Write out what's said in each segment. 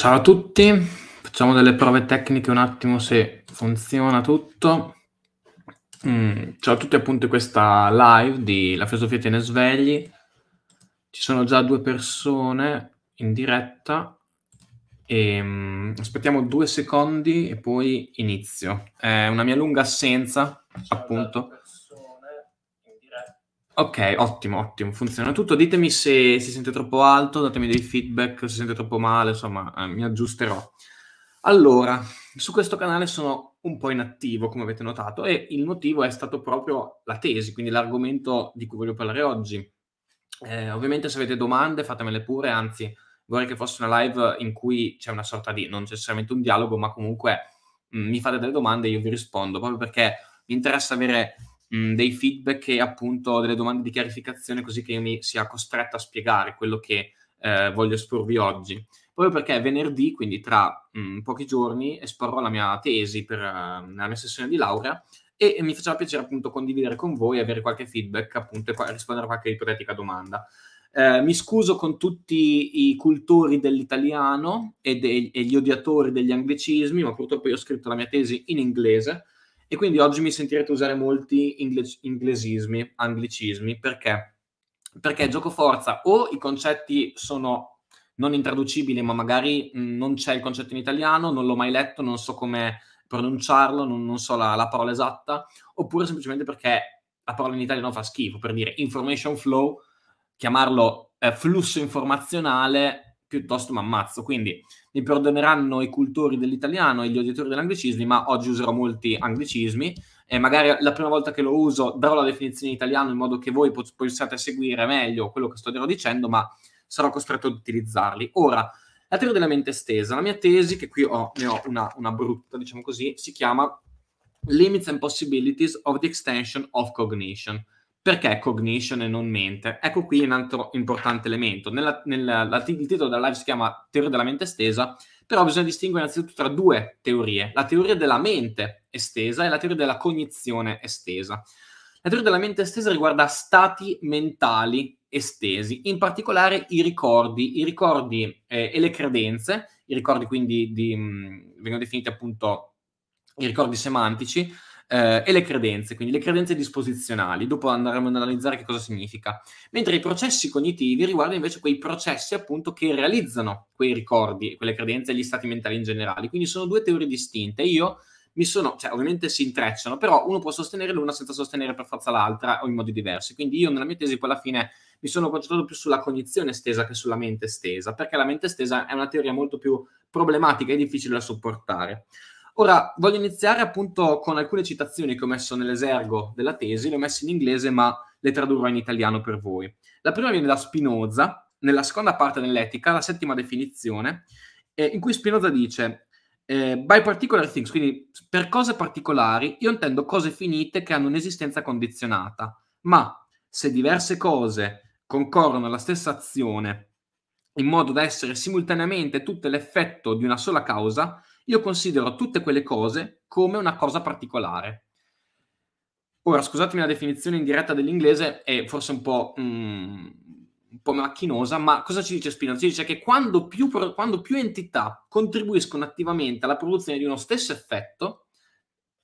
Ciao a tutti, facciamo delle prove tecniche un attimo se funziona tutto. Mm, ciao a tutti appunto in questa live di La filosofia tiene svegli. Ci sono già due persone in diretta. E, mm, aspettiamo due secondi e poi inizio. È una mia lunga assenza, appunto. Ok, ottimo, ottimo, funziona tutto. Ditemi se si sente troppo alto, datemi dei feedback, se si sente troppo male, insomma, eh, mi aggiusterò. Allora, su questo canale sono un po' inattivo, come avete notato, e il motivo è stato proprio la tesi, quindi l'argomento di cui voglio parlare oggi. Eh, ovviamente se avete domande fatemele pure, anzi vorrei che fosse una live in cui c'è una sorta di, non necessariamente un dialogo, ma comunque mh, mm, mi fate delle domande e io vi rispondo, proprio perché mi interessa avere mh, dei feedback e appunto delle domande di chiarificazione così che io mi sia costretto a spiegare quello che eh, voglio esporvi oggi. Proprio perché venerdì, quindi tra mh, pochi giorni, esporrò la mia tesi per uh, la mia sessione di laurea e, e mi faceva piacere appunto condividere con voi, avere qualche feedback appunto e qua- rispondere a qualche ipotetica domanda. Eh, mi scuso con tutti i cultori dell'italiano e, dei, e, gli odiatori degli anglicismi, ma purtroppo io ho scritto la mia tesi in inglese, e quindi oggi mi sentirete usare molti ingle- inglesismi, anglicismi, perché? Perché gioco forza o i concetti sono non intraducibili, ma magari non c'è il concetto in italiano, non l'ho mai letto, non so come pronunciarlo, non, non so la, la, parola esatta, oppure semplicemente perché la parola in italiano fa schifo, per dire information flow, chiamarlo eh, flusso informazionale piuttosto mi ammazzo. Quindi mi perdoneranno i cultori dell'italiano e gli oditori dell'anglicismi, ma oggi userò molti anglicismi e magari la prima volta che lo uso darò la definizione in italiano in modo che voi possiate seguire meglio quello che sto dicendo, ma sarò costretto ad utilizzarli. Ora, la teoria della mente estesa, la mia tesi, che qui ho, ne ho una, una brutta, diciamo così, si chiama Limits and Possibilities of the Extension of Cognition perché Cognition e non mente? Ecco qui un altro importante elemento. Nella, nella, la, il titolo della live si chiama Teoria della mente estesa, però bisogna distinguere innanzitutto tra due teorie, la teoria della mente estesa e la teoria della cognizione estesa. La teoria della mente estesa riguarda stati mentali estesi, in particolare i ricordi, i ricordi eh, e le credenze, i ricordi quindi di, mh, mm, vengono definiti appunto i ricordi semantici, eh, e le credenze, quindi le credenze disposizionali. Dopo andremo ad analizzare che cosa significa. Mentre i processi cognitivi riguardano invece quei processi appunto che realizzano quei ricordi, quelle credenze e gli stati mentali in generale. Quindi sono due teorie distinte. Io mi sono, cioè ovviamente si intrecciano, però uno può sostenere l'una senza sostenere per forza l'altra o in modi diversi. Quindi io nella mia tesi poi alla fine mi sono concentrato più sulla cognizione stesa che sulla mente stesa, perché la mente stesa è una teoria molto più problematica e difficile da sopportare. Ora voglio iniziare appunto con alcune citazioni che ho messo nell'esergo della tesi, le ho messe in inglese ma le tradurrò in italiano per voi. La prima viene da Spinoza, nella seconda parte dell'Etica, la settima definizione, eh, in cui Spinoza dice eh, by particular things, quindi per cose particolari, io intendo cose finite che hanno un'esistenza condizionata, ma se diverse cose concorrono alla stessa azione in modo da essere simultaneamente tutte l'effetto di una sola causa, io considero tutte quelle cose come una cosa particolare. Ora, scusatemi la definizione indiretta dell'inglese, è forse un po', mm, un po macchinosa, ma cosa ci dice Spinoza? Ci dice che quando più, quando più entità contribuiscono attivamente alla produzione di uno stesso effetto,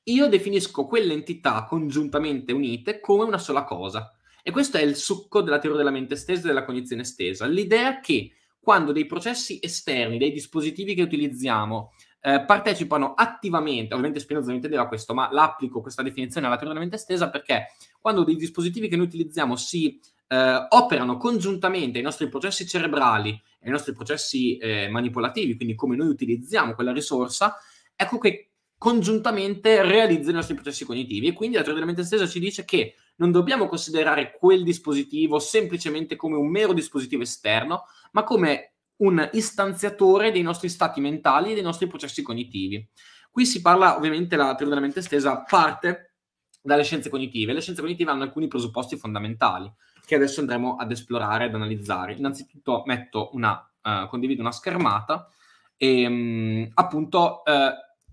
io definisco quelle entità congiuntamente unite come una sola cosa. E questo è il succo della teoria della mente estesa e della cognizione stesa. L'idea che quando dei processi esterni, dei dispositivi che utilizziamo, eh, partecipano attivamente, ovviamente Spinoza non intendeva questo, ma l'applico questa definizione alla teoria mente estesa perché quando dei dispositivi che noi utilizziamo si eh, operano congiuntamente ai nostri processi cerebrali e ai nostri processi eh, manipolativi, quindi come noi utilizziamo quella risorsa, ecco che congiuntamente realizza i nostri processi cognitivi e quindi la teoria della mente estesa ci dice che non dobbiamo considerare quel dispositivo semplicemente come un mero dispositivo esterno, ma come un istanziatore dei nostri stati mentali e dei nostri processi cognitivi. Qui si parla ovviamente, la teoria della mente estesa parte dalle scienze cognitive. Le scienze cognitive hanno alcuni presupposti fondamentali che adesso andremo ad esplorare, ad analizzare. Innanzitutto metto una, uh, condivido una schermata e um, appunto uh,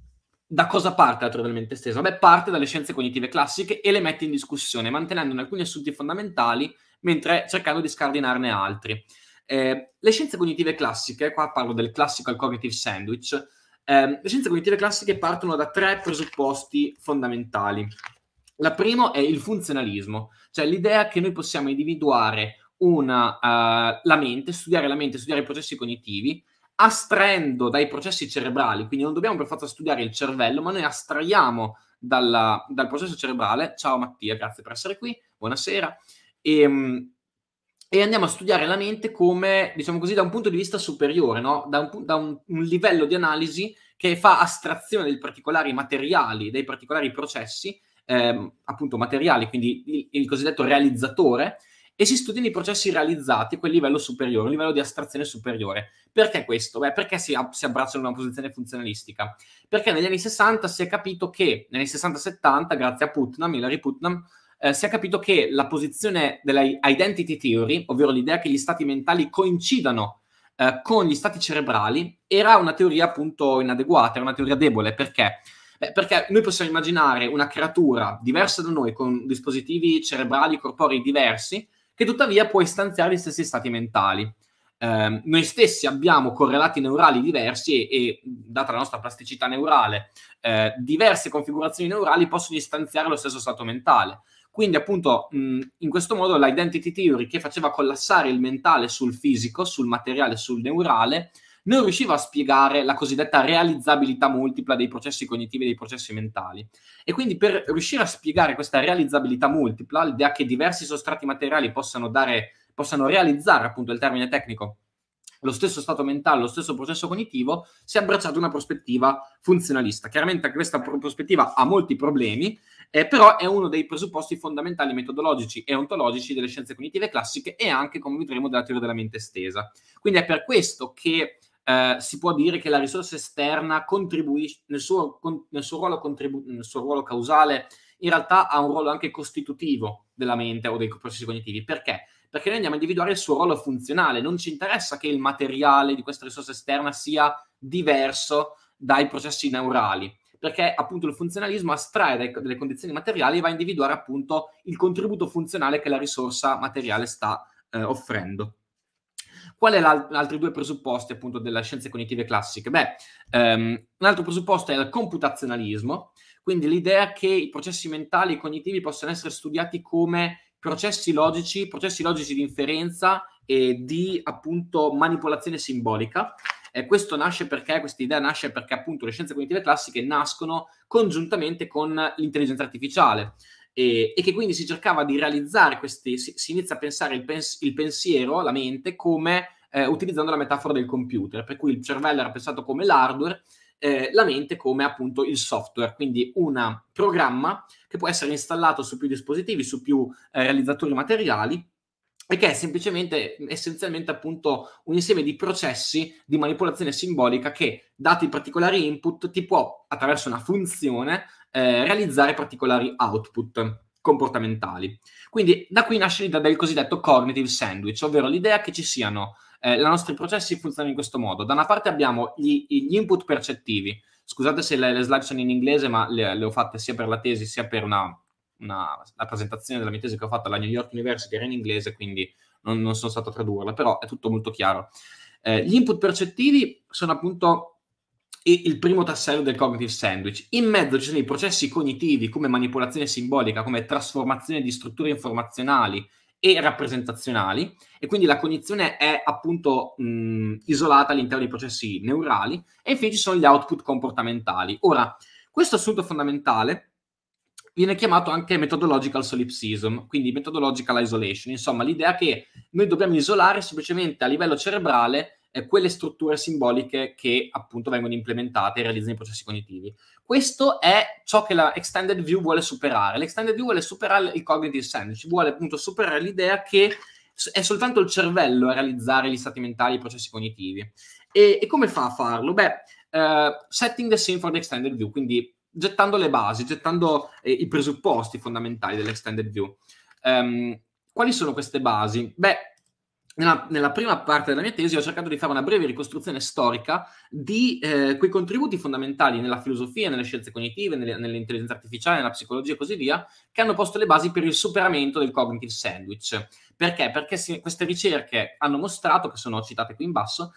da cosa parte la teoria della mente estesa? Beh, parte dalle scienze cognitive classiche e le mette in discussione, mantenendone alcuni assunti fondamentali, mentre cercando di scardinarne altri. Eh, le scienze cognitive classiche, qua parlo del classical cognitive sandwich, eh, le scienze cognitive classiche partono da tre presupposti fondamentali. La prima è il funzionalismo, cioè l'idea che noi possiamo individuare una, uh, la mente, studiare la mente, studiare i processi cognitivi, astraendo dai processi cerebrali, quindi non dobbiamo per forza studiare il cervello, ma noi astraiamo dalla, dal processo cerebrale. Ciao Mattia, grazie per essere qui, buonasera. E, ehm, e andiamo a studiare la mente come, diciamo così, da un punto di vista superiore, no? da, un, da un, un, livello di analisi che fa astrazione dei particolari materiali, dei particolari processi, ehm, appunto materiali, quindi il, il, cosiddetto realizzatore, e si studiano i processi realizzati a quel livello superiore, un livello di astrazione superiore. Perché questo? Beh, perché si, si abbracciano una posizione funzionalistica? Perché negli anni 60 si è capito che, negli anni 60-70, grazie a Putnam, Hillary Putnam, eh, si è capito che la posizione della identity theory, ovvero l'idea che gli stati mentali coincidano eh, con gli stati cerebrali, era una teoria appunto inadeguata, era una teoria debole. Perché? Beh, perché noi possiamo immaginare una creatura diversa da noi, con dispositivi cerebrali, corporei diversi, che tuttavia può istanziare gli stessi stati mentali. Eh, noi stessi abbiamo correlati neurali diversi e, e data la nostra plasticità neurale, eh, diverse configurazioni neurali possono istanziare lo stesso stato mentale. Quindi appunto mh, in questo modo l'identity theory che faceva collassare il mentale sul fisico, sul materiale, sul neurale, non riusciva a spiegare la cosiddetta realizzabilità multipla dei processi cognitivi e dei processi mentali. E quindi per riuscire a spiegare questa realizzabilità multipla, l'idea che diversi sostrati materiali possano, dare, possano realizzare, appunto il termine tecnico, lo stesso stato mentale, lo stesso processo cognitivo, si è abbracciato una prospettiva funzionalista. Chiaramente questa prospettiva ha molti problemi, eh, però è uno dei presupposti fondamentali metodologici e ontologici delle scienze cognitive classiche e anche, come vedremo, della teoria della mente estesa. Quindi è per questo che eh, si può dire che la risorsa esterna contribuisce nel suo, con, nel, suo ruolo contribu- nel suo ruolo causale in realtà ha un ruolo anche costitutivo della mente o dei processi cognitivi perché perché noi andiamo a individuare il suo ruolo funzionale, non ci interessa che il materiale di questa risorsa esterna sia diverso dai processi neurali, perché appunto il funzionalismo astrae dai, delle condizioni materiali e va a individuare appunto il contributo funzionale che la risorsa materiale sta eh, offrendo. Qual è l'altro due presupposti appunto delle scienze cognitive classiche? Beh, ehm, un altro presupposto è il computazionalismo, quindi l'idea che i processi mentali e cognitivi possono essere studiati come processi logici, processi logici di inferenza e di appunto manipolazione simbolica. Eh, questo nasce perché, questa idea nasce perché appunto le scienze cognitive classiche nascono congiuntamente con l'intelligenza artificiale e, e che quindi si cercava di realizzare questi, si, si inizia a pensare il, pens- il, pensiero, la mente, come eh, utilizzando la metafora del computer, per cui il cervello era pensato come l'hardware eh, la mente come appunto il software, quindi un programma che può essere installato su più dispositivi, su più eh, realizzatori materiali e che è semplicemente, essenzialmente appunto un insieme di processi di manipolazione simbolica che, dati particolari input, ti può, attraverso una funzione, eh, realizzare particolari output comportamentali. Quindi da qui nasce l'idea del cosiddetto cognitive sandwich, ovvero l'idea che ci siano eh, i nostri processi funzionano in questo modo. Da una parte abbiamo gli, gli input percettivi, scusate se le, le, slide sono in inglese, ma le, le, ho fatte sia per la tesi sia per una, una, la presentazione della mia tesi che ho fatto alla New York University, era in inglese, quindi non, non sono stato a tradurla, però è tutto molto chiaro. Eh, gli input percettivi sono appunto il primo tassello del cognitive sandwich. In mezzo ci sono i processi cognitivi come manipolazione simbolica, come trasformazione di strutture informazionali e rappresentazionali e quindi la cognizione è appunto mh, isolata all'interno dei processi neurali e infine ci sono gli output comportamentali. Ora, questo assunto fondamentale viene chiamato anche methodological solipsism, quindi methodological isolation, insomma l'idea che noi dobbiamo isolare semplicemente a livello cerebrale eh, quelle strutture simboliche che appunto vengono implementate e realizzano i processi cognitivi. Questo è ciò che la Extended View vuole superare. L'Extended View vuole superare il cognitive sandwich, vuole appunto superare l'idea che è soltanto il cervello a realizzare gli stati mentali e i processi cognitivi. E, e, come fa a farlo? Beh, uh, setting the scene for the extended view, quindi gettando le basi, gettando eh, i presupposti fondamentali dell'extended view. Um, quali sono queste basi? Beh, nella, nella, prima parte della mia tesi ho cercato di fare una breve ricostruzione storica di eh, quei contributi fondamentali nella filosofia, nelle scienze cognitive, nelle, nell'intelligenza artificiale, nella psicologia e così via, che hanno posto le basi per il superamento del cognitive sandwich. Perché? Perché si, queste ricerche hanno mostrato, che sono citate qui in basso,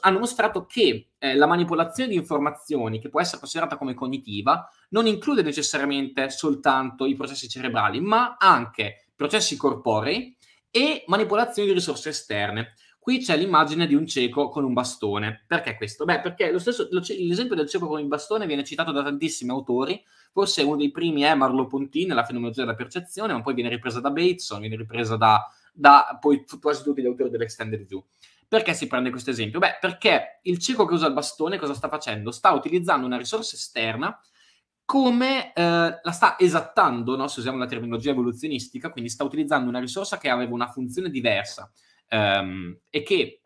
hanno mostrato che eh, la manipolazione di informazioni, che può essere considerata come cognitiva, non include necessariamente soltanto i processi cerebrali, ma anche processi corporei e manipolazione di risorse esterne. Qui c'è l'immagine di un cieco con un bastone. Perché questo? Beh, perché stesso, lo, l'esempio del cieco con il bastone viene citato da tantissimi autori, forse uno dei primi è Marlo Ponti nella fenomenologia della percezione, ma poi viene ripresa da Bateson, viene ripresa da, da poi quasi tutti gli autori dell'extended view. Perché si prende questo esempio? Beh, perché il cieco che usa il bastone cosa sta facendo? Sta utilizzando una risorsa esterna come eh, la sta esattando, no? se usiamo la terminologia evoluzionistica, quindi sta utilizzando una risorsa che aveva una funzione diversa ehm, e che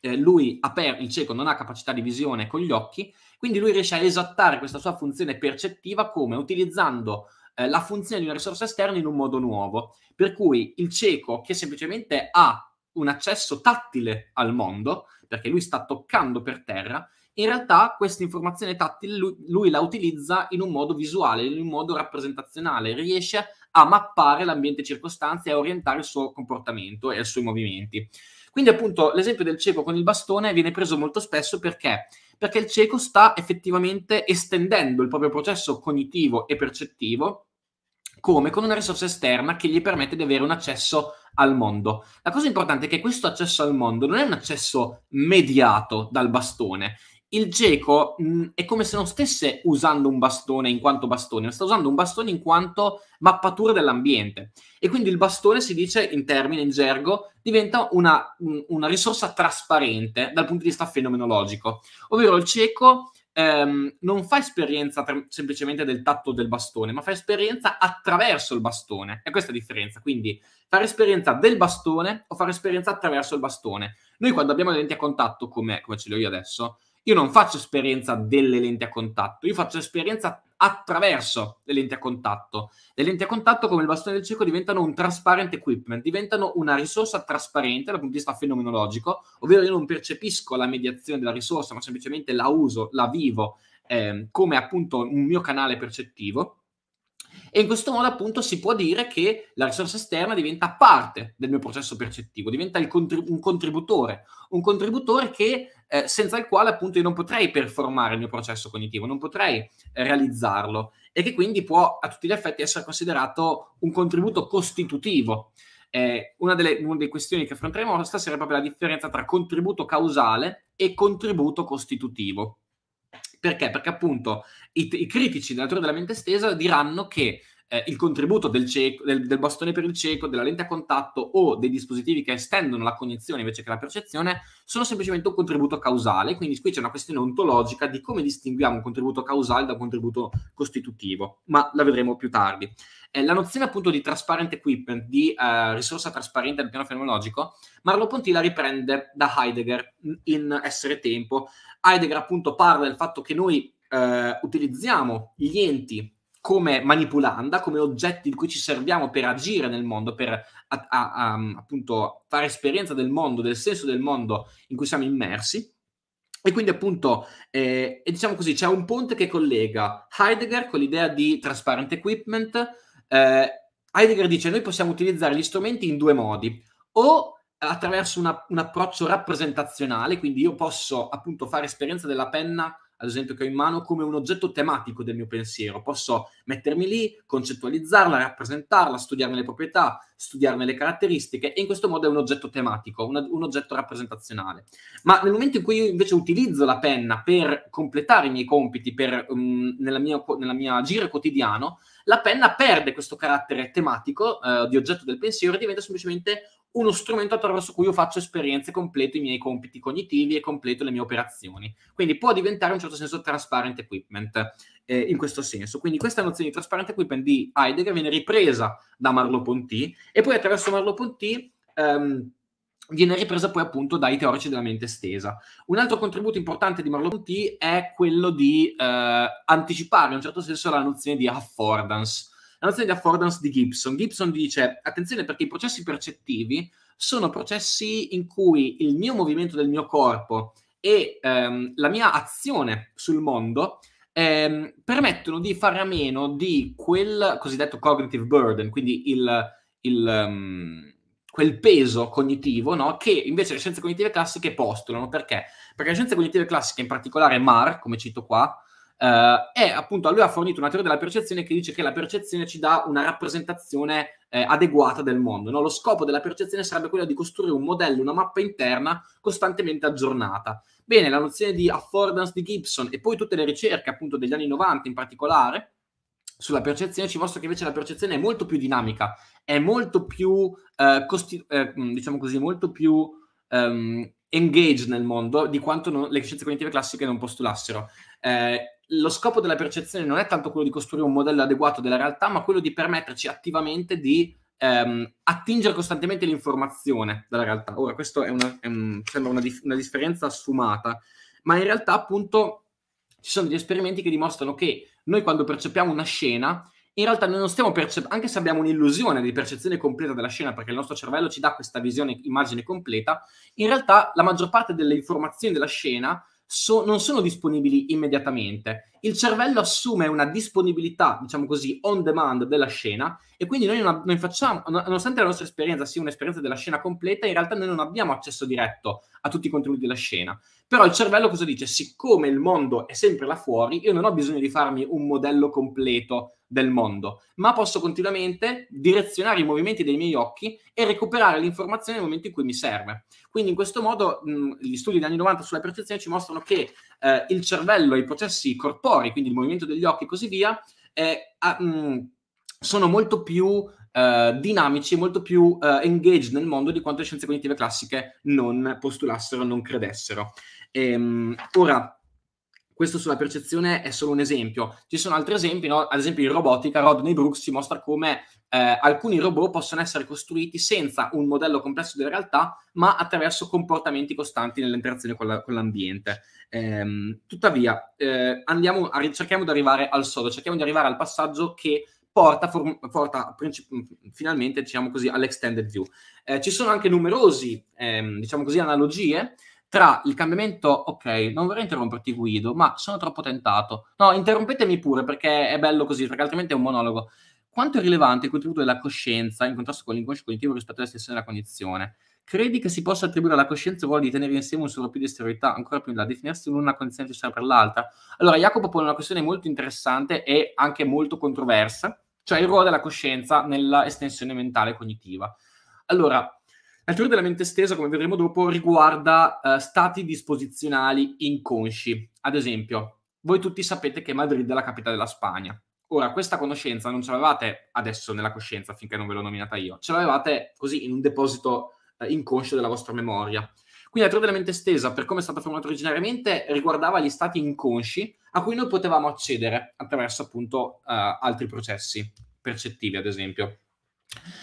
eh, lui, aper- il cieco, non ha capacità di visione con gli occhi, quindi lui riesce a esattare questa sua funzione percettiva come utilizzando eh, la funzione di una risorsa esterna in un modo nuovo. Per cui il cieco, che semplicemente ha un accesso tattile al mondo, perché lui sta toccando per terra, in realtà questa informazione tattile lui, lui la utilizza in un modo visuale, in un modo rappresentazionale, riesce a mappare l'ambiente circostante e a orientare il suo comportamento e i suoi movimenti. Quindi appunto l'esempio del cieco con il bastone viene preso molto spesso perché perché il cieco sta effettivamente estendendo il proprio processo cognitivo e percettivo come con una risorsa esterna che gli permette di avere un accesso al mondo. La cosa importante è che questo accesso al mondo non è un accesso mediato dal bastone, il Geco mm, è come se non stesse usando un bastone in quanto bastone, ma sta usando un bastone in quanto mappatura dell'ambiente. E quindi il bastone, si dice in termine, in gergo, diventa una, mm, una risorsa trasparente dal punto di vista fenomenologico. Ovvero il cieco ehm, non fa esperienza tra- semplicemente del tatto del bastone, ma fa esperienza attraverso il bastone. È questa la differenza. Quindi fare esperienza del bastone o fare esperienza attraverso il bastone. Noi quando abbiamo le lenti a contatto, come ce le ho io adesso, io non faccio esperienza delle lenti a contatto, io faccio esperienza attraverso le lenti a contatto. Le lenti a contatto, come il bastone del cieco, diventano un transparent equipment, diventano una risorsa trasparente dal punto di vista fenomenologico, ovvero io non percepisco la mediazione della risorsa, ma semplicemente la uso, la vivo eh, come appunto un mio canale percettivo e in questo modo appunto si può dire che la risorsa esterna diventa parte del mio processo percettivo, diventa contrib- un contributore, un contributore che, eh, senza il quale appunto io non potrei performare il mio processo cognitivo, non potrei eh, realizzarlo e che quindi può a tutti gli effetti essere considerato un contributo costitutivo. Eh, una, delle, una, delle, questioni che affronteremo stasera è proprio la differenza tra contributo causale e contributo costitutivo. Perché? Perché appunto i, i critici della teoria della mente stesa diranno che eh, il contributo del, cieco, del, del, bastone per il cieco, della lente a contatto o dei dispositivi che estendono la cognizione invece che la percezione sono semplicemente un contributo causale, quindi qui c'è una questione ontologica di come distinguiamo un contributo causale da un contributo costitutivo, ma la vedremo più tardi. Eh, la nozione appunto di transparent equipment, di eh, risorsa trasparente del piano fenomenologico, Marlo Ponti la riprende da Heidegger in Essere Tempo. Heidegger appunto parla del fatto che noi eh, utilizziamo gli enti come manipolanda, come oggetti di cui ci serviamo per agire nel mondo, per a, a, a, mm, appunto fare esperienza del mondo, del senso del mondo in cui siamo immersi. E quindi appunto, eh, e diciamo così, c'è un ponte che collega Heidegger con l'idea di transparent equipment. Eh, Heidegger dice noi possiamo utilizzare gli strumenti in due modi, o attraverso una, un approccio rappresentazionale, quindi io posso appunto fare esperienza della penna ad esempio, che ho in mano come un oggetto tematico del mio pensiero. Posso mettermi lì, concettualizzarla, rappresentarla, studiarne le proprietà, studiarne le caratteristiche e in questo modo è un oggetto tematico, un, un oggetto rappresentazionale. Ma nel momento in cui io invece utilizzo la penna per completare i miei compiti per, um, nella, mia, nella mia agire quotidiano, la penna perde questo carattere tematico eh, di oggetto del pensiero e diventa semplicemente uno strumento attraverso cui io faccio esperienze, completo i miei compiti cognitivi e completo le mie operazioni. Quindi può diventare in un certo senso transparent equipment eh, in questo senso. Quindi questa nozione di transparent equipment di Heidegger viene ripresa da merleau Ponti e poi attraverso merleau Ponti ehm, viene ripresa poi appunto dai teorici della mente stesa. Un altro contributo importante di merleau Ponti è quello di eh, anticipare in un certo senso la nozione di affordance la nozione di affordance di Gibson. Gibson dice, attenzione perché i processi percettivi sono processi in cui il mio movimento del mio corpo e ehm, la mia azione sul mondo ehm, permettono di fare a meno di quel cosiddetto cognitive burden, quindi il, il, um, quel peso cognitivo no? che invece le scienze cognitive classiche postulano. Perché? Perché le scienze cognitive classiche, in particolare Mar, come cito qua, Uh, e appunto a lui ha fornito una teoria della percezione che dice che la percezione ci dà una rappresentazione eh, adeguata del mondo. No? Lo scopo della percezione sarebbe quello di costruire un modello, una mappa interna costantemente aggiornata. Bene, la nozione di affordance di Gibson e poi tutte le ricerche appunto degli anni 90 in particolare sulla percezione ci mostra che invece la percezione è molto più dinamica, è molto più, eh, costi- eh, mm, diciamo così, molto più ehm, engaged nel mondo di quanto non- le scienze cognitive classiche non postulassero. Eh, lo scopo della percezione non è tanto quello di costruire un modello adeguato della realtà, ma quello di permetterci attivamente di ehm, attingere costantemente l'informazione dalla realtà. Ora, questo è una, è un, sembra una, dif- una differenza sfumata, ma in realtà appunto ci sono degli esperimenti che dimostrano che noi quando percepiamo una scena, in realtà noi non stiamo percependo, anche se abbiamo un'illusione di percezione completa della scena, perché il nostro cervello ci dà questa visione, immagine completa, in realtà la maggior parte delle informazioni della scena so- non sono disponibili immediatamente. Il cervello assume una disponibilità, diciamo così, on demand della scena e quindi noi non, non facciamo, nonostante la nostra esperienza sia un'esperienza della scena completa, in realtà noi non abbiamo accesso diretto a tutti i contenuti della scena. Però il cervello cosa dice? Siccome il mondo è sempre là fuori, io non ho bisogno di farmi un modello completo del mondo, ma posso continuamente direzionare i movimenti dei miei occhi e recuperare l'informazione nel momento in cui mi serve. Quindi in questo modo mh, gli studi degli anni 90 sulla percezione ci mostrano che eh, il cervello, e i processi corporei, quindi il movimento degli occhi e così via, eh, a, mh, sono molto più eh, dinamici, molto più eh, engaged nel mondo di quanto le scienze cognitive classiche non postulassero, non credessero. Ehm, ora, questo sulla percezione è solo un esempio. Ci sono altri esempi, no? ad esempio in robotica, Rodney Brooks ci mostra come eh, alcuni robot possono essere costruiti senza un modello complesso della realtà, ma attraverso comportamenti costanti nell'interazione con, la, con l'ambiente. Ehm, tuttavia, eh, andiamo a, cerchiamo di arrivare al sodo, cerchiamo di arrivare al passaggio che porta, for, porta princip- finalmente diciamo così, all'extended view. Eh, ci sono anche numerosi, ehm, diciamo così, analogie tra il cambiamento, ok, non vorrei interromperti Guido, ma sono troppo tentato. No, interrompetemi pure perché è bello così, perché altrimenti è un monologo. Quanto è rilevante il contributo della coscienza in contrasto con l'inconscio cognitivo rispetto all'estensione della condizione? Credi che si possa attribuire alla coscienza il ruolo di tenere insieme un solo più di esteriorità, ancora più in là, definirsi l'una una condizione necessaria per l'altra? Allora, Jacopo pone una questione molto interessante e anche molto controversa, cioè il ruolo della coscienza nella estensione mentale cognitiva. Allora, la teoria della mente estesa, come vedremo dopo, riguarda eh, stati disposizionali inconsci. Ad esempio, voi tutti sapete che Madrid è la capitale della Spagna. Ora, questa conoscenza non ce l'avevate adesso nella coscienza, finché non ve l'ho nominata io, ce l'avevate così in un deposito eh, inconscio della vostra memoria. Quindi la teoria della mente estesa, per come è stata formata originariamente, riguardava gli stati inconsci a cui noi potevamo accedere attraverso appunto eh, altri processi percettivi, ad esempio.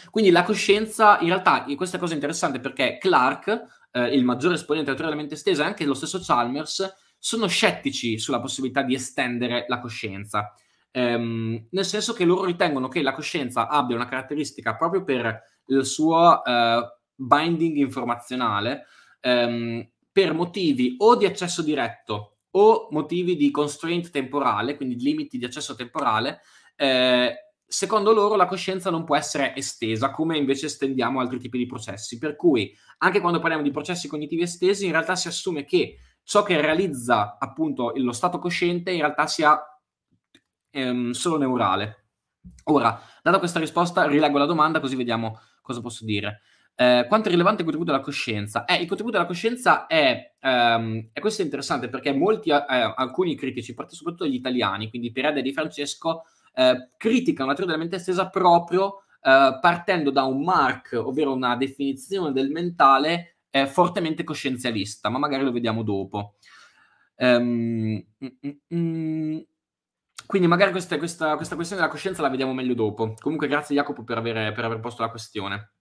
Quindi la coscienza, in realtà, questa cosa è interessante perché Clark, eh, il maggiore esponente della teoria della mente estesa, e anche lo stesso Chalmers, sono scettici sulla possibilità di estendere la coscienza. Ehm, nel senso che loro ritengono che la coscienza abbia una caratteristica proprio per il suo eh, binding informazionale, ehm, per motivi o di accesso diretto o motivi di constraint temporale, quindi limiti di accesso temporale, eh, secondo loro la coscienza non può essere estesa come invece estendiamo altri tipi di processi. Per cui anche quando parliamo di processi cognitivi estesi, in realtà si assume che ciò che realizza appunto lo stato cosciente in realtà sia ehm, solo neurale. Ora, data questa risposta, rileggo la domanda così vediamo cosa posso dire. Eh, quanto è rilevante il contributo della coscienza? Eh, il contributo della coscienza è, ehm, e questo è interessante perché molti, eh, alcuni critici, soprattutto gli italiani, quindi Pirelli di Francesco, eh, critica una teoria della mente estesa proprio eh, partendo da un mark, ovvero una definizione del mentale eh, fortemente coscienzialista, ma magari lo vediamo dopo. Um, mm, mm, quindi magari questa, questa, questa, questione della coscienza la vediamo meglio dopo. Comunque grazie Jacopo per, avere, per aver posto la questione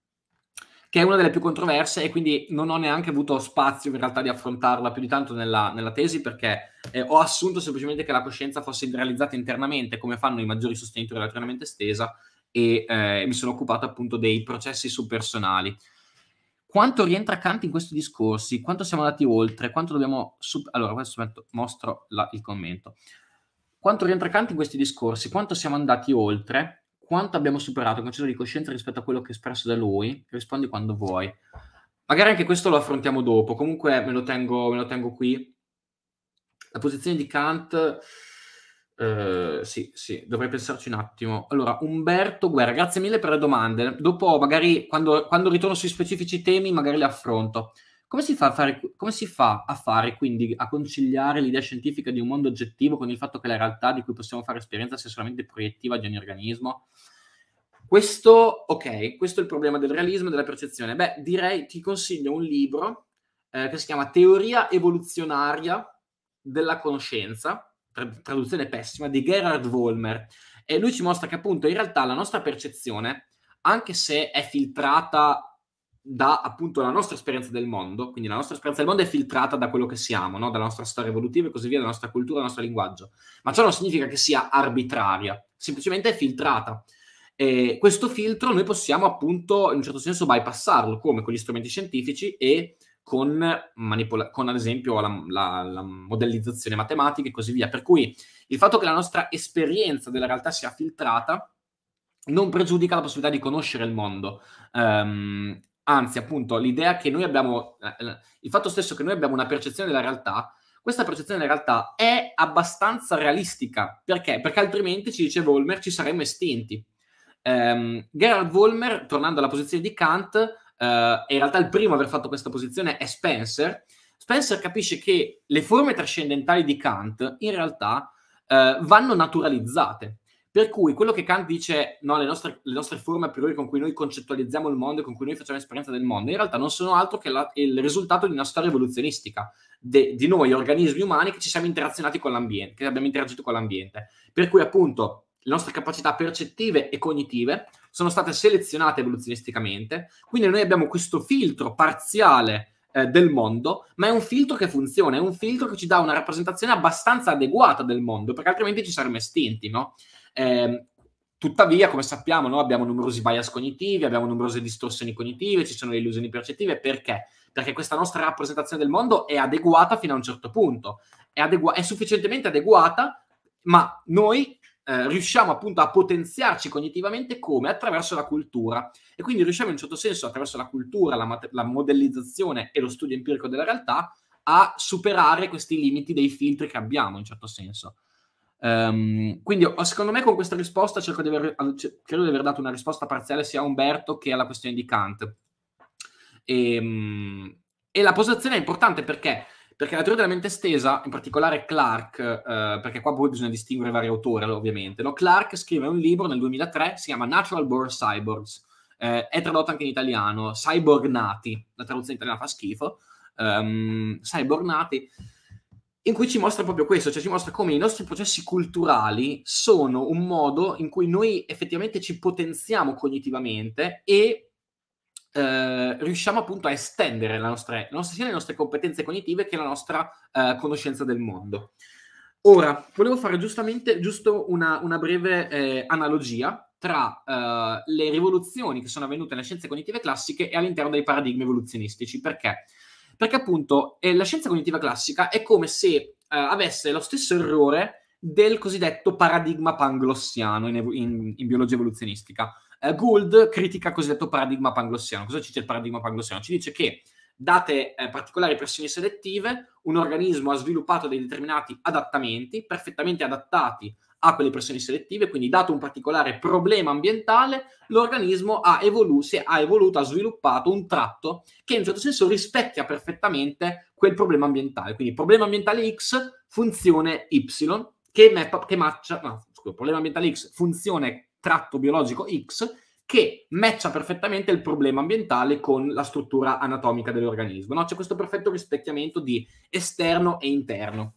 che è una delle più controverse e quindi non ho neanche avuto spazio in realtà di affrontarla più di tanto nella, nella tesi perché eh, ho assunto semplicemente che la coscienza fosse realizzata internamente come fanno i maggiori sostenitori della dell'autonomia estesa e eh, mi sono occupato appunto dei processi subpersonali. Quanto rientra Kant in questi discorsi? Quanto siamo andati oltre? Quanto dobbiamo... Sub... Allora, adesso metto, mostro la, il commento. Quanto rientra Kant in questi discorsi? Quanto siamo andati oltre? quanto abbiamo superato il concetto di coscienza rispetto a quello che è espresso da lui, rispondi quando vuoi. Magari anche questo lo affrontiamo dopo, comunque me lo tengo, me lo tengo qui. La posizione di Kant, eh, sì, sì, dovrei pensarci un attimo. Allora, Umberto Guerra, grazie mille per le domande. Dopo, magari, quando, quando ritorno sui specifici temi, magari le affronto. Come si, fa a fare, come si fa a fare, quindi, a conciliare l'idea scientifica di un mondo oggettivo con il fatto che la realtà di cui possiamo fare esperienza sia solamente proiettiva di ogni organismo? Questo, ok, questo è il problema del realismo e della percezione. Beh, direi, ti consiglio un libro eh, che si chiama Teoria evoluzionaria della conoscenza, tra- traduzione pessima, di Gerhard Vollmer. E lui ci mostra che appunto in realtà la nostra percezione, anche se è filtrata da appunto la nostra esperienza del mondo, quindi la nostra esperienza del mondo è filtrata da quello che siamo, no? dalla nostra storia evolutiva e così via, dalla nostra cultura, dal nostro linguaggio, ma ciò non significa che sia arbitraria, semplicemente è filtrata. E questo filtro noi possiamo appunto in un certo senso bypassarlo, come con gli strumenti scientifici e con, manipola- con ad esempio la, la, la modellizzazione matematica e così via. Per cui il fatto che la nostra esperienza della realtà sia filtrata non pregiudica la possibilità di conoscere il mondo. Um, Anzi, appunto, l'idea che noi abbiamo, eh, eh, il fatto stesso che noi abbiamo una percezione della realtà, questa percezione della realtà è abbastanza realistica. Perché? Perché altrimenti, ci dice Volmer, ci saremmo estinti. Um, ehm, Gerard Volmer, tornando alla posizione di Kant, uh, in realtà il primo a aver fatto questa posizione è Spencer. Spencer capisce che le forme trascendentali di Kant in realtà uh, vanno naturalizzate. Per cui quello che Kant dice, no, le nostre, le nostre forme a priori con cui noi concettualizziamo il mondo e con cui noi facciamo esperienza del mondo, in realtà non sono altro che la, il risultato di una storia evoluzionistica de, di noi organismi umani che ci siamo interazionati con l'ambiente, che abbiamo interagito con l'ambiente. Per cui appunto le nostre capacità percettive e cognitive sono state selezionate evoluzionisticamente, quindi noi abbiamo questo filtro parziale eh, del mondo, ma è un filtro che funziona, è un filtro che ci dà una rappresentazione abbastanza adeguata del mondo, perché altrimenti ci saremmo estinti, no? Eh, tuttavia, come sappiamo, noi abbiamo numerosi bias cognitivi, abbiamo numerose distorsioni cognitive, ci sono le illusioni percettive, perché? Perché questa nostra rappresentazione del mondo è adeguata fino a un certo punto, è, adegu- è sufficientemente adeguata, ma noi eh, riusciamo appunto a potenziarci cognitivamente come attraverso la cultura e quindi riusciamo in un certo senso attraverso la cultura, la, mat- la modellizzazione e lo studio empirico della realtà a superare questi limiti dei filtri che abbiamo in un certo senso. Um, quindi secondo me con questa risposta cerco di aver, credo di aver dato una risposta parziale sia a Umberto che alla questione di Kant. E, ehm, e la posizione è importante perché perché la teoria della mente estesa, in particolare Clark, eh, perché qua poi bisogna distinguere vari autori ovviamente, no? Clark scrive un libro nel 2003, si chiama Natural Born Cyborgs, eh, è tradotto anche in italiano, Cyborg Nati, la traduzione italiana fa schifo, um, Cyborg Nati, in cui ci mostra proprio questo, cioè ci mostra come i nostri processi culturali sono un modo in cui noi effettivamente ci potenziamo cognitivamente e eh, riusciamo appunto a estendere la nostra, la nostra, sia le nostre competenze cognitive che la nostra eh, conoscenza del mondo. Ora, volevo fare giustamente giusto una, una breve eh, analogia tra eh, le rivoluzioni che sono avvenute nelle scienze cognitive classiche e all'interno dei paradigmi evoluzionistici, perché perché appunto eh, la scienza cognitiva classica è come se eh, avesse lo stesso errore del cosiddetto paradigma panglossiano in, in, in biologia evoluzionistica. Eh, Gould critica il cosiddetto paradigma panglossiano. Cosa ci dice il paradigma panglossiano? Ci dice che date eh, particolari pressioni selettive, un organismo ha sviluppato dei determinati adattamenti, perfettamente adattati a quelle pressioni selettive, quindi dato un particolare problema ambientale, l'organismo ha, evolu- ha evoluto, ha sviluppato un tratto che in un certo senso rispecchia perfettamente quel problema ambientale. Quindi problema ambientale X, funzione Y, che, mappa, che matcha, no, scusa, problema ambientale X, funzione tratto biologico X, che matcha perfettamente il problema ambientale con la struttura anatomica dell'organismo. No? C'è questo perfetto rispecchiamento di esterno e interno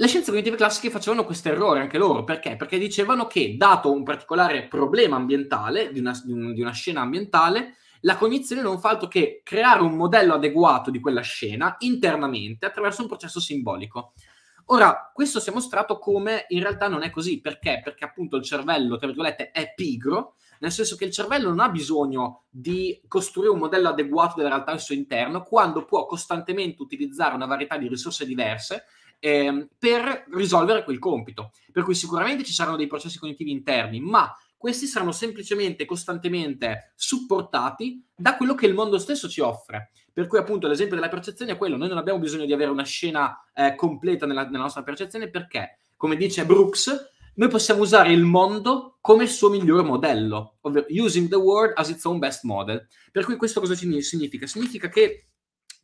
le scienze cognitive classiche facevano questo errore anche loro, perché? Perché dicevano che, dato un particolare problema ambientale, di una, di una, scena ambientale, la cognizione non fa altro che creare un modello adeguato di quella scena internamente attraverso un processo simbolico. Ora, questo si è mostrato come in realtà non è così, perché? Perché appunto il cervello, tra virgolette, è pigro, nel senso che il cervello non ha bisogno di costruire un modello adeguato della realtà al suo interno, quando può costantemente utilizzare una varietà di risorse diverse eh, per risolvere quel compito. Per cui sicuramente ci saranno dei processi cognitivi interni, ma questi saranno semplicemente costantemente supportati da quello che il mondo stesso ci offre. Per cui appunto l'esempio della percezione è quello, noi non abbiamo bisogno di avere una scena eh, completa nella, nella nostra percezione perché, come dice Brooks, noi possiamo usare il mondo come il suo miglior modello, ovvero using the world as its own best model. Per cui questo cosa significa? Significa che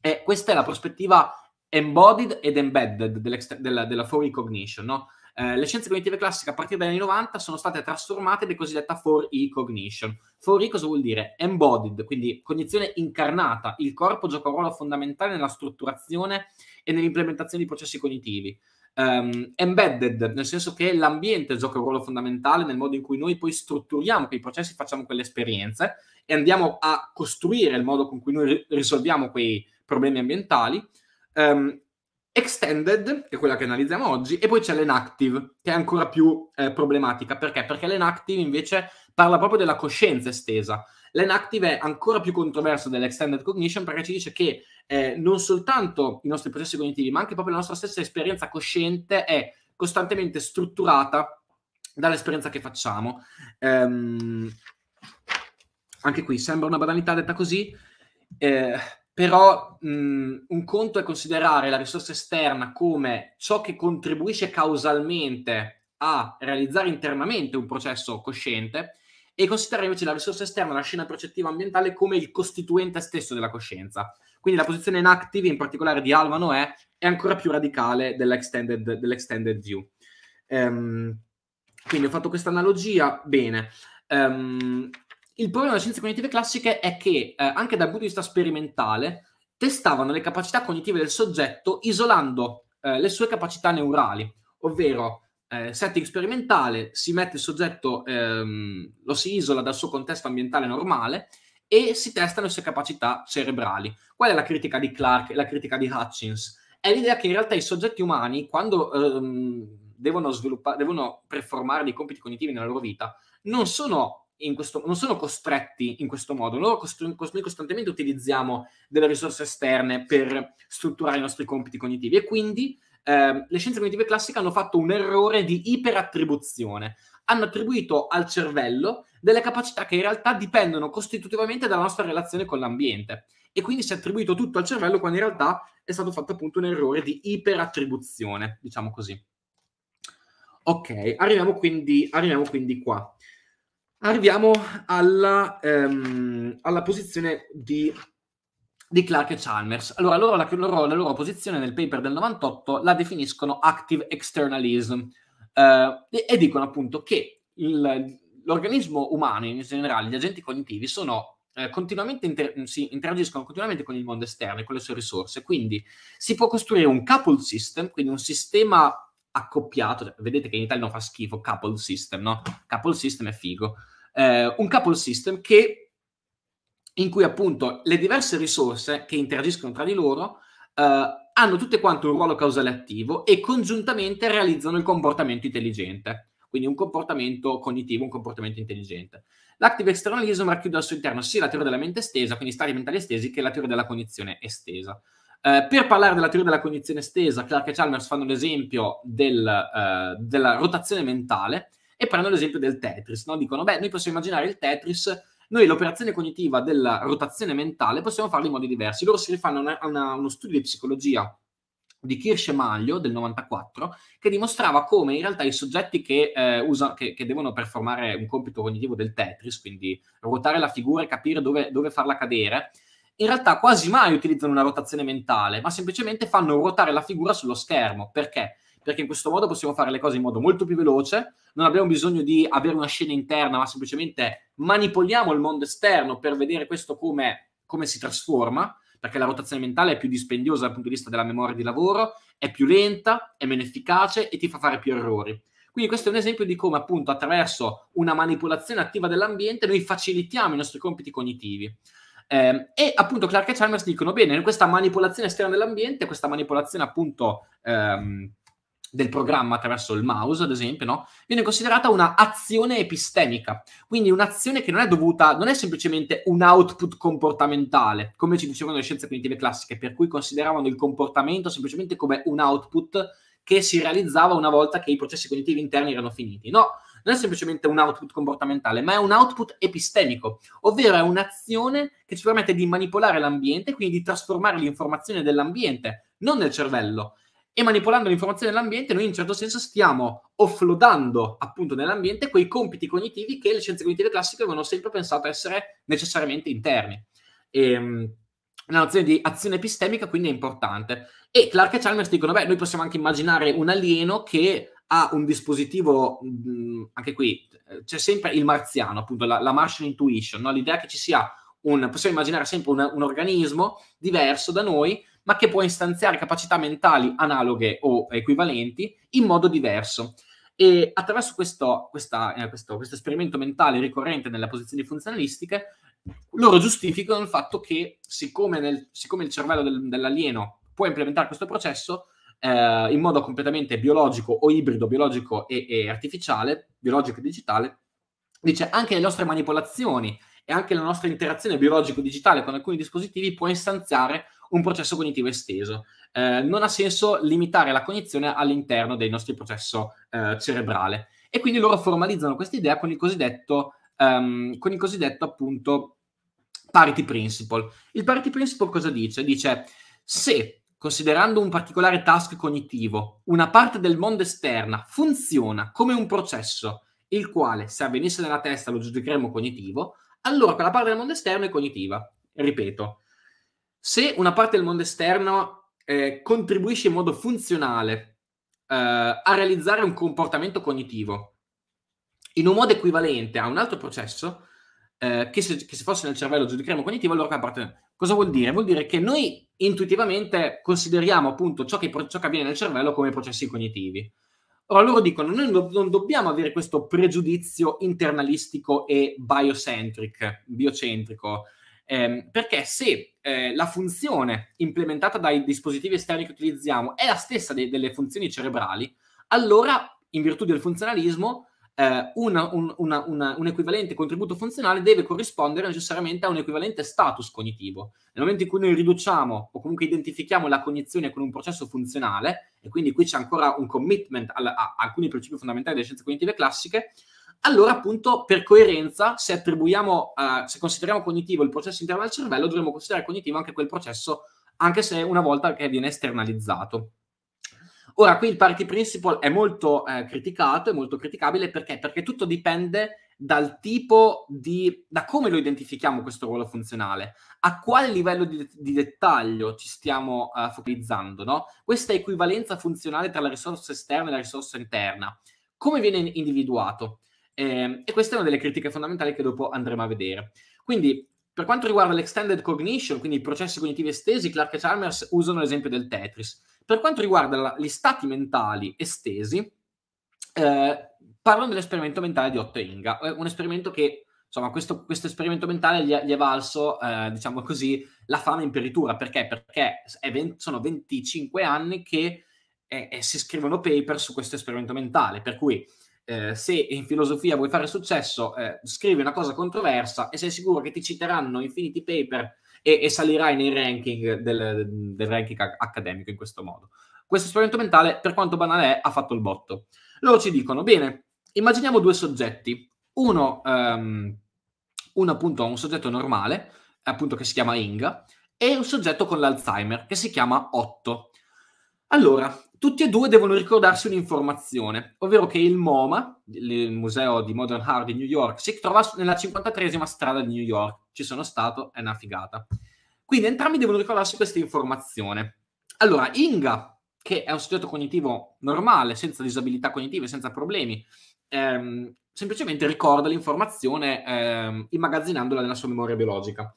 eh, questa è la prospettiva embodied ed embedded della, della for recognition, no? Eh, le scienze cognitive classiche a partire dagli anni 90 sono state trasformate in cosiddetta 4E cognition. 4E cosa vuol dire? Embodied, quindi cognizione incarnata. Il corpo gioca un ruolo fondamentale nella strutturazione e nell'implementazione di processi cognitivi. Um, embedded, nel senso che l'ambiente gioca un ruolo fondamentale nel modo in cui noi poi strutturiamo quei processi, facciamo quelle esperienze e andiamo a costruire il modo con cui noi risolviamo quei problemi ambientali. Um, Extended, che è quella che analizziamo oggi, e poi c'è l'Enactive, che è ancora più eh, problematica. Perché? Perché l'Enactive invece parla proprio della coscienza estesa. L'Enactive è ancora più controverso dell'Extended Cognition perché ci dice che eh, non soltanto i nostri processi cognitivi, ma anche proprio la nostra stessa esperienza cosciente è costantemente strutturata dall'esperienza che facciamo. Um, anche qui sembra una banalità detta così, eh, però mh, un conto è considerare la risorsa esterna come ciò che contribuisce causalmente a realizzare internamente un processo cosciente e considerare invece la risorsa esterna, la scena percettiva ambientale, come il costituente stesso della coscienza. Quindi la posizione in active, in particolare di Alva Noè, è ancora più radicale dell'extended, dell'extended view. Um, quindi ho fatto questa analogia, bene. Um, il problema delle scienze cognitive classiche è che, eh, anche dal punto di vista sperimentale, testavano le capacità cognitive del soggetto isolando eh, le sue capacità neurali, ovvero eh, setting sperimentale, si mette il soggetto, ehm, lo si isola dal suo contesto ambientale normale e si testano le sue capacità cerebrali. Qual è la critica di Clark e la critica di Hutchins? È l'idea che in realtà i soggetti umani, quando ehm, devono, sviluppa- devono performare dei compiti cognitivi nella loro vita, non sono questo, non sono costretti in questo modo. Noi, costru- noi, costantemente utilizziamo delle risorse esterne per strutturare i nostri compiti cognitivi e quindi eh, le scienze cognitive classiche hanno fatto un errore di iperattribuzione. Hanno attribuito al cervello delle capacità che in realtà dipendono costitutivamente dalla nostra relazione con l'ambiente. E quindi si è attribuito tutto al cervello quando in realtà è stato fatto appunto un errore di iperattribuzione, diciamo così. Ok, arriviamo quindi, arriviamo quindi qua. Arriviamo alla, ehm, alla posizione di, di, Clark e Chalmers. Allora, loro la, loro la, loro posizione nel paper del 98 la definiscono active externalism eh, e, e, dicono appunto che il, l'organismo umano in generale, gli agenti cognitivi, sono, eh, continuamente inter- si interagiscono continuamente con il mondo esterno e con le sue risorse. Quindi si può costruire un coupled system, quindi un sistema accoppiato. Vedete che in Italia non fa schifo, coupled system, no? Coupled system è figo eh, un couple system che, in cui appunto le diverse risorse che interagiscono tra di loro eh, hanno tutte quante un ruolo causale attivo e congiuntamente realizzano il comportamento intelligente, quindi un comportamento cognitivo, un comportamento intelligente. L'active externalism racchiude al suo interno sia la teoria della mente estesa, quindi stati mentali estesi, che la teoria della cognizione estesa. Eh, per parlare della teoria della cognizione estesa, Clark e Chalmers fanno l'esempio del, eh, della rotazione mentale, e prendo l'esempio del Tetris, no? dicono, beh, noi possiamo immaginare il Tetris noi l'operazione cognitiva della rotazione mentale possiamo farla in modi diversi. Loro si rifanno a, a uno studio di psicologia di Kirsch e Maglio del 94 che dimostrava come in realtà i soggetti che, eh, usa, che, che, devono performare un compito cognitivo del Tetris, quindi ruotare la figura e capire dove, dove farla cadere, in realtà quasi mai utilizzano una rotazione mentale, ma semplicemente fanno ruotare la figura sullo schermo. Perché? perché in questo modo possiamo fare le cose in modo molto più veloce, non abbiamo bisogno di avere una scena interna, ma semplicemente manipoliamo il mondo esterno per vedere questo come, come si trasforma, perché la rotazione mentale è più dispendiosa dal punto di vista della memoria di lavoro, è più lenta, è meno efficace e ti fa fare più errori. Quindi questo è un esempio di come appunto attraverso una manipolazione attiva dell'ambiente noi facilitiamo i nostri compiti cognitivi. Eh, e appunto Clark e Chalmers dicono bene, questa manipolazione esterna dell'ambiente, questa manipolazione appunto ehm, del programma attraverso il mouse, ad esempio, no? viene considerata un'azione epistemica, quindi un'azione che non è dovuta, non è semplicemente un output comportamentale, come ci dicevano le scienze cognitive classiche, per cui consideravano il comportamento semplicemente come un output che si realizzava una volta che i processi cognitivi interni erano finiti. No, non è semplicemente un output comportamentale, ma è un output epistemico, ovvero è un'azione che ci permette di manipolare l'ambiente, quindi di trasformare l'informazione dell'ambiente, non nel cervello, e manipolando l'informazione dell'ambiente noi in un certo senso stiamo offloadando appunto nell'ambiente quei compiti cognitivi che le scienze cognitive classiche avevano sempre pensato essere necessariamente interni. E, ehm, la nozione di azione epistemica quindi è importante. E Clark e Chalmers dicono, beh, noi possiamo anche immaginare un alieno che ha un dispositivo, mh, mm, anche qui eh, c'è sempre il marziano, appunto la, la Martian Intuition, no? l'idea che ci sia un, possiamo immaginare sempre un, un organismo diverso da noi ma che può istanziare capacità mentali analoghe o equivalenti in modo diverso. E attraverso questo, questa, eh, questo, questo esperimento mentale ricorrente nelle posizioni funzionalistiche, loro giustificano il fatto che, siccome, nel, siccome il cervello del, dell'alieno può implementare questo processo eh, in modo completamente biologico o ibrido, biologico e, e artificiale, biologico e digitale, dice anche le nostre manipolazioni e anche la nostra interazione biologico-digitale con alcuni dispositivi può istanziare un processo cognitivo esteso. Eh, non ha senso limitare la cognizione all'interno del nostro processo eh, cerebrale. E quindi loro formalizzano questa idea con il cosiddetto, um, con il cosiddetto appunto parity principle. Il parity principle cosa dice? Dice se considerando un particolare task cognitivo, una parte del mondo esterna funziona come un processo, il quale se avvenisse nella testa lo giudicheremo cognitivo, allora quella parte del mondo esterno è cognitiva. Ripeto, se una parte del mondo esterno eh, contribuisce in modo funzionale eh, a realizzare un comportamento cognitivo in un modo equivalente a un altro processo, eh, che, se, che, se, fosse nel cervello giudicheremo cognitivo, allora parte, cosa vuol dire? Vuol dire che noi intuitivamente consideriamo appunto ciò che, ciò che avviene nel cervello come processi cognitivi. Ora loro dicono, noi do, non dobbiamo avere questo pregiudizio internalistico e biocentric, biocentrico, ehm, perché se eh, la funzione implementata dai dispositivi esterni che utilizziamo è la stessa de- delle funzioni cerebrali, allora, in virtù del funzionalismo, eh, una, un, una, una, un, equivalente contributo funzionale deve corrispondere necessariamente a un equivalente status cognitivo. Nel momento in cui noi riduciamo o comunque identifichiamo la cognizione con un processo funzionale, e quindi qui c'è ancora un commitment al, a, a alcuni principi fondamentali delle scienze cognitive classiche, allora appunto per coerenza, se attribuiamo, eh, se consideriamo cognitivo il processo interno al cervello, dovremmo considerare cognitivo anche quel processo, anche se una volta che viene esternalizzato. Ora, qui il party principle è molto eh, criticato, è molto criticabile perché? Perché tutto dipende dal tipo di, da come lo identifichiamo questo ruolo funzionale, a quale livello di, di dettaglio ci stiamo uh, focalizzando, no? Questa equivalenza funzionale tra la risorsa esterna e la risorsa interna, come viene individuato? Eh, e questa è una delle critiche fondamentali che dopo andremo a vedere. Quindi, per quanto riguarda l'extended cognition, quindi i processi cognitivi estesi, Clark e Chalmers usano l'esempio del Tetris. Per quanto riguarda la, gli stati mentali estesi, eh, parlano dell'esperimento mentale di Otto Inga, un esperimento che, insomma, questo, questo esperimento mentale gli, gli è valso, eh, diciamo così, la fama in peritura. Perché? Perché 20, sono 25 anni che eh, eh, si scrivono paper su questo esperimento mentale, per cui eh, se in filosofia vuoi fare successo, eh, scrivi una cosa controversa e sei sicuro che ti citeranno infiniti paper e, e salirai nei ranking del, del ranking accademico in questo modo. Questo esperimento mentale, per quanto banale è, ha fatto il botto. Loro ci dicono, bene, immaginiamo due soggetti. Uno, um, uno appunto, un soggetto normale, appunto che si chiama Inga, e un soggetto con l'Alzheimer, che si chiama Otto. Allora, tutti e due devono ricordarsi un'informazione, ovvero che il MoMA, il Museo di Modern Art di New York, si trova nella 53esima strada di New York. Ci sono stato, è una figata. Quindi entrambi devono ricordarsi questa informazione. Allora, Inga, che è un soggetto cognitivo normale, senza disabilità cognitive, senza problemi, ehm, semplicemente ricorda l'informazione ehm, immagazzinandola nella sua memoria biologica.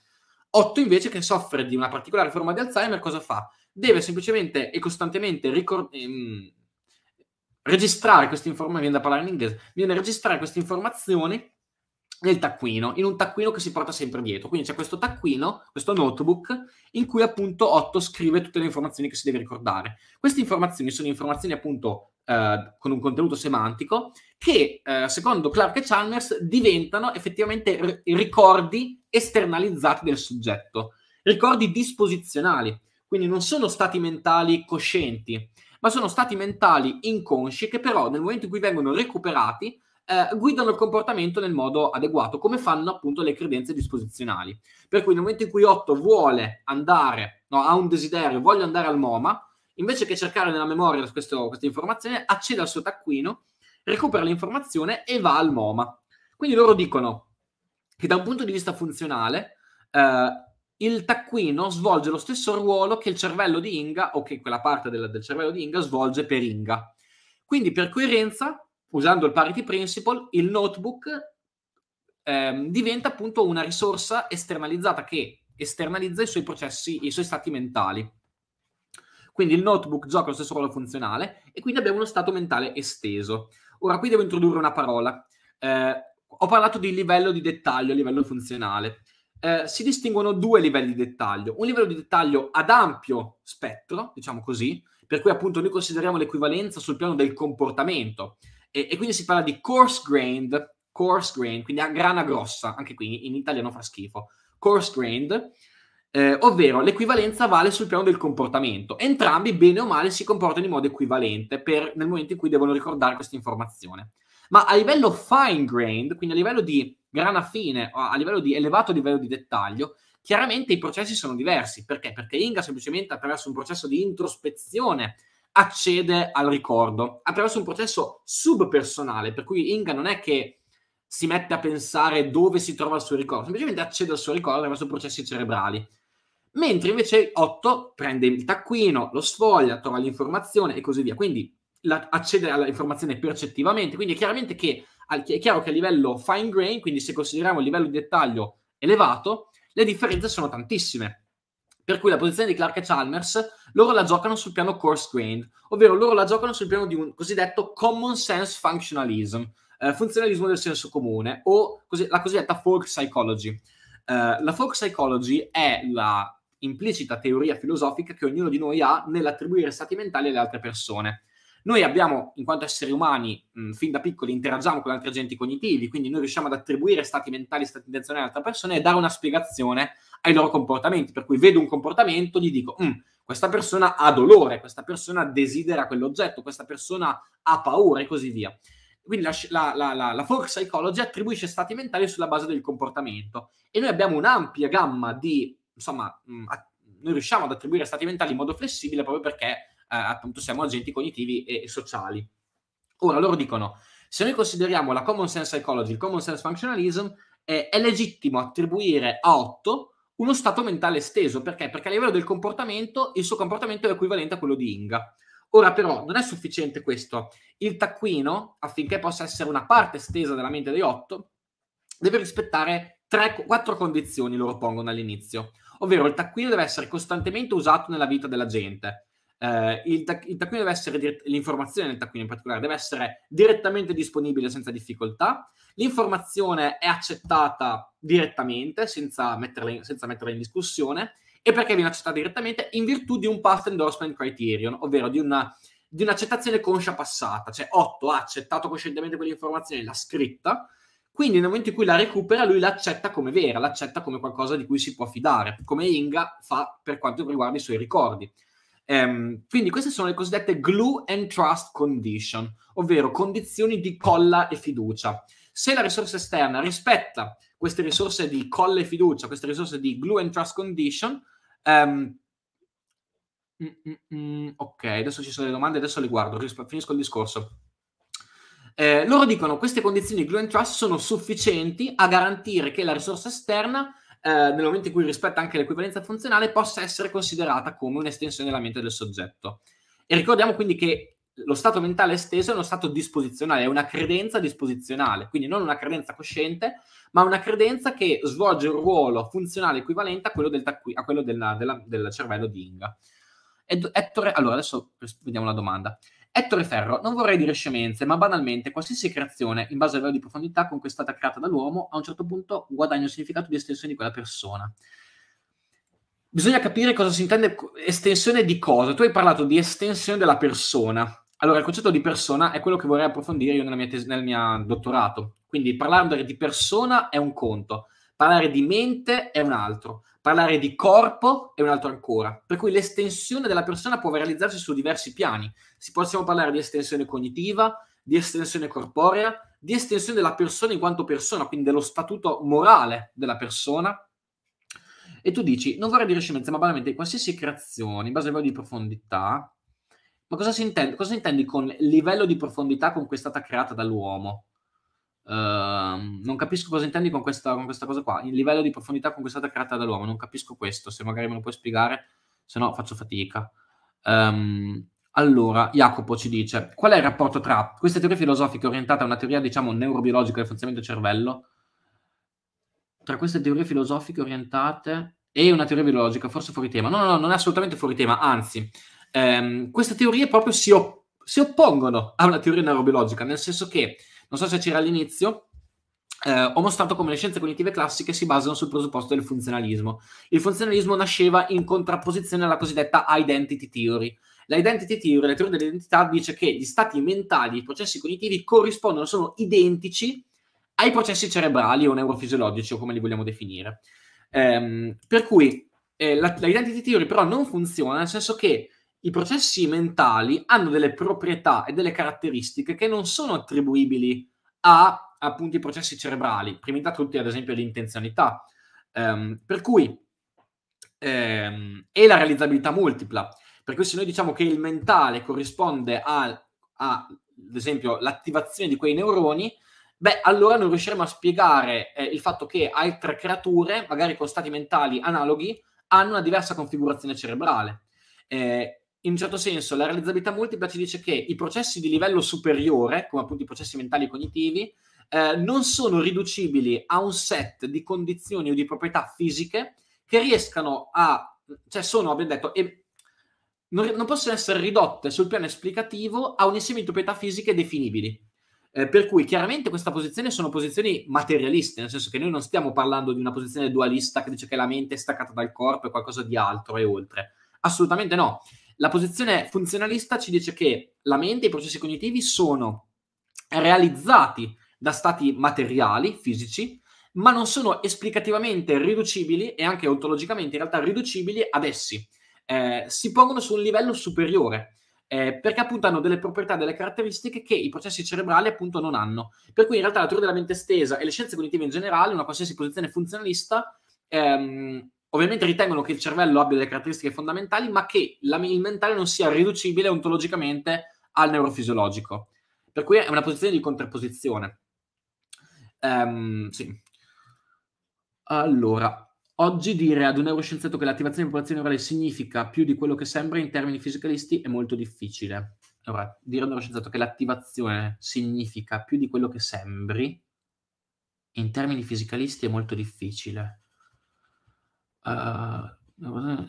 Otto invece, che soffre di una particolare forma di Alzheimer, cosa fa? deve semplicemente e costantemente ricor- ehm, registrare queste informazioni, viene da parlare in inglese, viene registrare queste informazioni nel taccuino, in un taccuino che si porta sempre dietro. Quindi c'è questo taccuino, questo notebook, in cui appunto Otto scrive tutte le informazioni che si deve ricordare. Queste informazioni sono informazioni appunto eh, con un contenuto semantico che, eh, secondo Clark e Chalmers, diventano effettivamente r- ricordi esternalizzati del soggetto, ricordi disposizionali. Quindi non sono stati mentali coscienti, ma sono stati mentali inconsci che però nel momento in cui vengono recuperati eh, guidano il comportamento nel modo adeguato, come fanno appunto le credenze disposizionali. Per cui nel momento in cui Otto vuole andare, no, ha un desiderio, voglio andare al MoMA, invece che cercare nella memoria questo, questa informazione, accede al suo taccuino, recupera l'informazione e va al MoMA. Quindi loro dicono che da un punto di vista funzionale eh, il taccuino svolge lo stesso ruolo che il cervello di Inga o che quella parte del, del cervello di Inga svolge per Inga. Quindi per coerenza, usando il parity principle, il notebook ehm, diventa appunto una risorsa esternalizzata che esternalizza i suoi processi, i suoi stati mentali. Quindi il notebook gioca lo stesso ruolo funzionale e quindi abbiamo uno stato mentale esteso. Ora qui devo introdurre una parola. Eh, ho parlato di livello di dettaglio, a livello funzionale eh, si distinguono due livelli di dettaglio. Un livello di dettaglio ad ampio spettro, diciamo così, per cui appunto noi consideriamo l'equivalenza sul piano del comportamento. E, e quindi si parla di coarse grained, coarse grained, quindi a grana grossa, anche qui in italiano fa schifo, coarse grained, eh, ovvero l'equivalenza vale sul piano del comportamento. Entrambi, bene o male, si comportano in modo equivalente per, nel momento in cui devono ricordare questa informazione. Ma a livello fine grained, quindi a livello di grana fine, a livello di elevato livello di dettaglio, chiaramente i processi sono diversi. Perché? Perché Inga semplicemente attraverso un processo di introspezione accede al ricordo, attraverso un processo subpersonale, per cui Inga non è che si mette a pensare dove si trova il suo ricordo, semplicemente accede al suo ricordo attraverso processi cerebrali. Mentre invece Otto prende il taccuino, lo sfoglia, trova l'informazione e così via. Quindi la, accede all'informazione percettivamente. Quindi è chiaramente che è chiaro che a livello fine grain, quindi se consideriamo il livello di dettaglio elevato, le differenze sono tantissime. Per cui la posizione di Clark e Chalmers loro la giocano sul piano coarse grained, ovvero loro la giocano sul piano di un cosiddetto common sense functionalism, eh, funzionalismo del senso comune, o cos- la cosiddetta folk psychology. Eh, la folk psychology è la implicita teoria filosofica che ognuno di noi ha nell'attribuire stati mentali alle altre persone noi abbiamo, in quanto esseri umani, mh, fin da piccoli interagiamo con altri agenti cognitivi, quindi noi riusciamo ad attribuire stati mentali, stati intenzionali ad altre persone e dare una spiegazione ai loro comportamenti. Per cui vedo un comportamento, gli dico, mm, questa persona ha dolore, questa persona desidera quell'oggetto, questa persona ha paura e così via. Quindi la, la, la, la force psychology attribuisce stati mentali sulla base del comportamento e noi abbiamo un'ampia gamma di, insomma, mh, noi riusciamo ad attribuire stati mentali in modo flessibile proprio perché eh, appunto siamo agenti cognitivi e, e sociali. Ora loro dicono, se noi consideriamo la common sense psychology, il common sense functionalism, eh, è legittimo attribuire a 8 uno stato mentale esteso. Perché? Perché a livello del comportamento, il suo comportamento è equivalente a quello di Inga. Ora però non è sufficiente questo. Il taccuino, affinché possa essere una parte estesa della mente dei 8, deve rispettare 3, 4 condizioni, loro pongono all'inizio. Ovvero il taccuino deve essere costantemente usato nella vita della gente eh, il, tac- il, taccuino deve essere, dirett- l'informazione del taccuino in particolare deve essere direttamente disponibile senza difficoltà, l'informazione è accettata direttamente senza metterla in, senza metterla in discussione e perché viene accettata direttamente in virtù di un path endorsement criterion, ovvero di una di un'accettazione conscia passata, cioè 8 ha accettato coscientemente quell'informazione, l'ha scritta, quindi nel momento in cui la recupera lui l'accetta come vera, l'accetta come qualcosa di cui si può fidare, come Inga fa per quanto riguarda i suoi ricordi. Um, quindi queste sono le cosiddette glue and trust condition, ovvero condizioni di colla e fiducia. Se la risorsa esterna rispetta queste risorse di colla e fiducia, queste risorse di glue and trust condition, um, mm, mm, ok, adesso ci sono le domande, adesso le guardo, risp- finisco il discorso. Eh, loro dicono che queste condizioni di glue and trust sono sufficienti a garantire che la risorsa esterna eh, nel momento in cui rispetta anche l'equivalenza funzionale, possa essere considerata come un'estensione della mente del soggetto. E ricordiamo quindi che lo stato mentale esteso è uno stato disposizionale, è una credenza disposizionale, quindi non una credenza cosciente, ma una credenza che svolge un ruolo funzionale equivalente a quello del, tacqui- a quello della, della, del cervello di Inga. Ed, Ettore, allora adesso vediamo la domanda. Ettore Ferro, non vorrei dire scemenze, ma banalmente qualsiasi creazione in base al livello di profondità con cui è stata creata dall'uomo a un certo punto guadagna un significato di estensione di quella persona. Bisogna capire cosa si intende estensione di cosa. Tu hai parlato di estensione della persona. Allora, il concetto di persona è quello che vorrei approfondire io nella mia tesi, nel mio dottorato. Quindi parlare di persona è un conto, parlare di mente è un altro. Parlare di corpo è un altro ancora, per cui l'estensione della persona può realizzarsi su diversi piani. Si possiamo parlare di estensione cognitiva, di estensione corporea, di estensione della persona in quanto persona, quindi dello statuto morale della persona. E tu dici, non vorrei dire scemenze, ma banalmente qualsiasi creazione in base al livello di profondità. Ma cosa, si intende, cosa intendi con livello di profondità con cui è stata creata dall'uomo? Ehm, non capisco cosa intendi con questa, con questa, cosa qua. Il livello di profondità con cui è stata creata dall'uomo, non capisco questo. Se magari me lo puoi spiegare, se no faccio fatica. Um, allora, Jacopo ci dice: qual è il rapporto tra queste teorie filosofiche orientate a una teoria, diciamo, neurobiologica del funzionamento del cervello? Tra queste teorie filosofiche orientate e una teoria biologica, forse fuori tema. No, no, no, non è assolutamente fuori tema, anzi, um, queste teorie proprio si, op- si oppongono a una teoria neurobiologica, nel senso che non so se c'era all'inizio, eh, ho mostrato come le scienze cognitive classiche si basano sul presupposto del funzionalismo. Il funzionalismo nasceva in contrapposizione alla cosiddetta identity theory. L'identity theory, la teoria dell'identità, dice che gli stati mentali, i processi cognitivi corrispondono, sono identici ai processi cerebrali o neurofisiologici, o come li vogliamo definire. Ehm, per cui eh, la, la identity theory però non funziona, nel senso che i processi mentali hanno delle proprietà e delle caratteristiche che non sono attribuibili a appunto i processi cerebrali, primi da tutti ad esempio l'intenzionalità, ehm, per cui ehm, e la realizzabilità multipla. Per cui se noi diciamo che il mentale corrisponde a, a ad esempio, l'attivazione di quei neuroni, beh, allora non riusciremo a spiegare eh, il fatto che altre creature, magari con stati mentali analoghi, hanno una diversa configurazione cerebrale. Eh, in un certo senso la realizzabilità multipla ci dice che i processi di livello superiore, come appunto i processi mentali e cognitivi, eh, non sono riducibili a un set di condizioni o di proprietà fisiche che riescano a, cioè sono, abbiamo detto, e non, non possono essere ridotte sul piano esplicativo a un insieme di proprietà fisiche definibili. Eh, per cui chiaramente questa posizione sono posizioni materialiste, nel senso che noi non stiamo parlando di una posizione dualista che dice che la mente è staccata dal corpo e qualcosa di altro e oltre. Assolutamente no. La posizione funzionalista ci dice che la mente e i processi cognitivi sono realizzati da stati materiali, fisici, ma non sono esplicativamente riducibili e anche ontologicamente in realtà riducibili ad essi. Eh, si pongono su un livello superiore. Eh, perché appunto hanno delle proprietà, delle caratteristiche che i processi cerebrali appunto non hanno. Per cui in realtà la teoria della mente estesa e le scienze cognitive in generale, una qualsiasi posizione funzionalista, ehm, ovviamente ritengono che il cervello abbia delle caratteristiche fondamentali, ma che la, il mentale non sia riducibile ontologicamente al neurofisiologico. Per cui è una posizione di contrapposizione. Um, sì. Allora, oggi dire ad un neuroscienziato che l'attivazione di popolazione neurale significa più di quello che sembra in termini fisicalisti è molto difficile. Allora, dire ad un neuroscienziato che l'attivazione significa più di quello che sembri in termini fisicalisti è molto difficile uh,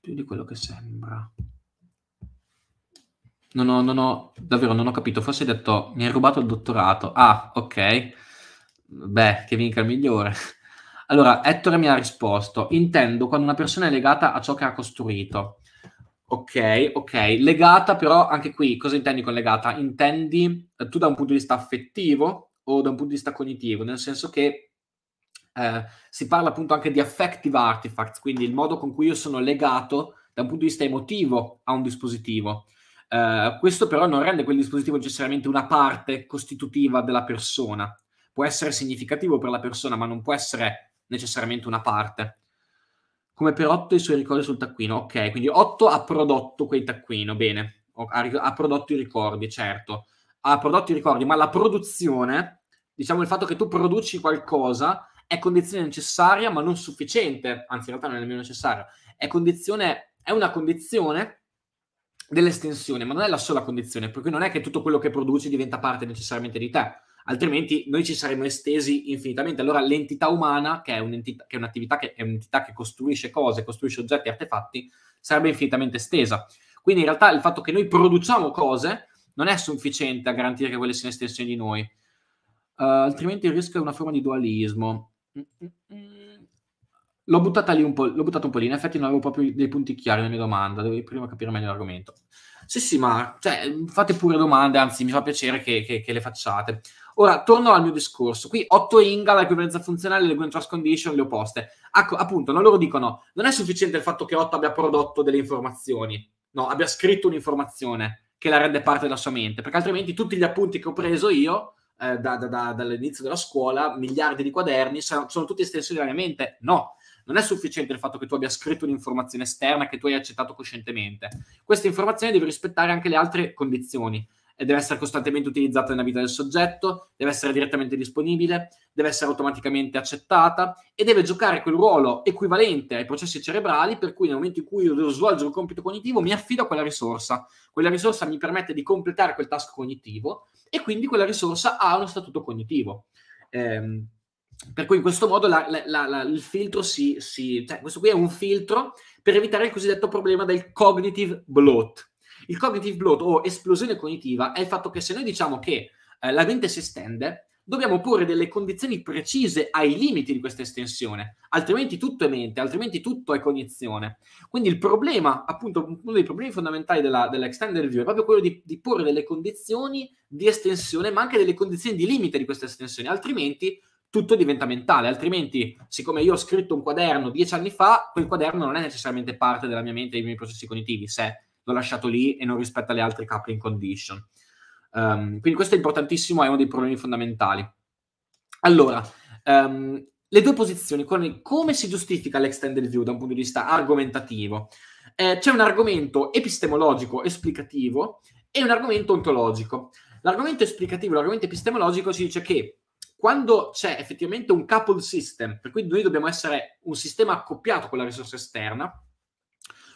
più di quello che sembra. Non ho, non ho, davvero non ho capito, forse hai detto mi hai rubato il dottorato. Ah, ok. Beh, che vinca il migliore. Allora, Ettore mi ha risposto, intendo quando una persona è legata a ciò che ha costruito. Ok, ok. Legata però, anche qui, cosa intendi con legata? Intendi eh, tu da un punto di vista affettivo o da un punto di vista cognitivo? Nel senso che eh, si parla appunto anche di affective artifacts, quindi il modo con cui io sono legato da un punto di vista emotivo a un dispositivo. Eh, questo però non rende quel dispositivo necessariamente una parte costitutiva della persona. Può essere significativo per la persona, ma non può essere necessariamente una parte. Come per Otto i suoi ricordi sul taccuino. Ok, quindi Otto ha prodotto quel taccuino, bene. Ha, ha prodotto i ricordi, certo. Ha prodotto i ricordi, ma la produzione, diciamo il fatto che tu produci qualcosa, è condizione necessaria ma non sufficiente, anzi in realtà non è nemmeno necessaria, è, è una condizione dell'estensione, ma non è la sola condizione, per cui non è che tutto quello che produci diventa parte necessariamente di te, altrimenti noi ci saremmo estesi infinitamente. Allora l'entità umana, che è, un'entità che, è un'attività che, è un'entità che costruisce cose, costruisce oggetti, artefatti, sarebbe infinitamente estesa. Quindi in realtà il fatto che noi produciamo cose non è sufficiente a garantire che quelle siano estensioni di noi, uh, altrimenti il rischio è una forma di dualismo. L'ho buttata lì un po', l'ho buttata un po' lì, in effetti non avevo proprio dei punti chiari nella mia domanda, dovevo prima capire meglio l'argomento. Sì, sì, ma cioè, fate pure domande, anzi mi fa piacere che, che, che, le facciate. Ora, torno al mio discorso. Qui 8 inga, l'equivalenza funzionale, le contrast condition, le opposte. Acco, appunto, no, loro dicono, non è sufficiente il fatto che 8 abbia prodotto delle informazioni, no, abbia scritto un'informazione che la rende parte della sua mente, perché altrimenti tutti gli appunti che ho preso io eh, da, da, da, dall'inizio della scuola, miliardi di quaderni, sono, sono tutti estensioni della mia mente? No. Non è sufficiente il fatto che tu abbia scritto un'informazione esterna che tu hai accettato coscientemente. Questa informazione deve rispettare anche le altre condizioni e deve essere costantemente utilizzata nella vita del soggetto, deve essere direttamente disponibile, deve essere automaticamente accettata e deve giocare quel ruolo equivalente ai processi cerebrali per cui nel momento in cui io devo svolgere un compito cognitivo mi affido a quella risorsa. Quella risorsa mi permette di completare quel task cognitivo e quindi quella risorsa ha uno statuto cognitivo. Eh, per cui in questo modo la, la, la, il filtro si, si, cioè questo qui è un filtro per evitare il cosiddetto problema del cognitive bloat. Il cognitive bloat o esplosione cognitiva è il fatto che se noi diciamo che eh, la mente si estende, dobbiamo porre delle condizioni precise ai limiti di questa estensione, altrimenti tutto è mente, altrimenti tutto è cognizione. Quindi il problema, appunto, uno dei problemi fondamentali della, dell'extended view è proprio quello di, di porre delle condizioni di estensione, ma anche delle condizioni di limite di questa estensione, altrimenti tutto diventa mentale, altrimenti, siccome io ho scritto un quaderno dieci anni fa, quel quaderno non è necessariamente parte della mia mente, e dei miei processi cognitivi, se l'ho lasciato lì e non rispetta le altre coupling condition. Um, quindi questo è importantissimo, è uno dei problemi fondamentali. Allora, um, le due posizioni, come si giustifica l'extended view da un punto di vista argomentativo? Eh, c'è un argomento epistemologico esplicativo e un argomento ontologico. L'argomento esplicativo, l'argomento epistemologico ci dice che quando c'è effettivamente un coupled system, per cui noi dobbiamo essere un sistema accoppiato con la risorsa esterna,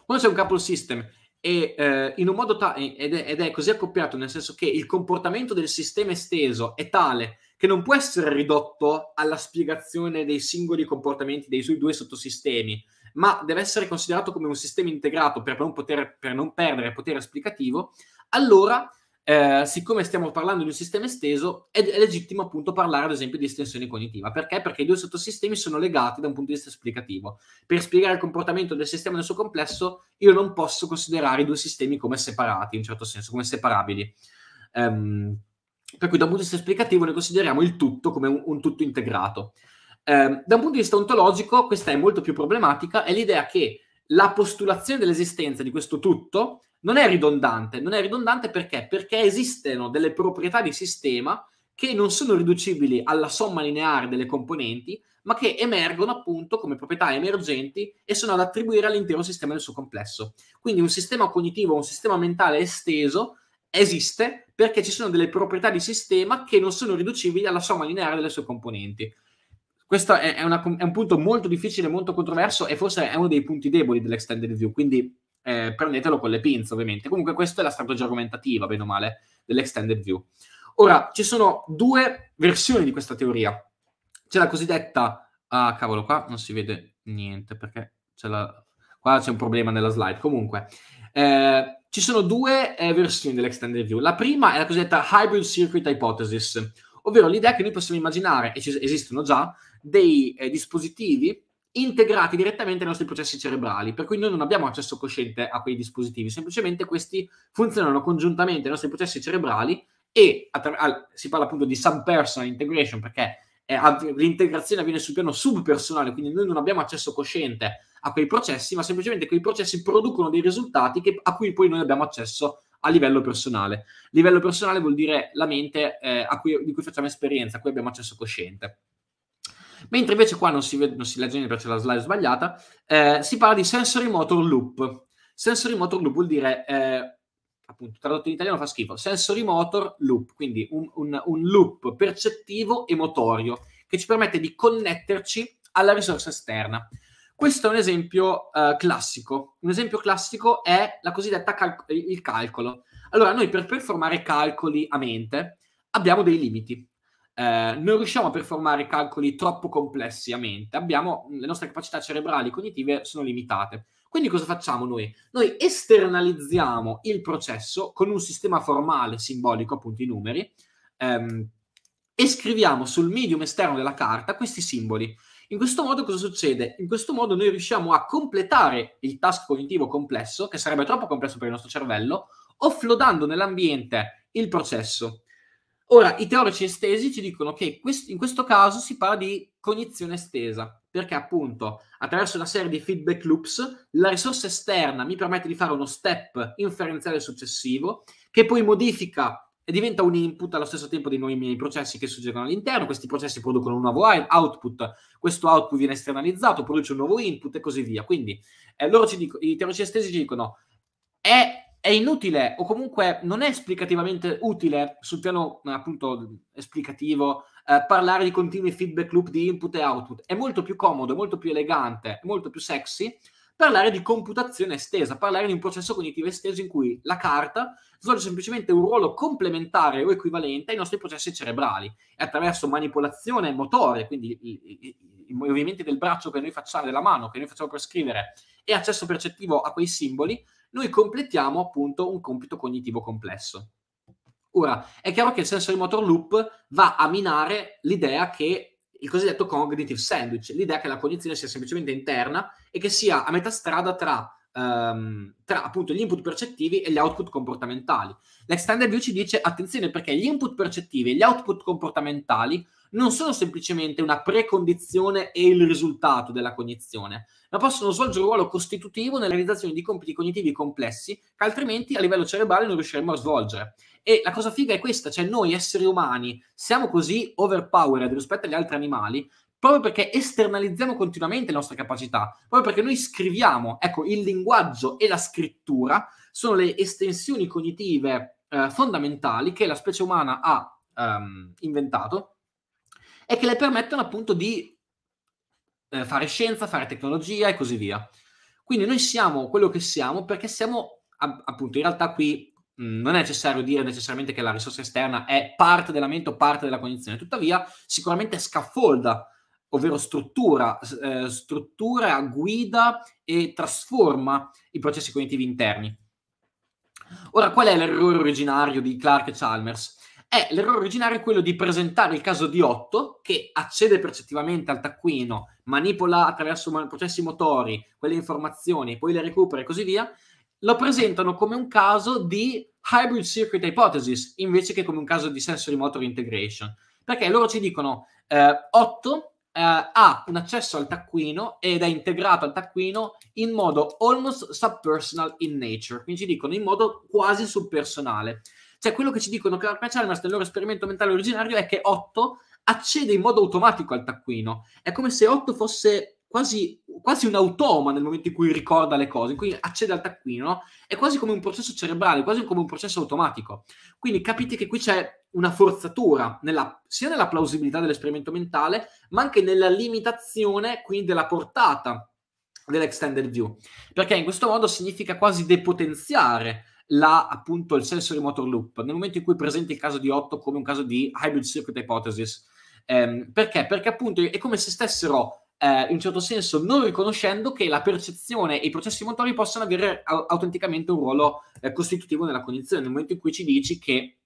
quando c'è un coupled system e, eh, in un modo tale eh, ed, ed, è così accoppiato nel senso che il comportamento del sistema esteso è tale che non può essere ridotto alla spiegazione dei singoli comportamenti dei suoi due sottosistemi, ma deve essere considerato come un sistema integrato per non, poter, per non perdere potere esplicativo, allora eh, siccome stiamo parlando di un sistema esteso, è, è, legittimo appunto parlare ad esempio di estensione cognitiva. Perché? Perché i due sottosistemi sono legati da un punto di vista esplicativo. Per spiegare il comportamento del sistema nel suo complesso, io non posso considerare i due sistemi come separati, in un certo senso, come separabili. Um, per cui da un punto di vista esplicativo noi consideriamo il tutto come un, un tutto integrato. Um, da un punto di vista ontologico questa è molto più problematica, è l'idea che la postulazione dell'esistenza di questo tutto non è ridondante, non è ridondante perché? Perché esistono delle proprietà di sistema che non sono riducibili alla somma lineare delle componenti, ma che emergono appunto come proprietà emergenti e sono ad attribuire all'intero sistema nel suo complesso. Quindi un sistema cognitivo, un sistema mentale esteso esiste perché ci sono delle proprietà di sistema che non sono riducibili alla somma lineare delle sue componenti. Questo è, una, è un punto molto difficile, molto controverso e forse è uno dei punti deboli dell'extended view, quindi eh, prendetelo con le pinze ovviamente. Comunque questa è la strategia argomentativa, bene o male, dell'extended view. Ora, ci sono due versioni di questa teoria. C'è la cosiddetta... Ah, cavolo, qua non si vede niente perché c'è la... qua c'è un problema nella slide. Comunque, eh, ci sono due eh, versioni dell'extended view. La prima è la cosiddetta hybrid circuit hypothesis, ovvero l'idea che noi possiamo immaginare, e ci esistono già, dei eh, dispositivi integrati direttamente nei nostri processi cerebrali, per cui noi non abbiamo accesso cosciente a quei dispositivi, semplicemente questi funzionano congiuntamente ai nostri processi cerebrali e attra- si parla appunto di subpersonal integration perché eh, l'integrazione avviene sul piano subpersonale, quindi noi non abbiamo accesso cosciente a quei processi, ma semplicemente quei processi producono dei risultati che, a cui poi noi abbiamo accesso a livello personale. Livello personale vuol dire la mente eh, cui, di cui facciamo esperienza, a cui abbiamo accesso cosciente. Mentre invece qua non si, vede, non si legge niente perché c'è la slide sbagliata, eh, si parla di sensory motor loop. Sensory motor loop vuol dire, eh, appunto, tradotto in italiano fa schifo, sensory motor loop, quindi un, un, un loop percettivo e motorio che ci permette di connetterci alla risorsa esterna. Questo è un esempio eh, classico. Un esempio classico è la cosiddetta cal- il calcolo. Allora, noi per performare calcoli a mente abbiamo dei limiti. Eh, non riusciamo a performare calcoli troppo complessi a mente, abbiamo, le nostre capacità cerebrali e cognitive sono limitate. Quindi cosa facciamo noi? Noi esternalizziamo il processo con un sistema formale simbolico, appunto i numeri, ehm, e scriviamo sul medium esterno della carta questi simboli. In questo modo cosa succede? In questo modo noi riusciamo a completare il task cognitivo complesso, che sarebbe troppo complesso per il nostro cervello, offloadando nell'ambiente il processo. Ora, i teorici estesi ci dicono che in questo caso si parla di cognizione estesa, perché appunto attraverso una serie di feedback loops la risorsa esterna mi permette di fare uno step inferenziale successivo che poi modifica e diventa un input allo stesso tempo dei nuovi miei processi che succedono all'interno, questi processi producono un nuovo output, questo output viene esternalizzato, produce un nuovo input e così via. Quindi eh, dico, i teorici estesi ci dicono è è inutile o comunque non è esplicativamente utile sul piano appunto esplicativo eh, parlare di continui feedback loop di input e output. È molto più comodo, molto più elegante, molto più sexy parlare di computazione estesa, parlare di un processo cognitivo esteso in cui la carta svolge semplicemente un ruolo complementare o equivalente ai nostri processi cerebrali e attraverso manipolazione motore, quindi i, i, i, movimenti del braccio che noi facciamo, della mano che noi facciamo per scrivere e accesso percettivo a quei simboli, noi completiamo appunto un compito cognitivo complesso. Ora, è chiaro che il sensory motor loop va a minare l'idea che il cosiddetto cognitive sandwich, l'idea che la cognizione sia semplicemente interna e che sia a metà strada tra ehm, tra appunto gli input percettivi e gli output comportamentali. L'extended view ci dice attenzione perché gli input percettivi e gli output comportamentali non sono semplicemente una precondizione e il risultato della cognizione, ma possono svolgere un ruolo costitutivo nella realizzazione di compiti cognitivi complessi che altrimenti a livello cerebrale non riusciremmo a svolgere. E la cosa figa è questa, cioè noi esseri umani siamo così overpowered rispetto agli altri animali proprio perché esternalizziamo continuamente le nostre capacità, proprio perché noi scriviamo. Ecco, il linguaggio e la scrittura sono le estensioni cognitive eh, fondamentali che la specie umana ha ehm, inventato e che le permettono appunto di eh, fare scienza, fare tecnologia e così via. Quindi noi siamo quello che siamo perché siamo, appunto, in realtà qui mm, non è necessario dire necessariamente che la risorsa esterna è parte della mente o parte della cognizione, tuttavia sicuramente scaffolda ovvero struttura, eh, struttura, guida e trasforma i processi cognitivi interni. Ora, qual è l'errore originario di Clark e Chalmers? È l'errore originario è quello di presentare il caso di Otto, che accede percettivamente al taccuino, manipola attraverso processi motori quelle informazioni, poi le recupera e così via, lo presentano come un caso di hybrid circuit hypothesis invece che come un caso di sensory motor integration. Perché loro ci dicono eh, Otto Uh, ha un accesso al taccuino ed è integrato al taccuino in modo almost subpersonal in nature, quindi ci dicono in modo quasi subpersonale. Cioè, quello che ci dicono Clark e Chalmers nel loro esperimento mentale originario è che 8 accede in modo automatico al taccuino. È come se 8 fosse quasi, quasi un automa nel momento in cui ricorda le cose, in cui accede al taccuino, è quasi come un processo cerebrale, quasi come un processo automatico. Quindi capite che qui c'è una forzatura nella, sia nella plausibilità dell'esperimento mentale, ma anche nella limitazione quindi della portata dell'extended view, perché in questo modo significa quasi depotenziare la, appunto, il sensory motor loop nel momento in cui presenti il caso di 8 come un caso di hybrid circuit hypothesis. Ehm, perché? Perché appunto è come se stessero eh, in un certo senso non riconoscendo che la percezione e i processi motori possano avere autenticamente un ruolo eh, costitutivo nella cognizione, nel momento in cui ci dici che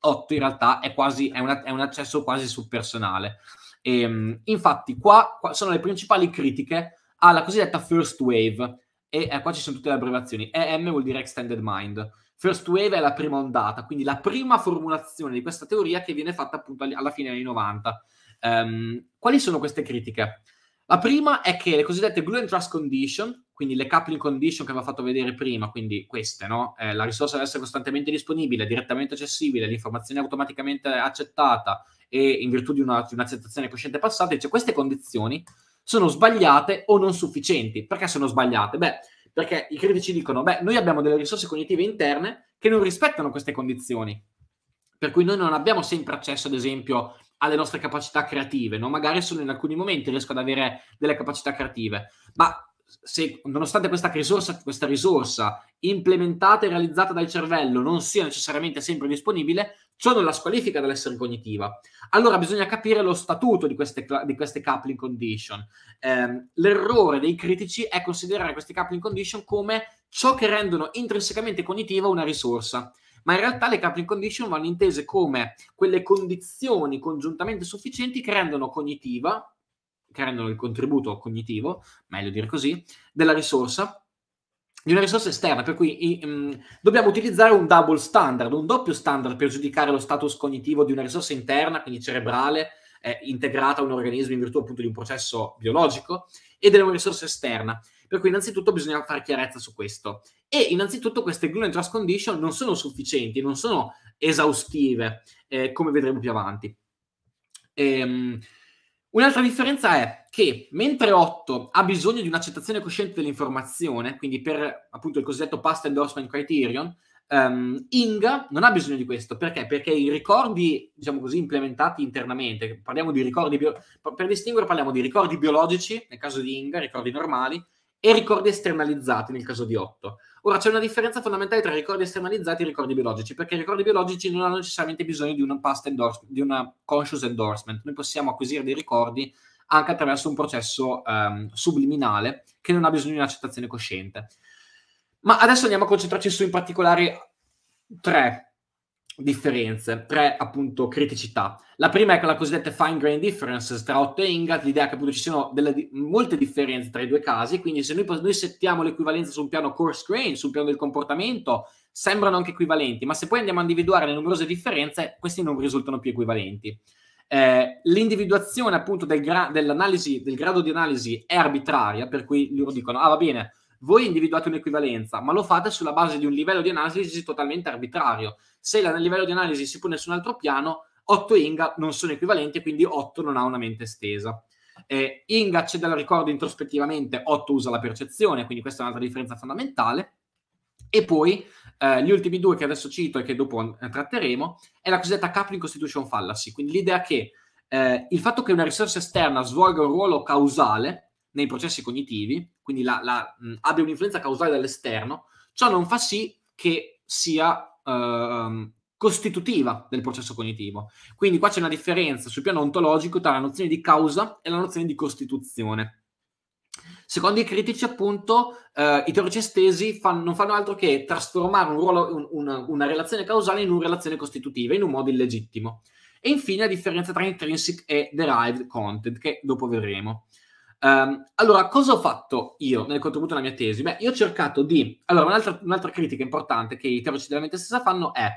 8 in realtà è, quasi, è, una, è un accesso quasi subpersonale. E, ehm, infatti qua, qua sono le principali critiche alla cosiddetta first wave, e eh, qua ci sono tutte le abbreviazioni. EM vuol dire Extended Mind. First Wave è la prima ondata, quindi la prima formulazione di questa teoria che viene fatta appunto alla fine degli anni 90. Um, ehm, quali sono queste critiche? La prima è che le cosiddette glue and trust condition, quindi le coupling condition che aveva fatto vedere prima, quindi queste, no? eh, la risorsa deve essere costantemente disponibile, direttamente accessibile, l'informazione automaticamente accettata e in virtù di, una, di un'accettazione cosciente passata, cioè queste condizioni sono sbagliate o non sufficienti. Perché sono sbagliate? Beh, perché i critici dicono, beh, noi abbiamo delle risorse cognitive interne che non rispettano queste condizioni, per cui noi non abbiamo sempre accesso, ad esempio, alle nostre capacità creative, no? magari solo in alcuni momenti riesco ad avere delle capacità creative, ma se, nonostante questa risorsa, questa risorsa implementata e realizzata dal cervello non sia necessariamente sempre disponibile, ciò non la squalifica dall'essere cognitiva. Allora bisogna capire lo statuto di queste, di queste coupling condition. Eh, l'errore dei critici è considerare queste coupling condition come ciò che rendono intrinsecamente cognitiva una risorsa. Ma in realtà le coupling condition vanno intese come quelle condizioni congiuntamente sufficienti che rendono cognitiva che rendono il contributo cognitivo, meglio dire così, della risorsa di una risorsa esterna, per cui um, dobbiamo utilizzare un double standard, un doppio standard per giudicare lo status cognitivo di una risorsa interna, quindi cerebrale, eh, integrata a un organismo in virtù appunto di un processo biologico, e della risorsa esterna. Per cui innanzitutto bisogna fare chiarezza su questo. E innanzitutto queste gluten trust condition non sono sufficienti, non sono esaustive, eh, come vedremo più avanti. Ehm, Un'altra differenza è che mentre 8 ha bisogno di un'accettazione cosciente dell'informazione, quindi per appunto il cosiddetto past endorsement criterion, um, Inga non ha bisogno di questo. Perché? Perché i ricordi, diciamo così, implementati internamente, parliamo di ricordi, bio- per distinguere parliamo di ricordi biologici, nel caso di Inga, ricordi normali, e ricordi esternalizzati nel caso di 8. Ora c'è una differenza fondamentale tra ricordi esternalizzati e ricordi biologici, perché i ricordi biologici non hanno necessariamente bisogno di un past endorse, di una conscious endorsement. Noi possiamo acquisire dei ricordi anche attraverso un processo um, subliminale che non ha bisogno di un'accettazione cosciente. Ma adesso andiamo a concentrarci su in particolare tre differenze, tre appunto criticità. La prima è con la cosiddetta fine grain difference tra Otto e Ingat, l'idea che appunto ci siano delle, molte differenze tra i due casi, quindi se noi, noi settiamo l'equivalenza su un piano coarse grain, sul piano del comportamento, sembrano anche equivalenti, ma se poi andiamo a individuare le numerose differenze, questi non risultano più equivalenti. Eh, l'individuazione appunto del, gra- dell'analisi, del grado di analisi è arbitraria, per cui loro dicono, ah va bene, voi individuate un'equivalenza, ma lo fate sulla base di un livello di analisi totalmente arbitrario. Se il livello di analisi si pone su un altro piano, 8 Inga non sono equivalenti, quindi 8 non ha una mente estesa. Eh, Inga c'è al ricordo introspettivamente, 8 usa la percezione, quindi questa è un'altra differenza fondamentale. E poi eh, gli ultimi due che adesso cito e che dopo eh, tratteremo è la cosiddetta coupling constitution fallacy, quindi l'idea che eh, il fatto che una risorsa esterna svolga un ruolo causale nei processi cognitivi, quindi la, la, mh, abbia un'influenza causale dall'esterno, ciò non fa sì che sia eh, costitutiva del processo cognitivo. Quindi qua c'è una differenza sul piano ontologico tra la nozione di causa e la nozione di costituzione. Secondo i critici, appunto, eh, i teoricestesi fanno, non fanno altro che trasformare un ruolo, un, una, una, relazione causale in una relazione costitutiva, in un modo illegittimo. E infine la differenza tra intrinsic e derived content, che dopo vedremo. Um, allora, cosa ho fatto io nel contributo alla mia tesi? Beh, io ho cercato di... Allora, un'altra, un'altra critica importante che i teorici della mente stessa fanno è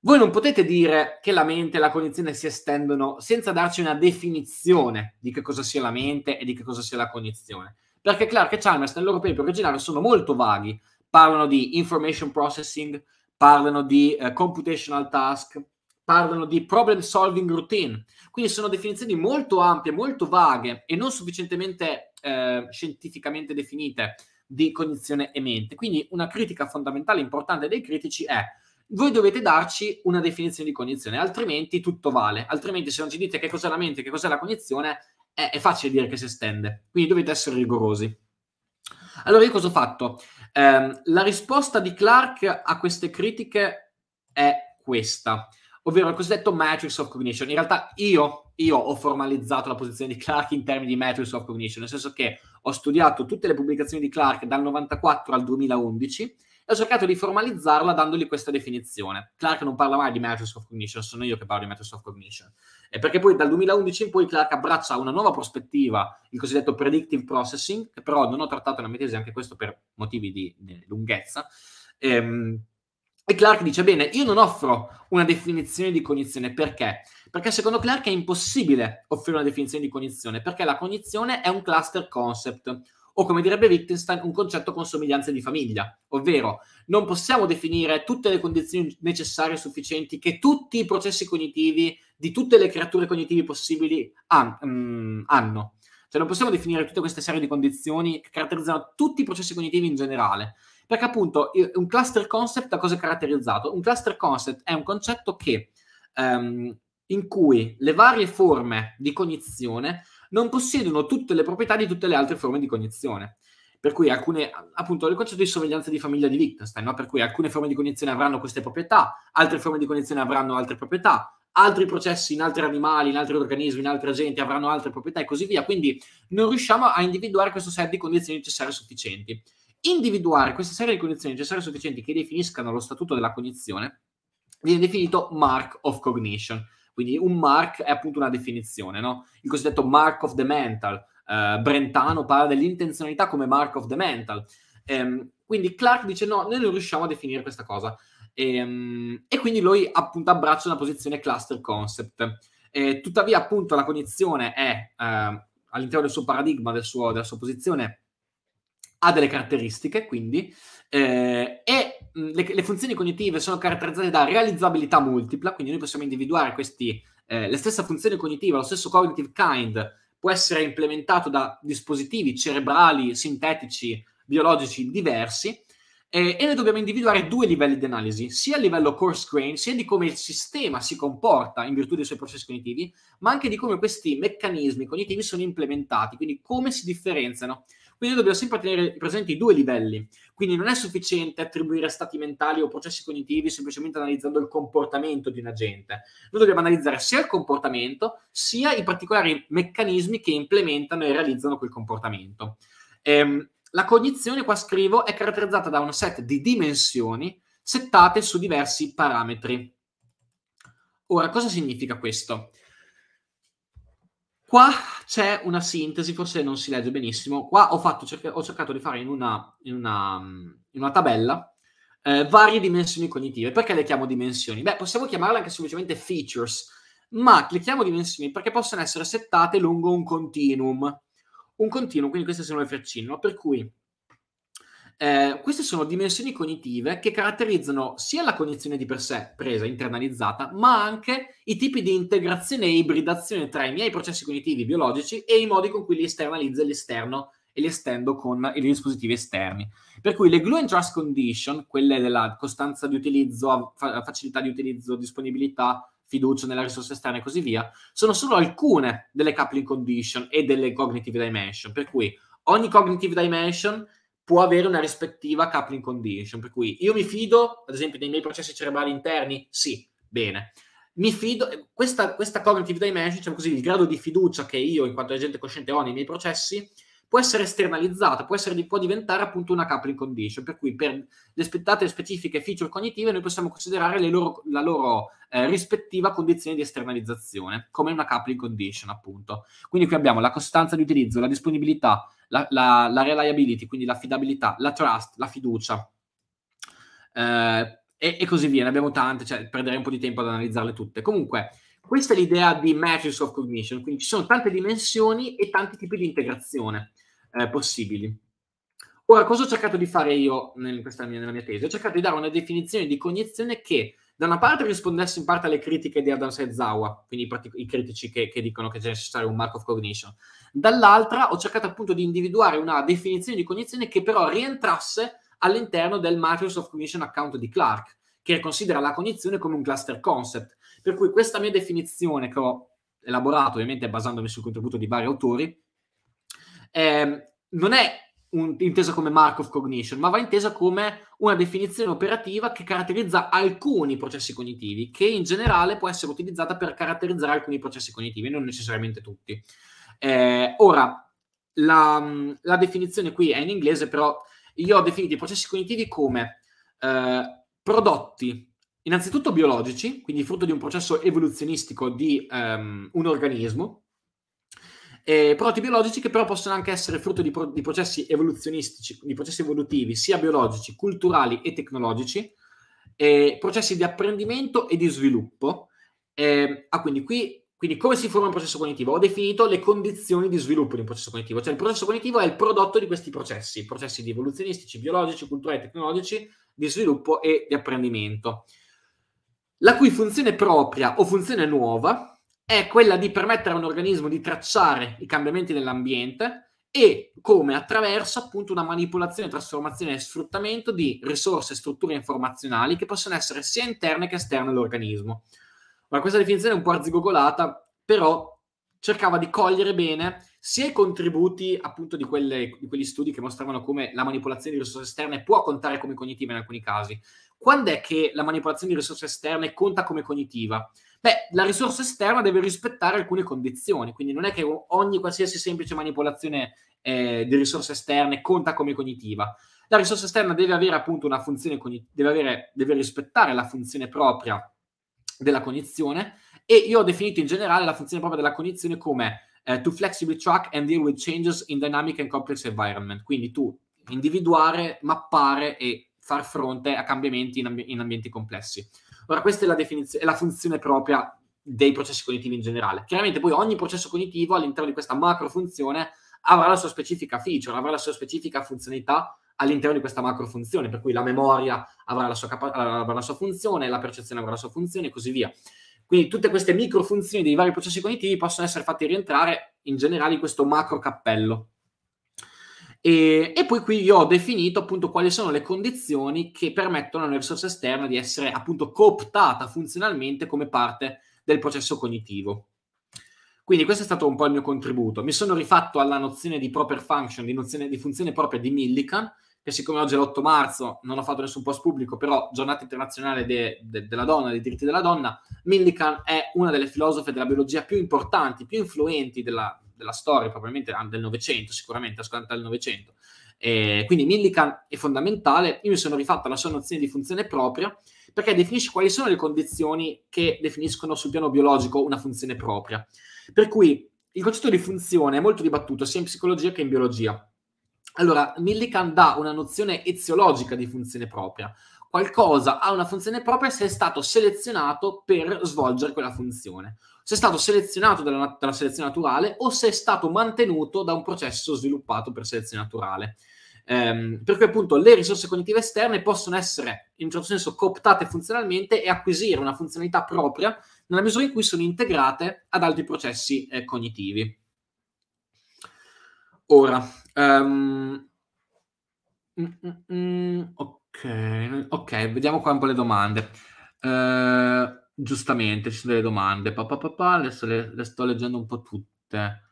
voi non potete dire che la mente e la cognizione si estendono senza darci una definizione di che cosa sia la mente e di che cosa sia la cognizione. Perché Clark e Chalmers nel loro paper originario sono molto vaghi. Parlano di information processing, parlano di uh, computational task, parlano di problem solving routine. Quindi sono definizioni molto ampie, molto vaghe e non sufficientemente eh, scientificamente definite di cognizione e mente. Quindi una critica fondamentale importante dei critici è voi dovete darci una definizione di cognizione, altrimenti tutto vale. Altrimenti se non ci dite che cos'è la mente, che cos'è la cognizione, è, è facile dire che si estende. Quindi dovete essere rigorosi. Allora io cosa ho fatto? Eh, la risposta di Clark a queste critiche è questa ovvero il cosiddetto matrix of cognition. In realtà io, io, ho formalizzato la posizione di Clark in termini di matrix of cognition, nel senso che ho studiato tutte le pubblicazioni di Clark dal 94 al 2011 e ho cercato di formalizzarla dandogli questa definizione. Clark non parla mai di matrix of cognition, sono io che parlo di matrix of cognition. E perché poi dal 2011 in poi Clark abbraccia una nuova prospettiva, il cosiddetto predictive processing, che però non ho trattato nella mia anche questo per motivi di, di lunghezza. Ehm, e Clark dice, bene, io non offro una definizione di cognizione, perché? Perché secondo Clark è impossibile offrire una definizione di cognizione, perché la cognizione è un cluster concept, o come direbbe Wittgenstein, un concetto con somiglianze di famiglia, ovvero non possiamo definire tutte le condizioni necessarie e sufficienti che tutti i processi cognitivi di tutte le creature cognitive possibili han- mm, hanno. Cioè non possiamo definire tutta questa serie di condizioni che caratterizzano tutti i processi cognitivi in generale. Perché appunto un cluster concept a cosa è caratterizzato? Un cluster concept è un concetto che, um, in cui le varie forme di cognizione non possiedono tutte le proprietà di tutte le altre forme di cognizione. Per cui alcune, appunto, il concetto di sorveglianza di famiglia di Wittgenstein, no? per cui alcune forme di cognizione avranno queste proprietà, altre forme di cognizione avranno altre proprietà, altri processi in altri animali, in altri organismi, in altri agenti avranno altre proprietà e così via. Quindi non riusciamo a individuare questo set di condizioni necessarie sufficienti individuare questa serie di condizioni necessarie e sufficienti che definiscano lo statuto della cognizione viene definito mark of cognition. Quindi un mark è appunto una definizione, no? Il cosiddetto mark of the mental. Uh, Brentano parla dell'intenzionalità come mark of the mental. Um, quindi Clark dice no, noi non riusciamo a definire questa cosa. Um, e quindi lui appunto abbraccia una posizione cluster concept. E, tuttavia appunto la cognizione è uh, all'interno del suo paradigma, del suo, della sua posizione, ha delle caratteristiche, quindi, eh, e le, le, funzioni cognitive sono caratterizzate da realizzabilità multipla, quindi noi possiamo individuare questi, eh, la stessa funzione cognitiva, lo stesso cognitive kind può essere implementato da dispositivi cerebrali, sintetici, biologici diversi, eh, e noi dobbiamo individuare due livelli di analisi, sia a livello coarse grain, sia di come il sistema si comporta in virtù dei suoi processi cognitivi, ma anche di come questi meccanismi cognitivi sono implementati, quindi come si differenziano quindi dobbiamo sempre tenere presenti i due livelli. Quindi non è sufficiente attribuire stati mentali o processi cognitivi semplicemente analizzando il comportamento di un agente. Noi dobbiamo analizzare sia il comportamento, sia i particolari meccanismi che implementano e realizzano quel comportamento. Ehm, la cognizione, qua scrivo, è caratterizzata da un set di dimensioni settate su diversi parametri. Ora, cosa significa questo? Qua c'è una sintesi, forse non si legge benissimo. Qua ho, fatto, ho cercato di fare in una, in una, in una tabella eh, varie dimensioni cognitive. Perché le chiamo dimensioni? Beh, possiamo chiamarle anche semplicemente features, ma le chiamo dimensioni perché possono essere settate lungo un continuum. Un continuum, quindi queste sono le freccine, no? per cui eh, queste sono dimensioni cognitive che caratterizzano sia la cognizione di per sé presa, internalizzata, ma anche i tipi di integrazione e ibridazione tra i miei processi cognitivi biologici e i modi con cui li esternalizzo all'esterno e li estendo con i dispositivi esterni. Per cui le glue and trust condition, quelle della costanza di utilizzo, fa- facilità di utilizzo, disponibilità, fiducia nella risorsa esterna e così via, sono solo alcune delle coupling condition e delle cognitive dimension, per cui ogni cognitive dimension può avere una rispettiva coupling condition. Per cui io mi fido, ad esempio, dei miei processi cerebrali interni? Sì, bene. Mi fido, questa, questa cognitive dimension, diciamo così, il grado di fiducia che io, in quanto agente cosciente, ho nei miei processi, può essere esternalizzata, può, essere, può diventare appunto una coupling condition, per cui per le aspettate specifiche feature cognitive noi possiamo considerare loro, la loro eh, rispettiva condizione di esternalizzazione, come una coupling condition appunto. Quindi qui abbiamo la costanza di utilizzo, la disponibilità, la, la, la reliability, quindi l'affidabilità, la trust, la fiducia. Eh, e, e, così via, ne abbiamo tante, cioè perderei un po' di tempo ad analizzarle tutte. Comunque, questa è l'idea di Matrix of Cognition, quindi ci sono tante dimensioni e tanti tipi di integrazione eh, possibili. Ora, cosa ho cercato di fare io nel, mia, nella mia tesi? Ho cercato di dare una definizione di cognizione che da una parte rispondesse in parte alle critiche di Adam Sezawa, quindi i, critici che, che dicono che è necessario un mark of cognition, dall'altra ho cercato appunto di individuare una definizione di cognizione che però rientrasse all'interno del Microsoft Cognition Account di Clark, che considera la cognizione come un cluster concept. Per cui questa mia definizione che ho elaborato, ovviamente basandomi sul contributo di vari autori, eh, non è un, intesa come Markov cognition, ma va intesa come una definizione operativa che caratterizza alcuni processi cognitivi, che in generale può essere utilizzata per caratterizzare alcuni processi cognitivi, non necessariamente tutti. Eh, ora, la, la, definizione qui è in inglese, però io ho definito i processi cognitivi come eh, prodotti innanzitutto biologici, quindi frutto di un processo evoluzionistico di ehm, un organismo, eh, prodotti biologici che però possono anche essere frutto di, pro- di processi evoluzionistici, di processi evolutivi, sia biologici, culturali e tecnologici, eh, processi di apprendimento e di sviluppo. Eh, ah, quindi qui quindi come si forma un processo cognitivo? Ho definito le condizioni di sviluppo di un processo cognitivo, cioè il processo cognitivo è il prodotto di questi processi, processi di evoluzionistici, biologici, culturali, e tecnologici, di sviluppo e di apprendimento, la cui funzione propria o funzione nuova è quella di permettere a un organismo di tracciare i cambiamenti nell'ambiente e come attraverso appunto una manipolazione, trasformazione e sfruttamento di risorse strutture informazionali che possono essere sia interne che esterne all'organismo. Ma questa definizione è un po' arzigogolata, però cercava di cogliere bene sia i contributi appunto di, quelle, di quegli studi che mostravano come la manipolazione di risorse esterne può contare come cognitiva in alcuni casi. Quando è che la manipolazione di risorse esterne conta come cognitiva? Beh, la risorsa esterna deve rispettare alcune condizioni, quindi non è che ogni qualsiasi semplice manipolazione eh, di risorse esterne conta come cognitiva. La risorsa esterna deve avere appunto una funzione deve, avere, deve rispettare la funzione propria della cognizione e io ho definito in generale la funzione propria della cognizione come eh, to flexibly track and deal with changes in dynamic and complex environment, quindi tu individuare, mappare e far fronte a cambiamenti in, ambi- in ambienti complessi. Ora, questa è la, definiz- è la funzione propria dei processi cognitivi in generale. Chiaramente poi ogni processo cognitivo all'interno di questa macro funzione avrà la sua specifica feature, avrà la sua specifica funzionalità all'interno di questa macro funzione, per cui la memoria avrà la sua, capa- avrà la sua funzione, la percezione avrà la sua funzione e così via. Quindi tutte queste micro funzioni dei vari processi cognitivi possono essere fatte rientrare in generale in questo macro cappello. E, e, poi qui io ho definito appunto quali sono le condizioni che permettono a una risorsa esterna di essere appunto cooptata funzionalmente come parte del processo cognitivo. Quindi questo è stato un po' il mio contributo. Mi sono rifatto alla nozione di proper function, di, nozione, di funzione propria di Millikan, che siccome oggi è l'8 marzo non ho fatto nessun post pubblico, però giornata internazionale de, de, della donna, dei diritti della donna, Millikan è una delle filosofe della biologia più importanti, più influenti della, della storia, probabilmente del Novecento, sicuramente, ascoltata del Novecento. Eh, quindi Millikan è fondamentale. Io mi sono rifatta la sua nozione di funzione propria perché definisce quali sono le condizioni che definiscono sul piano biologico una funzione propria. Per cui il concetto di funzione è molto dibattuto sia in psicologia che in biologia. Allora, Millikan dà una nozione eziologica di funzione propria. Qualcosa ha una funzione propria se è stato selezionato per svolgere quella funzione se è stato selezionato dalla, dalla selezione naturale o se è stato mantenuto da un processo sviluppato per selezione naturale. Ehm, per cui appunto le risorse cognitive esterne possono essere in un certo senso cooptate funzionalmente e acquisire una funzionalità propria nella misura in cui sono integrate ad altri processi eh, cognitivi. Ora, um, mm, mm, ok, ok, vediamo qua un po' le domande. Uh, giustamente ci sono delle domande. Pa, pa, pa, pa adesso le, le, sto leggendo un po' tutte.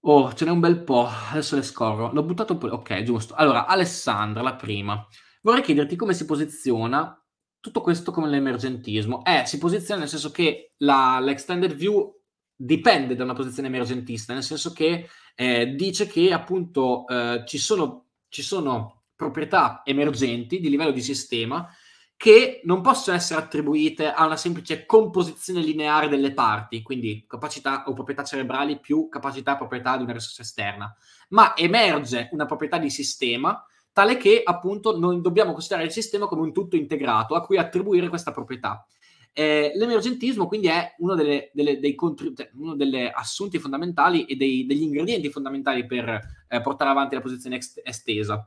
Oh, ce n'è un bel po', adesso le scorro. L'ho buttato un po'. Ok, giusto. Allora, Alessandra, la prima. Vorrei chiederti come si posiziona tutto questo come l'emergentismo. Eh, si posiziona nel senso che la, l'extended view dipende da una posizione emergentista, nel senso che eh, dice che appunto eh, ci, sono, ci sono proprietà emergenti di livello di sistema che non possono essere attribuite a una semplice composizione lineare delle parti, quindi capacità o proprietà cerebrali più capacità o proprietà di una risorsa esterna, ma emerge una proprietà di sistema tale che appunto non dobbiamo considerare il sistema come un tutto integrato a cui attribuire questa proprietà. Eh, l'emergentismo quindi è uno, delle, delle, dei contri- cioè, uno delle assunti fondamentali e dei, degli ingredienti fondamentali per eh, portare avanti la posizione est- estesa.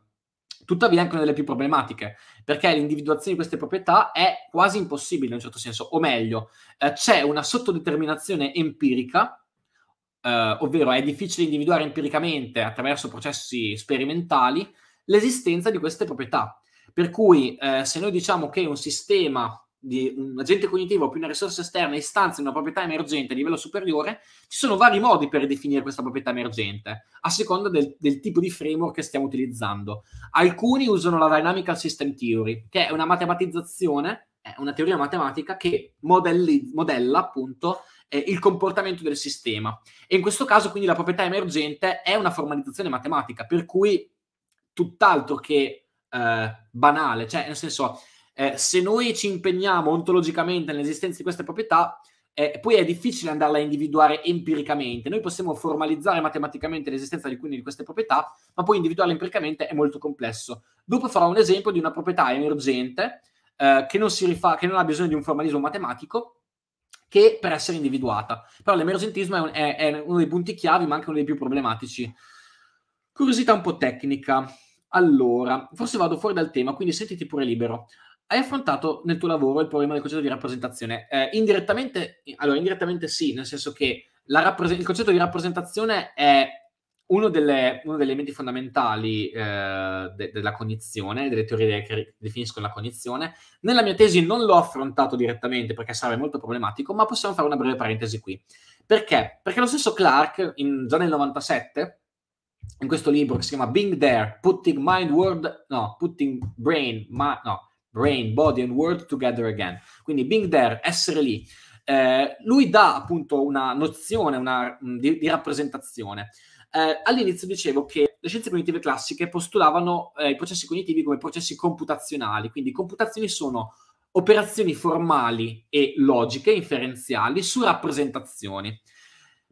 Tuttavia è anche una delle più problematiche, perché l'individuazione di queste proprietà è quasi impossibile in un certo senso, o meglio, eh, c'è una sottodeterminazione empirica, eh, ovvero è difficile individuare empiricamente attraverso processi sperimentali l'esistenza di queste proprietà. Per cui eh, se noi diciamo che un sistema di un agente cognitivo più una risorsa esterna istanzi una proprietà emergente a livello superiore, ci sono vari modi per definire questa proprietà emergente, a seconda del, del, tipo di framework che stiamo utilizzando. Alcuni usano la Dynamical System Theory, che è una matematizzazione, è una teoria matematica che modelli, modella appunto eh, il comportamento del sistema. E in questo caso quindi la proprietà emergente è una formalizzazione matematica, per cui tutt'altro che eh, banale, cioè nel senso eh, se noi ci impegniamo ontologicamente nell'esistenza di queste proprietà, eh, poi è difficile andarla a individuare empiricamente. Noi possiamo formalizzare matematicamente l'esistenza di alcune di queste proprietà, ma poi individuarle empiricamente è molto complesso. Dopo farò un esempio di una proprietà emergente eh, che, non rifa- che, non ha bisogno di un formalismo matematico che per essere individuata. Però l'emergentismo è, un, è, è uno dei punti chiavi, ma anche uno dei più problematici. Curiosità un po' tecnica. Allora, forse vado fuori dal tema, quindi sentiti pure libero. Hai affrontato nel tuo lavoro il problema del concetto di rappresentazione? Eh, indirettamente, allora, indirettamente sì, nel senso che rappres- il concetto di rappresentazione è uno, delle, uno degli elementi fondamentali eh, de- della cognizione, delle teorie che definiscono la cognizione. Nella mia tesi non l'ho affrontato direttamente perché sarebbe molto problematico, ma possiamo fare una breve parentesi qui. Perché? Perché lo stesso Clark, in, già nel 97, in questo libro che si chiama Being There, Putting Mind World, no, Putting Brain, ma no, brain, body and world together again. Quindi being there, essere lì. Eh, lui dà appunto una nozione una, di, di, rappresentazione. Eh, all'inizio dicevo che le scienze cognitive classiche postulavano eh, i processi cognitivi come processi computazionali, quindi computazioni sono operazioni formali e logiche, inferenziali, su rappresentazioni.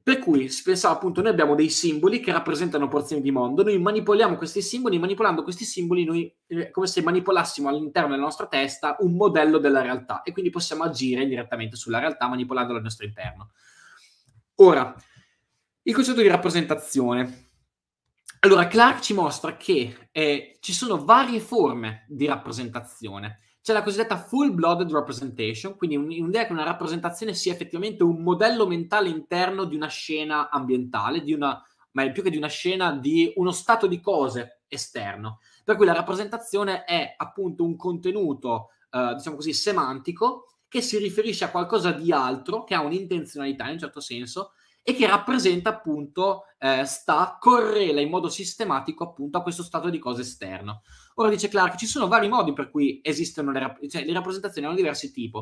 Per cui si pensava appunto, noi abbiamo dei simboli che rappresentano porzioni di mondo, noi manipoliamo questi simboli, manipolando questi simboli noi è eh, come se manipolassimo all'interno della nostra testa un modello della realtà e quindi possiamo agire direttamente sulla realtà manipolandola al nostro interno. Ora, il concetto di rappresentazione. Allora, Clark ci mostra che eh, ci sono varie forme di rappresentazione c'è la cosiddetta full-blooded representation, quindi un'idea che una rappresentazione sia effettivamente un modello mentale interno di una scena ambientale, di una, ma più che di una scena, di uno stato di cose esterno. Per cui la rappresentazione è appunto un contenuto, eh, diciamo così, semantico che si riferisce a qualcosa di altro, che ha un'intenzionalità in un certo senso, e che rappresenta appunto, eh, sta, correla in modo sistematico appunto a questo stato di cose esterno. Ora dice Clark, ci sono vari modi per cui esistono le, rap- cioè, le rappresentazioni, hanno diversi tipi.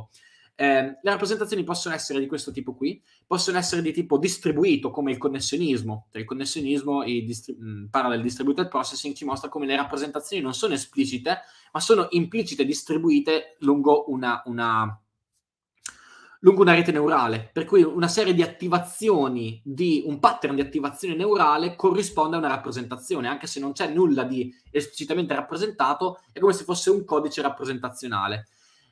Eh, le rappresentazioni possono essere di questo tipo qui, possono essere di tipo distribuito, come il connessionismo. Cioè, il connessionismo il distri- mm, parla del distributed processing, ci mostra come le rappresentazioni non sono esplicite, ma sono implicite, distribuite lungo una, una lungo una rete neurale, per cui una serie di attivazioni, di, un pattern di attivazione neurale corrisponde a una rappresentazione, anche se non c'è nulla di esplicitamente rappresentato, è come se fosse un codice rappresentazionale.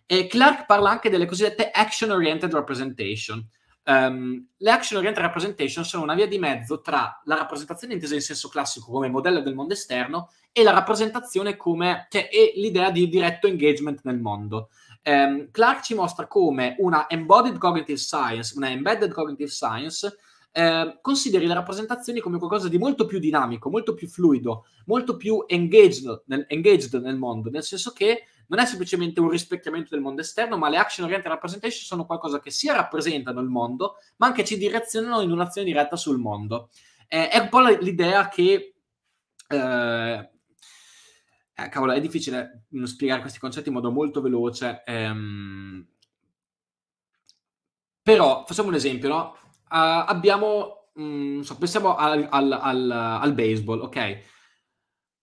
E Clark parla anche delle cosiddette action-oriented representation. Um, le action-oriented representation sono una via di mezzo tra la rappresentazione intesa in senso classico come modello del mondo esterno e la rappresentazione come, cioè, e l'idea di diretto engagement nel mondo. Um, Clark ci mostra come una embodied cognitive science, una embedded cognitive science, eh, consideri le rappresentazioni come qualcosa di molto più dinamico, molto più fluido, molto più engaged nel, engaged nel mondo, nel senso che non è semplicemente un rispecchiamento del mondo esterno, ma le action oriented representation sono qualcosa che sia rappresentano il mondo, ma anche ci direzionano in un'azione diretta sul mondo. Eh, è un po' l'idea che eh, eh, cavolo, è difficile mm, spiegare questi concetti in modo molto veloce. Ehm... Però facciamo un esempio, no? Uh, abbiamo, mh, mm, so, pensiamo al, al, al, al, baseball, ok?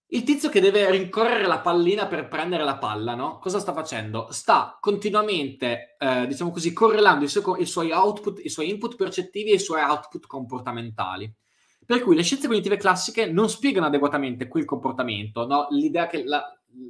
Il tizio che deve rincorrere la pallina per prendere la palla, no? Cosa sta facendo? Sta continuamente, eh, diciamo così, correlando i, suoi, i suoi output, i suoi input percettivi e i suoi output comportamentali. Per cui le scienze cognitive classiche non spiegano adeguatamente quel comportamento, no? l'idea che la,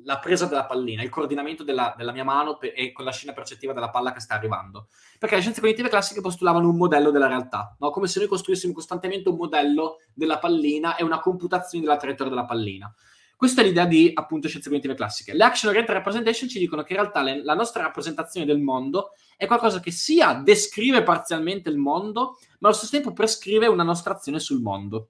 la, presa della pallina, il coordinamento della, della mia mano pe- e con la scena percettiva della palla che sta arrivando. Perché le scienze cognitive classiche postulavano un modello della realtà, no? come se noi costruissimo costantemente un modello della pallina e una computazione della traiettoria della pallina. Questa è l'idea di appunto scienze cognitive classiche. Le action oriented representation ci dicono che in realtà le, la nostra rappresentazione del mondo è qualcosa che sia descrive parzialmente il mondo, ma allo stesso tempo prescrive una nostra azione sul mondo.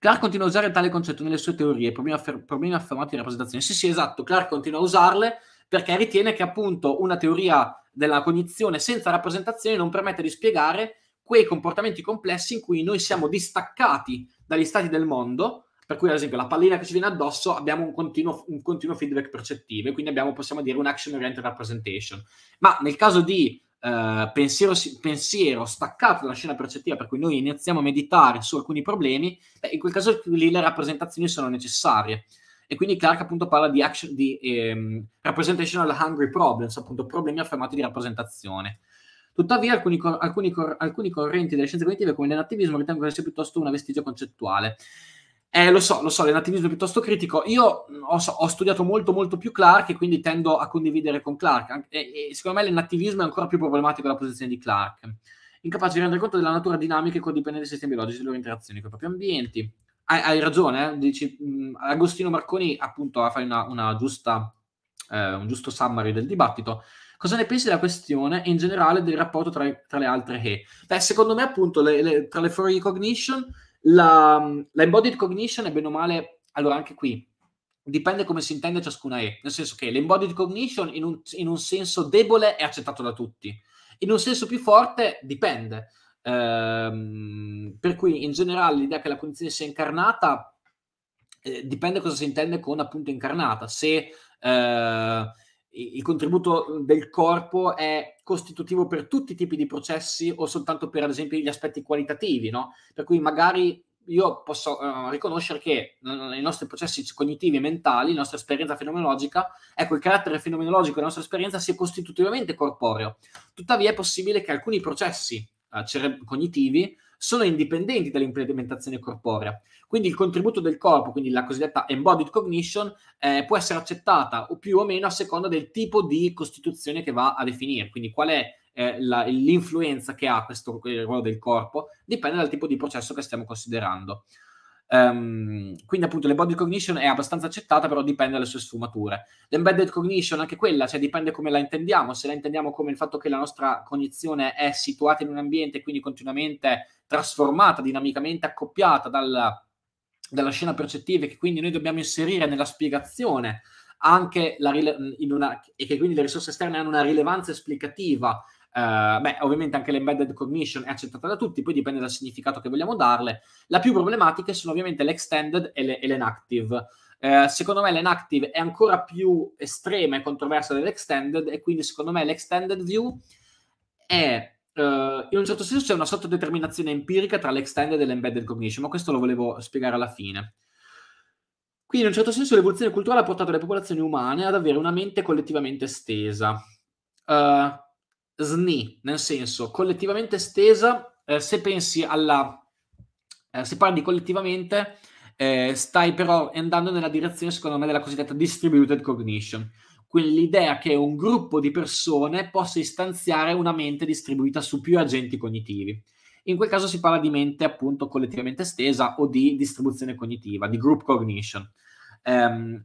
Clark continua a usare tale concetto nelle sue teorie, problemi, affer- problemi affermati di rappresentazione. Sì, sì, esatto, Clark continua a usarle perché ritiene che appunto una teoria della cognizione senza rappresentazione non permette di spiegare quei comportamenti complessi in cui noi siamo distaccati dagli stati del mondo per cui, ad esempio, la pallina che ci viene addosso abbiamo un continuo, un continuo feedback percettivo e quindi abbiamo, possiamo dire, un action-oriented representation. Ma nel caso di eh, pensiero, pensiero, staccato dalla scena percettiva, per cui noi iniziamo a meditare su alcuni problemi, beh, in quel caso lì le rappresentazioni sono necessarie. E quindi Clark appunto parla di, action, di ehm, representational hungry problems, appunto problemi affermati di rappresentazione. Tuttavia, alcuni, cor- alcuni, cor- alcuni correnti delle scienze cognitive, come il nativismo, ritengono che sia piuttosto una vestigia concettuale. Eh, lo so, lo so, relativismo è piuttosto critico. Io mm, ho, ho, studiato molto, molto più Clark e quindi tendo a condividere con Clark. E, e secondo me l'nativismo è ancora più problematico della posizione di Clark. Incapace di rendere conto della natura dinamica e codipendente dei sistemi biologici e delle loro interazioni con i propri ambienti. Hai, hai ragione, eh? Dici, mh, mm, Agostino Marconi appunto a fare una, una giusta, eh, un giusto summary del dibattito. Cosa ne pensi della questione e in generale del rapporto tra, tra le altre he? Beh, secondo me appunto le, le, tra le fuori cognition la, la embodied cognition è bene o male, allora anche qui dipende come si intende ciascuna E, nel senso che l'embodied cognition in un, in un senso debole è accettato da tutti, in un senso più forte dipende. Ehm, per cui in generale l'idea che la cognizione sia incarnata eh, dipende cosa si intende con appunto incarnata. Se eh, il contributo del corpo è costitutivo per tutti i tipi di processi o soltanto per, ad esempio, gli aspetti qualitativi, no? Per cui magari io posso uh, riconoscere che eh, nei nostri processi cognitivi e mentali, la nostra esperienza fenomenologica, ecco, il carattere fenomenologico della nostra esperienza sia costitutivamente corporeo. Tuttavia è possibile che alcuni processi uh, cere- cognitivi sono indipendenti dall'implementazione corporea. Quindi il contributo del corpo, quindi la cosiddetta embodied cognition, eh, può essere accettata o più o meno a seconda del tipo di costituzione che va a definire. Quindi qual è eh, la, l'influenza che ha questo eh, ruolo del corpo dipende dal tipo di processo che stiamo considerando. Um, quindi appunto l'embodied cognition è abbastanza accettata, però dipende dalle sue sfumature. L'embedded cognition, anche quella, cioè dipende come la intendiamo, se la intendiamo come il fatto che la nostra cognizione è situata in un ambiente, quindi continuamente trasformata, dinamicamente accoppiata dal, dalla scena percettiva, e che quindi noi dobbiamo inserire nella spiegazione anche la, una, e che quindi le risorse esterne hanno una rilevanza esplicativa eh, beh, ovviamente anche l'embedded cognition è accettata da tutti, poi dipende dal significato che vogliamo darle. La più problematica sono ovviamente l'extended e, le, e l'enactive. Uh, eh, secondo me l'enactive è ancora più estrema e controversa dell'extended e quindi secondo me l'extended view è uh, in un certo senso c'è una sottodeterminazione empirica tra l'extended e l'embedded cognition, ma questo lo volevo spiegare alla fine. Quindi in un certo senso l'evoluzione culturale ha portato le popolazioni umane ad avere una mente collettivamente estesa. Uh, SNI, nel senso collettivamente stesa, eh, se pensi alla... Eh, se parli collettivamente, eh, stai però andando nella direzione, secondo me, della cosiddetta distributed cognition. Quindi l'idea che un gruppo di persone possa istanziare una mente distribuita su più agenti cognitivi. In quel caso si parla di mente appunto collettivamente stesa o di distribuzione cognitiva, di group cognition. Um,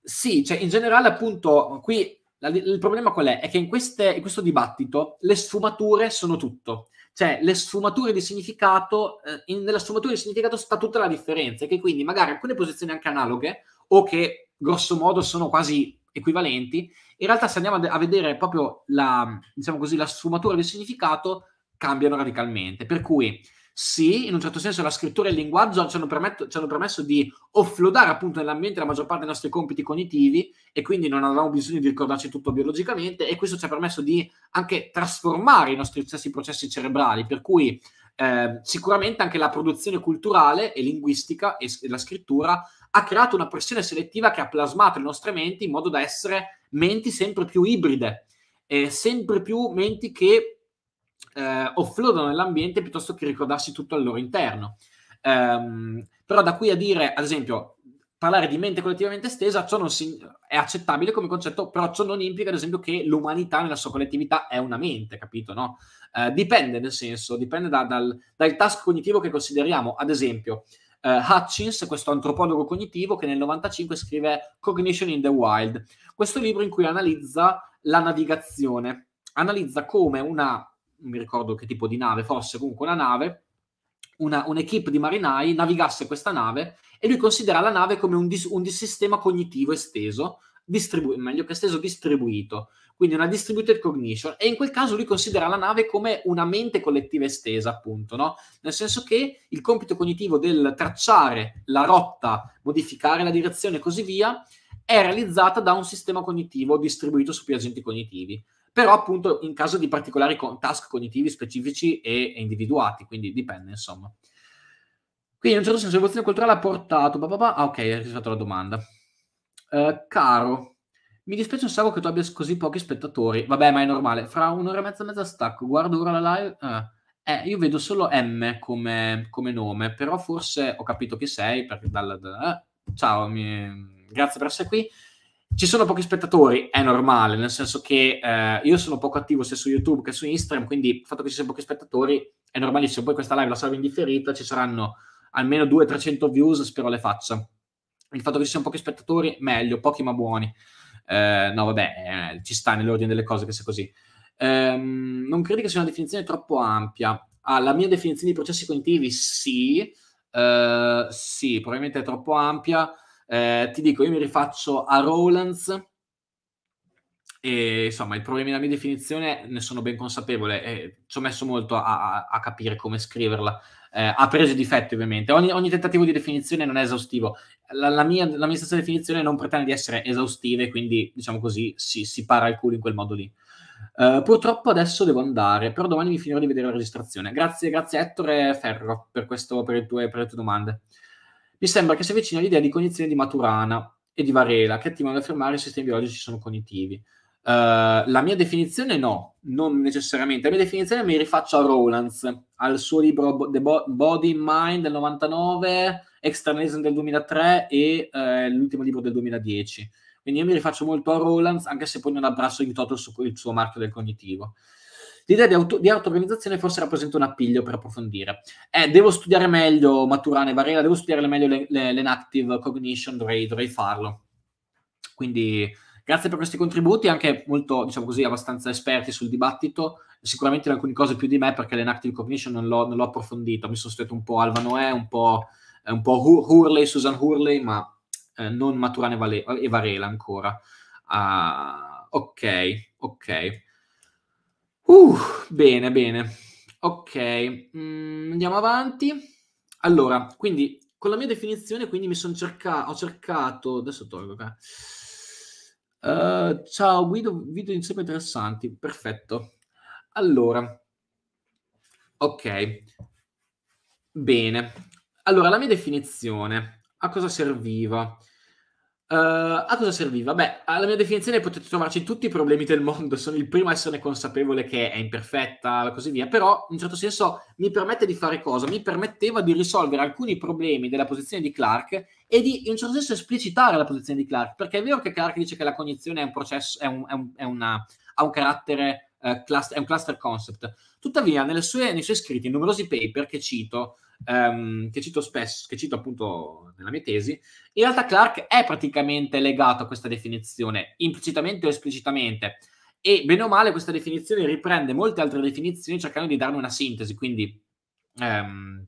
sì, cioè in generale appunto qui la, il problema qual è? È che in, queste, in, questo dibattito le sfumature sono tutto. Cioè, le sfumature di significato, eh, in, nella sfumatura di significato sta tutta la differenza, e che quindi magari alcune posizioni anche analoghe, o che grosso modo sono quasi equivalenti, in realtà se andiamo a, vedere proprio la, diciamo così, la sfumatura di significato, cambiano radicalmente. Per cui sì, in un certo senso la scrittura e il linguaggio ci hanno, permetto, ci hanno permesso di offloadare appunto nell'ambiente la maggior parte dei nostri compiti cognitivi e quindi non avevamo bisogno di ricordarci tutto biologicamente e questo ci ha permesso di anche trasformare i nostri stessi processi cerebrali, per cui eh, sicuramente anche la produzione culturale e linguistica e, e la scrittura ha creato una pressione selettiva che ha plasmato le nostre menti in modo da essere menti sempre più ibride, eh, sempre più menti che eh, offloadono nell'ambiente piuttosto che ricordarsi tutto al loro interno. Um, però da qui a dire, ad esempio, parlare di mente collettivamente estesa, ciò non si, è accettabile come concetto, però ciò non implica, ad esempio, che l'umanità nella sua collettività è una mente, capito? No? Eh, dipende nel senso, dipende da, dal, dal, task cognitivo che consideriamo. Ad esempio, eh, Hutchins, questo antropologo cognitivo che nel 95 scrive Cognition in the Wild, questo libro in cui analizza la navigazione, analizza come una mi ricordo che tipo di nave fosse, comunque una nave, una, un'equipe di marinai navigasse questa nave e lui considera la nave come un, dis, un sistema cognitivo esteso, distribu- meglio che esteso distribuito, quindi una distributed cognition, e in quel caso lui considera la nave come una mente collettiva estesa, appunto, no? Nel senso che il compito cognitivo del tracciare la rotta, modificare la direzione e così via, è realizzata da un sistema cognitivo distribuito su più agenti cognitivi però appunto in caso di particolari con- task cognitivi specifici e-, e individuati, quindi dipende insomma. Quindi in un certo senso l'evoluzione culturale ha portato... Bah, bah, bah. Ah ok, hai risolto la domanda. Uh, caro, mi dispiace un sacco che tu abbia così pochi spettatori. Vabbè, ma è normale. Fra un'ora e mezza, e mezza stacco, guardo ora la live. Ah. Eh, io vedo solo M come, come, nome, però forse ho capito chi sei. Perché dal, dal eh. Ciao, mi... grazie per essere qui. Ci sono pochi spettatori, è normale, nel senso che eh, io sono poco attivo sia su YouTube che su Instagram, quindi il fatto che ci siano pochi spettatori è normalissimo. Poi questa live la salvo in differita, ci saranno almeno 200-300 views, spero le faccia. Il fatto che ci siano pochi spettatori, meglio, pochi ma buoni. Eh, no, vabbè, eh, ci sta nell'ordine delle cose che sia così. Ehm, non credi che sia una definizione troppo ampia? Ah, la mia definizione di processi cognitivi, sì, eh, sì, probabilmente è troppo ampia. Eh, ti dico, io mi rifaccio a Rowlands e insomma i problemi della mia definizione ne sono ben consapevole e ci ho messo molto a, a, capire come scriverla. Eh, ha preso i difetti ovviamente, ogni, ogni, tentativo di definizione non è esaustivo, la, la, mia, la, mia, stessa definizione non pretende di essere esaustiva quindi diciamo così si, si para il culo in quel modo lì. Uh, purtroppo adesso devo andare, però domani mi finirò di vedere la registrazione. Grazie, grazie Ettore Ferro per, questo, per, tue, per le tue domande. Mi sembra che si avvicina all'idea di cognizione di Maturana e di Varela, che attivano ad affermare che i sistemi biologici sono cognitivi. Uh, la mia definizione no, non necessariamente. La mia definizione mi rifaccio a Rowlands, al suo libro The Body in Mind del 99, Externalism del 2003 e uh, l'ultimo libro del 2010. Quindi io mi rifaccio molto a Rowlands, anche se poi non abbraccio in toto il il suo marchio del cognitivo. L'idea di, auto- di auto-organizzazione forse rappresenta un appiglio per approfondire. Eh, devo studiare meglio Maturana e Varela, devo studiare meglio le, le, l'Enactive Cognition, dovrei, dovrei farlo. Quindi grazie per questi contributi, anche molto, diciamo così, abbastanza esperti sul dibattito, sicuramente in alcune cose più di me, perché l'Enactive Cognition non l'ho, non l'ho approfondito, mi sono studiato un po' Alva Noè, un po', eh, un po Hurley, Susan Hurley, ma eh, non Maturana e, Vale- e Varela ancora. Uh, ok, ok. Uh, bene, bene. Ok, mm, andiamo avanti. Allora, quindi con la mia definizione, quindi mi sono cercato, ho cercato, adesso tolgo qua. Uh, eh, ciao Guido, video sempre interessanti, perfetto. Allora, ok, bene. Allora, la mia definizione, a cosa serviva? Uh, a cosa serviva? Beh, alla mia definizione potete trovarci tutti i problemi del mondo, sono il primo a esserne consapevole che è imperfetta e così via, però in un certo senso mi permette di fare cosa? Mi permetteva di risolvere alcuni problemi della posizione di Clark e di in un certo senso esplicitare la posizione di Clark, perché è vero che Clark dice che la cognizione è un processo, è un, è un, è una, ha un carattere, uh, cluster, è un cluster concept, Tuttavia, sue, nei suoi scritti, in numerosi paper che cito, um, che cito spesso, che cito appunto nella mia tesi, in realtà Clark è praticamente legato a questa definizione, implicitamente o esplicitamente. E bene o male, questa definizione riprende molte altre definizioni cercando di darne una sintesi. Quindi, um,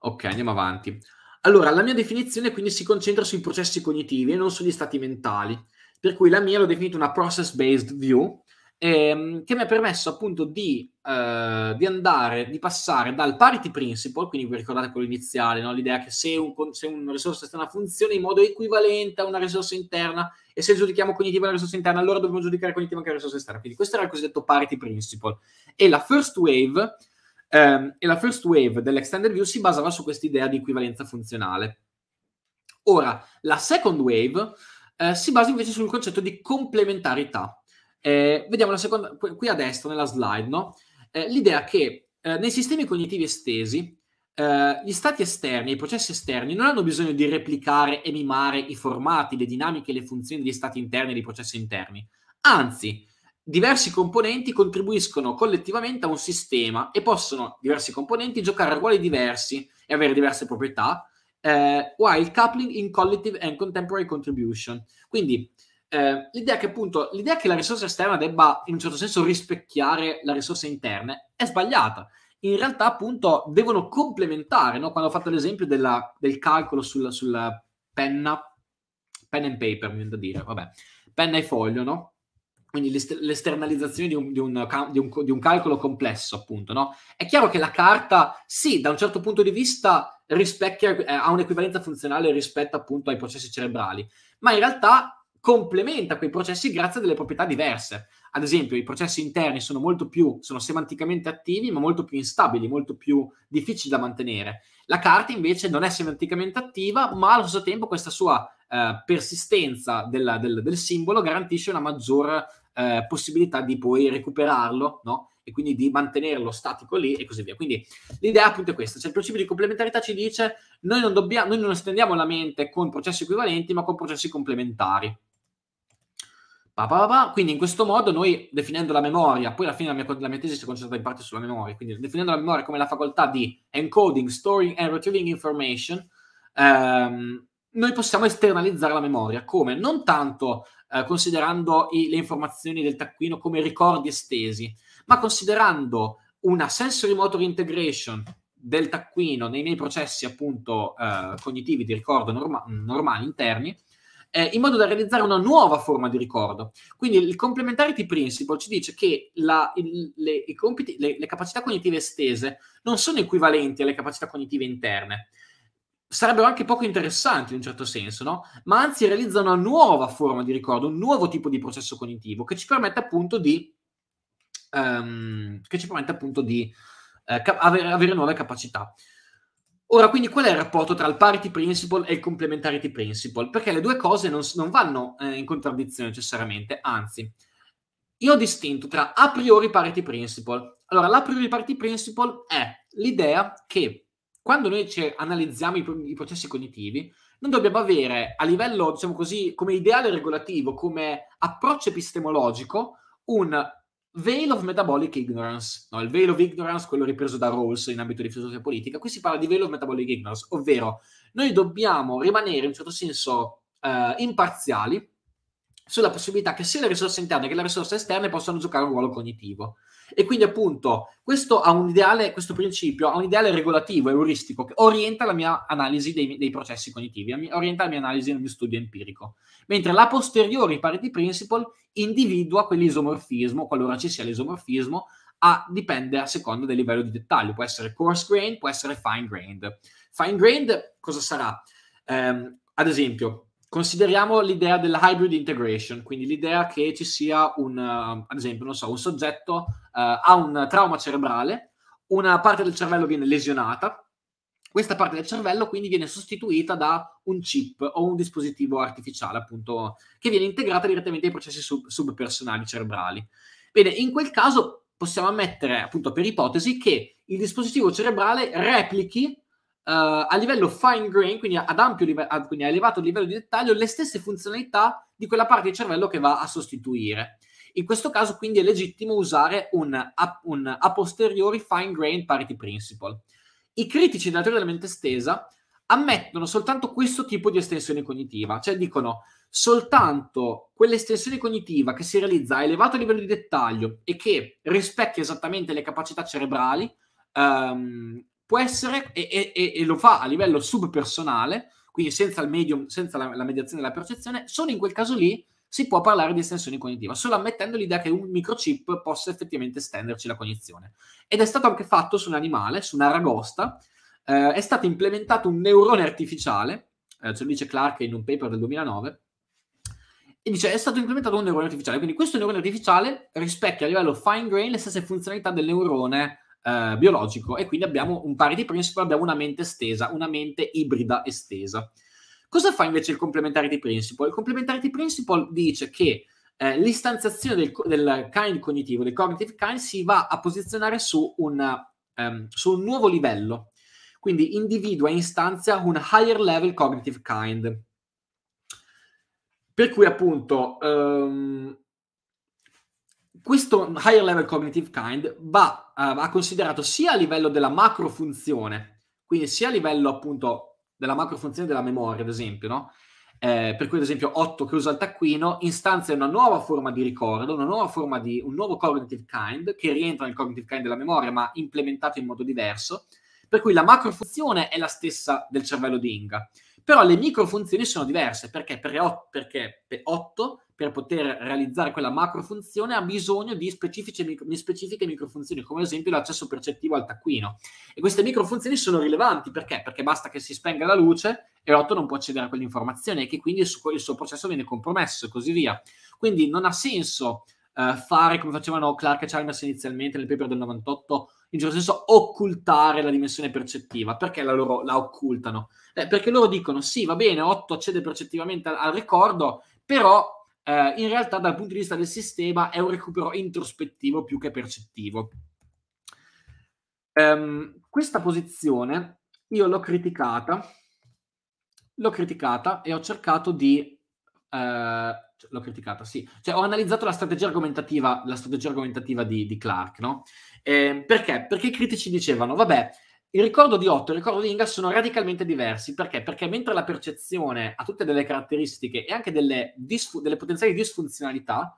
ok, andiamo avanti. Allora, la mia definizione quindi si concentra sui processi cognitivi e non sugli stati mentali, per cui la mia l'ho definita una process-based view, ehm, che mi ha permesso appunto di, eh, di, andare, di passare dal parity principle, quindi vi ricordate quello iniziale, no? l'idea che se, un, se una risorsa esterna funziona in modo equivalente a una risorsa interna e se giudichiamo cognitiva la risorsa interna, allora dobbiamo giudicare cognitiva anche la risorsa esterna. Quindi questo era il cosiddetto parity principle. E la first wave, ehm, e la first wave dell'extended view si basava su questa idea di equivalenza funzionale. Ora, la second wave eh, si basa invece sul concetto di complementarità. Eh, vediamo la seconda, qui a destra nella slide, no? eh, l'idea che eh, nei sistemi cognitivi estesi eh, gli stati esterni, i processi esterni non hanno bisogno di replicare e mimare i formati, le dinamiche, le funzioni degli stati interni e dei processi interni. Anzi, diversi componenti contribuiscono collettivamente a un sistema e possono, diversi componenti, giocare a ruoli diversi e avere diverse proprietà, eh, while coupling in collective and contemporary contribution. Quindi eh, l'idea che appunto l'idea che la risorsa esterna debba in un certo senso rispecchiare la risorsa interna è sbagliata. In realtà, appunto, devono complementare. No? Quando ho fatto l'esempio della, del calcolo sulla, sulla penna, pen and paper, mi viene da dire, vabbè, penna e foglio, no? Quindi l'esternalizzazione di un, di, un, di, un, di un, calcolo complesso, appunto, no? È chiaro che la carta, sì, da un certo punto di vista rispecchia, eh, ha un'equivalenza funzionale rispetto appunto ai processi cerebrali, ma in realtà complementa quei processi grazie a delle proprietà diverse. Ad esempio, i processi interni sono molto più, sono semanticamente attivi, ma molto più instabili, molto più difficili da mantenere. La carta invece non è semanticamente attiva, ma allo stesso tempo questa sua eh, persistenza del, del, del, simbolo garantisce una maggior eh, possibilità di poi recuperarlo, no? E quindi di mantenerlo statico lì e così via. Quindi l'idea appunto è questa, cioè il principio di complementarietà ci dice noi non, dobbiamo, noi non estendiamo la mente con processi equivalenti, ma con processi complementari. Pa, pa, pa, quindi in questo modo noi definendo la memoria, poi alla fine la mia, la mia tesi si è concentrata in parte sulla memoria, quindi definendo la memoria come la facoltà di encoding, storing and retrieving information, ehm, noi possiamo esternalizzare la memoria come non tanto eh, considerando i, le informazioni del taccuino come ricordi estesi, ma considerando una sensory motor integration del taccuino nei miei processi appunto eh, cognitivi di ricordo norma- normali interni eh, in modo da realizzare una nuova forma di ricordo. Quindi il complementarity principle ci dice che la, il, le, compiti, le, le capacità cognitive estese non sono equivalenti alle capacità cognitive interne sarebbero anche poco interessanti in un certo senso, no? Ma anzi realizzano una nuova forma di ricordo, un nuovo tipo di processo cognitivo che ci permette appunto di, um, permette appunto di uh, ca- avere, avere, nuove capacità. Ora, quindi, qual è il rapporto tra il parity principle e il complementarity principle? Perché le due cose non, non vanno eh, in contraddizione necessariamente, anzi, io ho distinto tra a priori parity principle. Allora, l'a priori parity principle è l'idea che quando noi analizziamo i, i, processi cognitivi, noi dobbiamo avere a livello, diciamo così, come ideale regolativo, come approccio epistemologico, un Veil of Metabolic Ignorance, no, il Veil of Ignorance, quello ripreso da Rawls in ambito di filosofia politica, qui si parla di Veil of Metabolic Ignorance, ovvero noi dobbiamo rimanere in un certo senso eh, imparziali sulla possibilità che sia le risorse interne che le risorse esterne possano giocare un ruolo cognitivo. E quindi appunto questo ha un ideale, questo principio ha un ideale regolativo, euristico, che orienta la mia analisi dei, dei processi cognitivi, orienta la mia analisi nel mio studio empirico. Mentre la posteriori parity principle individua quell'isomorfismo, qualora ci sia l'isomorfismo, a, dipende a seconda del livello di dettaglio. Può essere coarse grained, può essere fine grained. Fine grained cosa sarà? Um, ad esempio, consideriamo l'idea della hybrid integration, quindi l'idea che ci sia un, uh, ad esempio, non so, un soggetto uh, ha un trauma cerebrale, una parte del cervello viene lesionata, questa parte del cervello quindi viene sostituita da un chip o un dispositivo artificiale, appunto, che viene integrata direttamente ai processi sub- subpersonali cerebrali. Bene, in quel caso possiamo ammettere, appunto, per ipotesi, che il dispositivo cerebrale replichi Uh, a livello fine grain, quindi ad ampio livello, quindi a elevato livello di dettaglio, le stesse funzionalità di quella parte del cervello che va a sostituire. In questo caso, quindi, è legittimo usare un a, un a posteriori fine grain parity principle. I critici della teoria della mente stesa ammettono soltanto questo tipo di estensione cognitiva, cioè dicono soltanto quell'estensione cognitiva che si realizza a elevato livello di dettaglio e che rispecchia esattamente le capacità cerebrali, Um, può essere, e, e, e lo fa a livello subpersonale, quindi senza, il medium, senza la, la mediazione della percezione, solo in quel caso lì si può parlare di estensione cognitiva, solo ammettendo l'idea che un microchip possa effettivamente estenderci la cognizione. Ed è stato anche fatto su un animale, su un'aragosta, eh, è stato implementato un neurone artificiale, eh, ce lo dice Clark in un paper del 2009, e dice è stato implementato un neurone artificiale, quindi questo neurone artificiale rispecchia a livello fine grain le stesse funzionalità del neurone eh, biologico e quindi abbiamo un pari di principle, abbiamo una mente estesa, una mente ibrida estesa. Cosa fa invece il complementarity principle? Il complementarity principle dice che eh, l'istanziazione del, del, kind cognitivo, del cognitive kind, si va a posizionare su, una, um, ehm, su un nuovo livello. Quindi individua e istanzia un higher level cognitive kind. Per cui appunto... Um, questo higher level cognitive kind va, uh, eh, va considerato sia a livello della macro funzione, quindi sia a livello appunto della macro funzione della memoria, ad esempio, no? Eh, per cui, ad esempio, 8 che usa il taccuino instanzia una nuova forma di ricordo, una nuova forma di un nuovo cognitive kind che rientra nel cognitive kind della memoria, ma implementato in modo diverso. Per cui la macro funzione è la stessa del cervello di Inga, però le micro funzioni sono diverse perché per, perché per per poter realizzare quella macro funzione ha bisogno di specifiche, micro, di specifiche microfunzioni, come ad esempio l'accesso percettivo al taccuino. E queste microfunzioni sono rilevanti perché? Perché basta che si spenga la luce e l'otto non può accedere a quell'informazione e che quindi il suo, il suo processo viene compromesso e così via. Quindi non ha senso eh, fare come facevano Clark e Chalmers inizialmente nel paper del 98, in certo senso occultare la dimensione percettiva. Perché la loro la occultano? Eh, perché loro dicono sì, va bene, 8 accede percettivamente al, al ricordo, però eh, in realtà dal punto di vista del sistema è un recupero introspettivo più che percettivo. Um, questa posizione io l'ho criticata, l'ho criticata e ho cercato di... Uh, l'ho criticata, sì. Cioè, ho analizzato la strategia argomentativa, la strategia argomentativa di, di Clark, no? Eh, perché? Perché i critici dicevano, vabbè, il ricordo di Otto e il ricordo di Inga sono radicalmente diversi perché? Perché mentre la percezione ha tutte delle caratteristiche e anche delle, disf- delle potenziali disfunzionalità,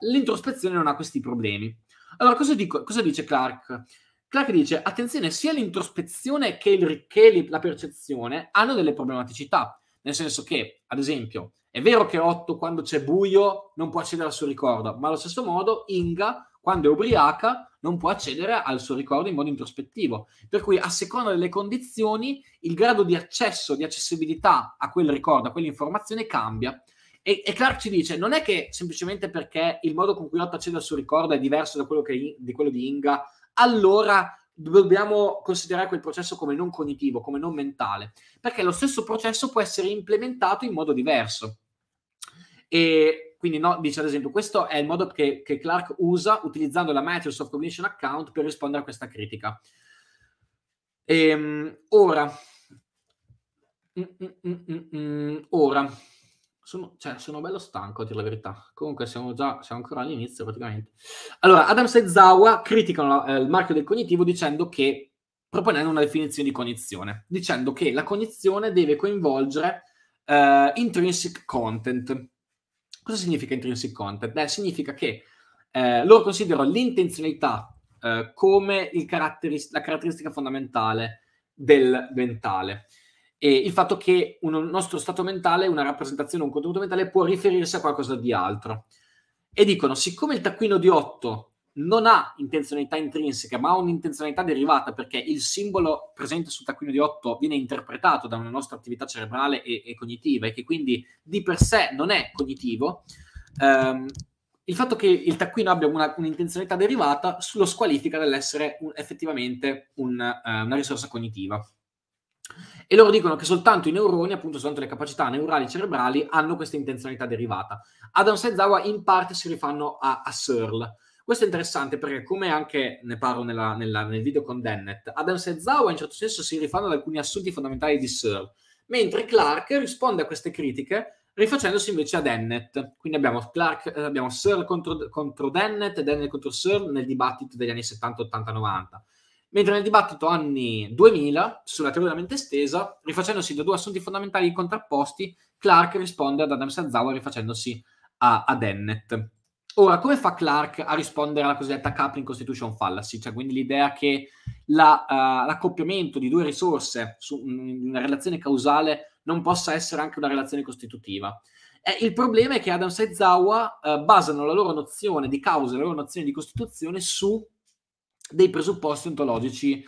l'introspezione non ha questi problemi. Allora, cosa, dico, cosa dice Clark? Clark dice, attenzione, sia l'introspezione che, il, che, la percezione hanno delle problematicità, nel senso che, ad esempio, è vero che Otto quando c'è buio non può accedere al suo ricordo, ma allo stesso modo Inga, quando è ubriaca, non può accedere al suo ricordo in modo introspettivo. Per cui a seconda delle condizioni il grado di accesso, di accessibilità a quel ricordo, a quell'informazione cambia. E, e Clark ci dice, non è che semplicemente perché il modo con cui Otto accede al suo ricordo è diverso da quello, che, di, quello di Inga, allora dobbiamo considerare quel processo come non cognitivo, come non mentale, perché lo stesso processo può essere implementato in modo diverso. E quindi no, dice ad esempio, questo è il modo che, che Clark usa utilizzando la Microsoft Cognition Account per rispondere a questa critica. Ehm, ora, mm, mm, mm, ora, sono, cioè, sono, bello stanco a dire la verità. Comunque siamo già, siamo ancora all'inizio praticamente. Allora, Adams e Zawa criticano eh, il marchio del cognitivo dicendo che, proponendo una definizione di cognizione, dicendo che la cognizione deve coinvolgere eh, intrinsic content, Cosa significa intrinsic content? Beh, significa che eh, loro considerano l'intenzionalità eh, come caratterist- la caratteristica fondamentale del mentale. E il fatto che un nostro stato mentale, una rappresentazione, un contenuto mentale può riferirsi a qualcosa di altro. E dicono, siccome il taccuino di 8 non ha intenzionalità intrinseca, ma ha un'intenzionalità derivata, perché il simbolo presente sul taccuino di 8 viene interpretato da una nostra attività cerebrale e, e cognitiva, e che quindi di per sé non è cognitivo. Ehm, il fatto che il taccuino abbia una, un'intenzionalità derivata lo squalifica dall'essere un, effettivamente un, uh, una risorsa cognitiva. E loro dicono che soltanto i neuroni, appunto soltanto le capacità neurali cerebrali, hanno questa intenzionalità derivata. Adam Saizawa in parte si rifanno a, a Searle, questo è interessante perché, come anche ne parlo nella, nella, nel video con Dennett, Adams e Zawa in certo senso si rifanno ad alcuni assunti fondamentali di Searle, mentre Clark risponde a queste critiche rifacendosi invece a Dennett. Quindi abbiamo, Clark, eh, abbiamo Searle contro, contro, Dennett e Dennett contro Searle nel dibattito degli anni 70, 80, 90. Mentre nel dibattito anni 2000, sulla teoria della mente estesa, rifacendosi da due assunti fondamentali contrapposti, Clark risponde ad Adams e Zawa rifacendosi a, a Dennett. Ora, come fa Clark a rispondere alla cosiddetta coupling constitution fallacy? Cioè, quindi l'idea che la, uh, l'accoppiamento di due risorse su una relazione causale non possa essere anche una relazione costitutiva. Eh, il problema è che Adams e Zawa eh, basano la loro nozione di causa, la loro nozione di costituzione su dei presupposti ontologici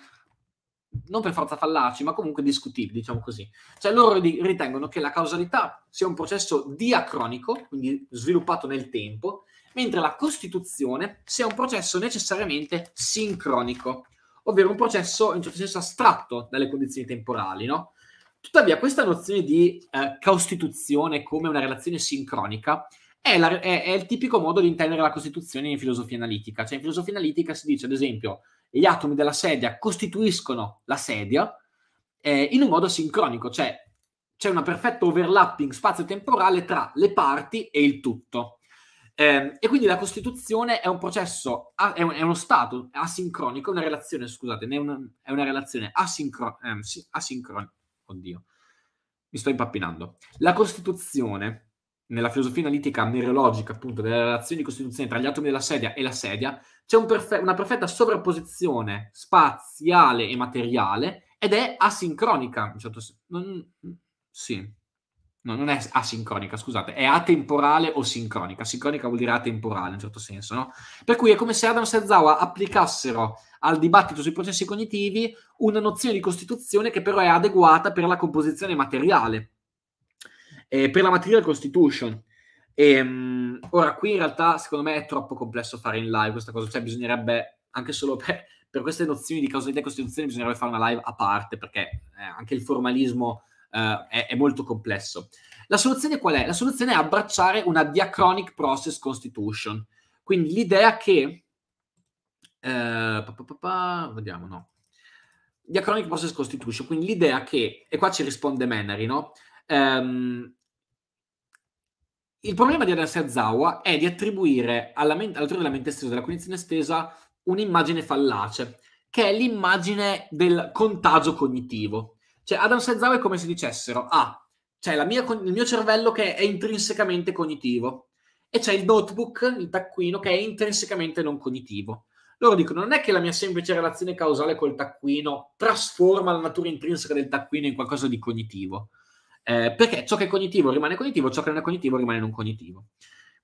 non per forza fallaci, ma comunque discutibili, diciamo così. Cioè loro ritengono che la causalità sia un processo diacronico, quindi sviluppato nel tempo, mentre la costituzione sia un processo necessariamente sincronico, ovvero un processo in un certo senso astratto dalle condizioni temporali, no? Tuttavia, questa nozione di eh, costituzione come una relazione sincronica è, la, è, è, il tipico modo di intendere la costituzione in filosofia analitica. Cioè, in filosofia analitica si dice, ad esempio, gli atomi della sedia costituiscono la sedia eh, in un modo sincronico, cioè c'è un perfetto overlapping spazio-temporale tra le parti e il tutto. Eh, e quindi la Costituzione è un processo, è, un, è uno stato asincronico, una relazione, scusate, è una, è una relazione asincro, eh, asincronica. Oddio, mi sto impappinando. La Costituzione, nella filosofia analitica neurologica, appunto, delle relazioni di costituzione tra gli atomi della sedia e la sedia, c'è un perfe- una perfetta sovrapposizione spaziale e materiale ed è asincronica. In certo senso. Non... Sì, No, non è asincronica, scusate, è atemporale o sincronica. Sincronica vuol dire atemporale in un certo senso, no? Per cui è come se Adam e Zawa applicassero al dibattito sui processi cognitivi una nozione di costituzione che però è adeguata per la composizione materiale, eh, per la material constitution. E, ehm, mh, ora, qui in realtà secondo me è troppo complesso fare in live questa cosa, cioè bisognerebbe anche solo per, per queste nozioni di causalità e costituzione bisognerebbe fare una live a parte perché eh, anche il formalismo eh, è, è, molto complesso. La soluzione qual è? La soluzione è abbracciare una diachronic process constitution, quindi l'idea che... Eh, pa, pa, pa, vediamo, no. Diachronic process constitution, quindi l'idea che, e qua ci risponde Mennery, no? Um, il problema di Adarsi Azawa è di attribuire alla men- alla della mente estesa, della cognizione estesa, un'immagine fallace, che è l'immagine del contagio cognitivo. Cioè, Adam Senzao è come se dicessero, ah, c'è mia, il mio cervello che è intrinsecamente cognitivo e c'è il notebook, il taccuino, che è intrinsecamente non cognitivo. Loro dicono, non è che la mia semplice relazione causale col taccuino trasforma la natura intrinseca del taccuino in qualcosa di cognitivo, eh, perché ciò che è cognitivo rimane cognitivo, ciò che non è cognitivo rimane non cognitivo.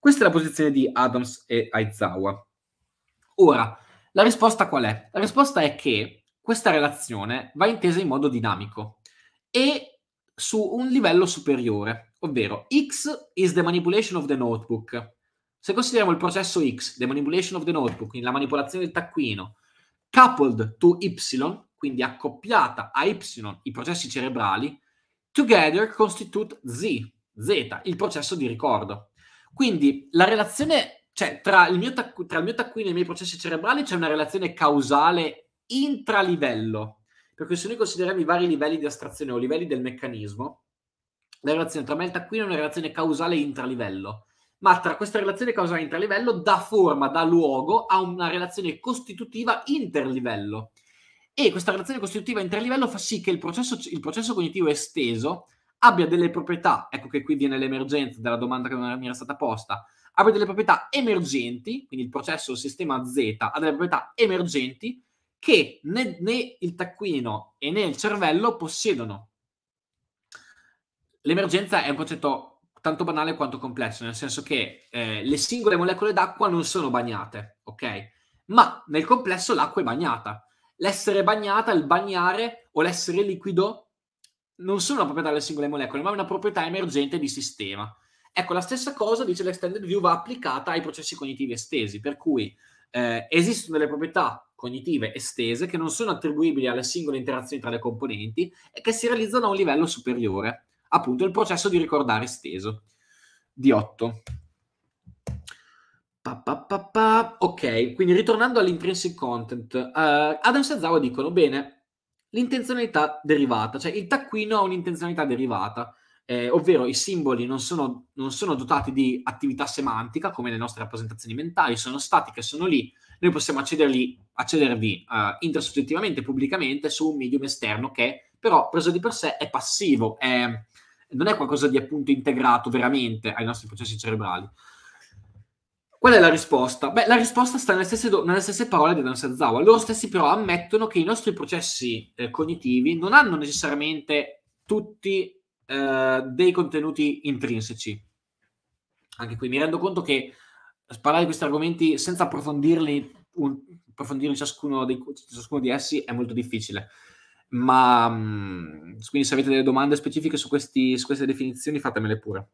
Questa è la posizione di Adams e Aizawa. Ora, la risposta qual è? La risposta è che questa relazione va intesa in modo dinamico e su un livello superiore, ovvero X is the manipulation of the notebook. Se consideriamo il processo X, the manipulation of the notebook, quindi la manipolazione del taccuino, coupled to Y, quindi accoppiata a Y i processi cerebrali, together constitute Z, Z, il processo di ricordo. Quindi la relazione, cioè tra il mio, tra il mio taccuino e i miei processi cerebrali c'è una relazione causale intralivello, perché se noi consideriamo i vari livelli di astrazione o livelli del meccanismo, la relazione tra me e taccuino è una relazione causale intralivello, ma tra questa relazione causale intralivello dà forma, dà luogo a una relazione costitutiva interlivello. E questa relazione costitutiva interlivello fa sì che il processo, il processo cognitivo esteso abbia delle proprietà, ecco che qui viene l'emergenza della domanda che mi era stata posta, abbia delle proprietà emergenti, quindi il processo il sistema Z ha delle proprietà emergenti che né, né il taccuino e né il cervello possiedono. L'emergenza è un concetto tanto banale quanto complesso, nel senso che eh, le singole molecole d'acqua non sono bagnate, ok? Ma nel complesso l'acqua è bagnata. L'essere bagnata, il bagnare o l'essere liquido non sono una proprietà delle singole molecole, ma una proprietà emergente di sistema. Ecco, la stessa cosa, dice l'extended view, va applicata ai processi cognitivi estesi, per cui eh, esistono delle proprietà cognitive estese che non sono attribuibili alle singole interazioni tra le componenti e che si realizzano a un livello superiore, appunto il processo di ricordare esteso di 8. Pa, pa, pa, ok, quindi ritornando all'intrinsic content, uh, eh, Adams e Zawa dicono bene, l'intenzionalità derivata, cioè il taccuino ha un'intenzionalità derivata, eh, ovvero i simboli non sono, non sono dotati di attività semantica come le nostre rappresentazioni mentali, sono stati che sono lì noi possiamo accederli, accedervi uh, eh, intersoggettivamente, pubblicamente, su un medium esterno che però preso di per sé è passivo, è, non è qualcosa di appunto integrato veramente ai nostri processi cerebrali. Qual è la risposta? Beh, la risposta sta nelle stesse, do- nelle stesse parole di Dan Sazawa. Loro stessi però ammettono che i nostri processi eh, cognitivi non hanno necessariamente tutti eh, dei contenuti intrinseci. Anche qui mi rendo conto che sparare di questi argomenti senza approfondirli, un, approfondirli ciascuno, dei, ciascuno, di essi è molto difficile. Ma mm, quindi se avete delle domande specifiche su, questi, su queste definizioni, fatemele pure,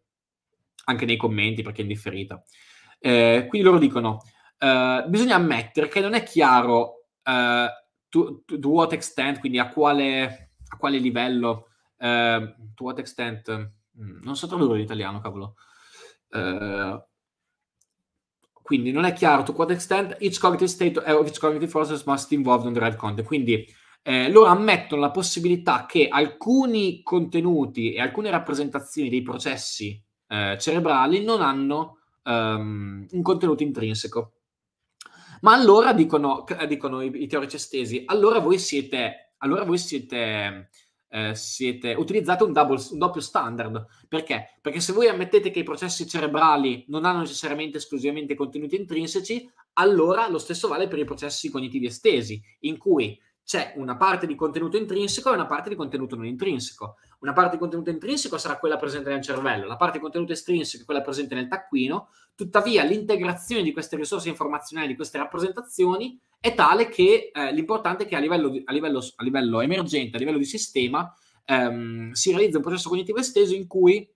anche nei commenti perché è indifferita. Eh, quindi loro dicono: eh, bisogna ammettere che non è chiaro eh, to, to, what extent, quindi a quale, a quale livello, eh, to what extent, mm, non so tradurre in italiano, cavolo. Eh, quindi non è chiaro to what extent each cognitive state of eh, each cognitive process must involve non derived content. Quindi eh, loro ammettono la possibilità che alcuni contenuti e alcune rappresentazioni dei processi eh, cerebrali non hanno um, un contenuto intrinseco. Ma allora dicono, dicono i, i teorici estesi, allora voi siete, allora voi siete eh, siete, utilizzate un, double, un, doppio standard. Perché? Perché se voi ammettete che i processi cerebrali non hanno necessariamente esclusivamente contenuti intrinseci, allora lo stesso vale per i processi cognitivi estesi, in cui c'è una parte di contenuto intrinseco e una parte di contenuto non intrinseco. Una parte di contenuto intrinseco sarà quella presente nel cervello, la parte di contenuto estrinseco è quella presente nel taccuino, tuttavia l'integrazione di queste risorse informazionali, di queste rappresentazioni, è tale che eh, l'importante è che a livello, a, livello, a livello, emergente, a livello di sistema, ehm, si realizza un processo cognitivo esteso in cui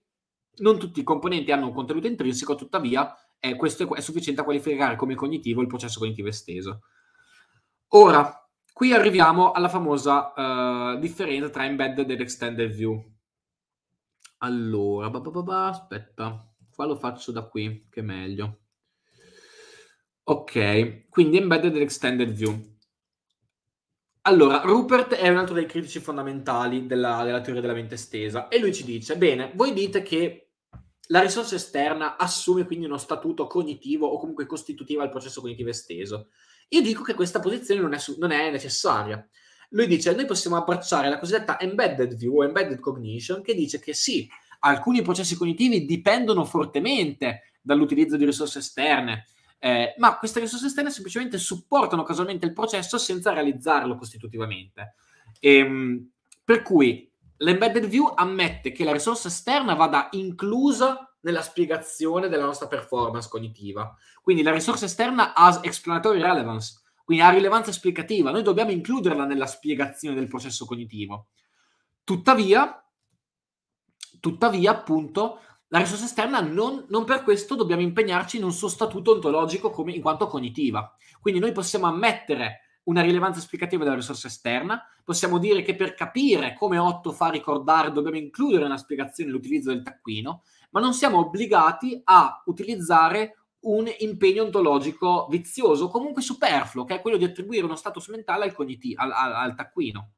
non tutti i componenti hanno un contenuto intrinseco, tuttavia eh, questo è, è, sufficiente a qualificare come cognitivo il processo cognitivo esteso. Ora, qui arriviamo alla famosa eh, differenza tra embedded ed extended view. Allora, bah bah bah aspetta, qua lo faccio da qui, che è meglio. Ok, quindi embedded ed extended view. Allora, Rupert è un altro dei critici fondamentali della, della teoria della mente estesa e lui ci dice, bene, voi dite che la risorsa esterna assume quindi uno statuto cognitivo o comunque costitutivo al processo cognitivo esteso. Io dico che questa posizione non è, su- non è necessaria. Lui dice, noi possiamo abbracciare la cosiddetta embedded view o embedded cognition che dice che sì, alcuni processi cognitivi dipendono fortemente dall'utilizzo di risorse esterne eh, ma queste risorse esterne semplicemente supportano casualmente il processo senza realizzarlo costitutivamente. E, ehm, per cui l'embedded view ammette che la risorsa esterna vada inclusa nella spiegazione della nostra performance cognitiva. Quindi la risorsa esterna ha explanatory relevance, quindi ha rilevanza esplicativa, noi dobbiamo includerla nella spiegazione del processo cognitivo. Tuttavia, tuttavia appunto, la risorsa esterna non, non, per questo dobbiamo impegnarci in un suo statuto ontologico come, in quanto cognitiva. Quindi noi possiamo ammettere una rilevanza esplicativa della risorsa esterna, possiamo dire che per capire come Otto fa a ricordare dobbiamo includere nella spiegazione l'utilizzo del taccuino, ma non siamo obbligati a utilizzare un impegno ontologico vizioso, comunque superfluo, che è quello di attribuire uno status mentale al, cogniti- al, al, al taccuino.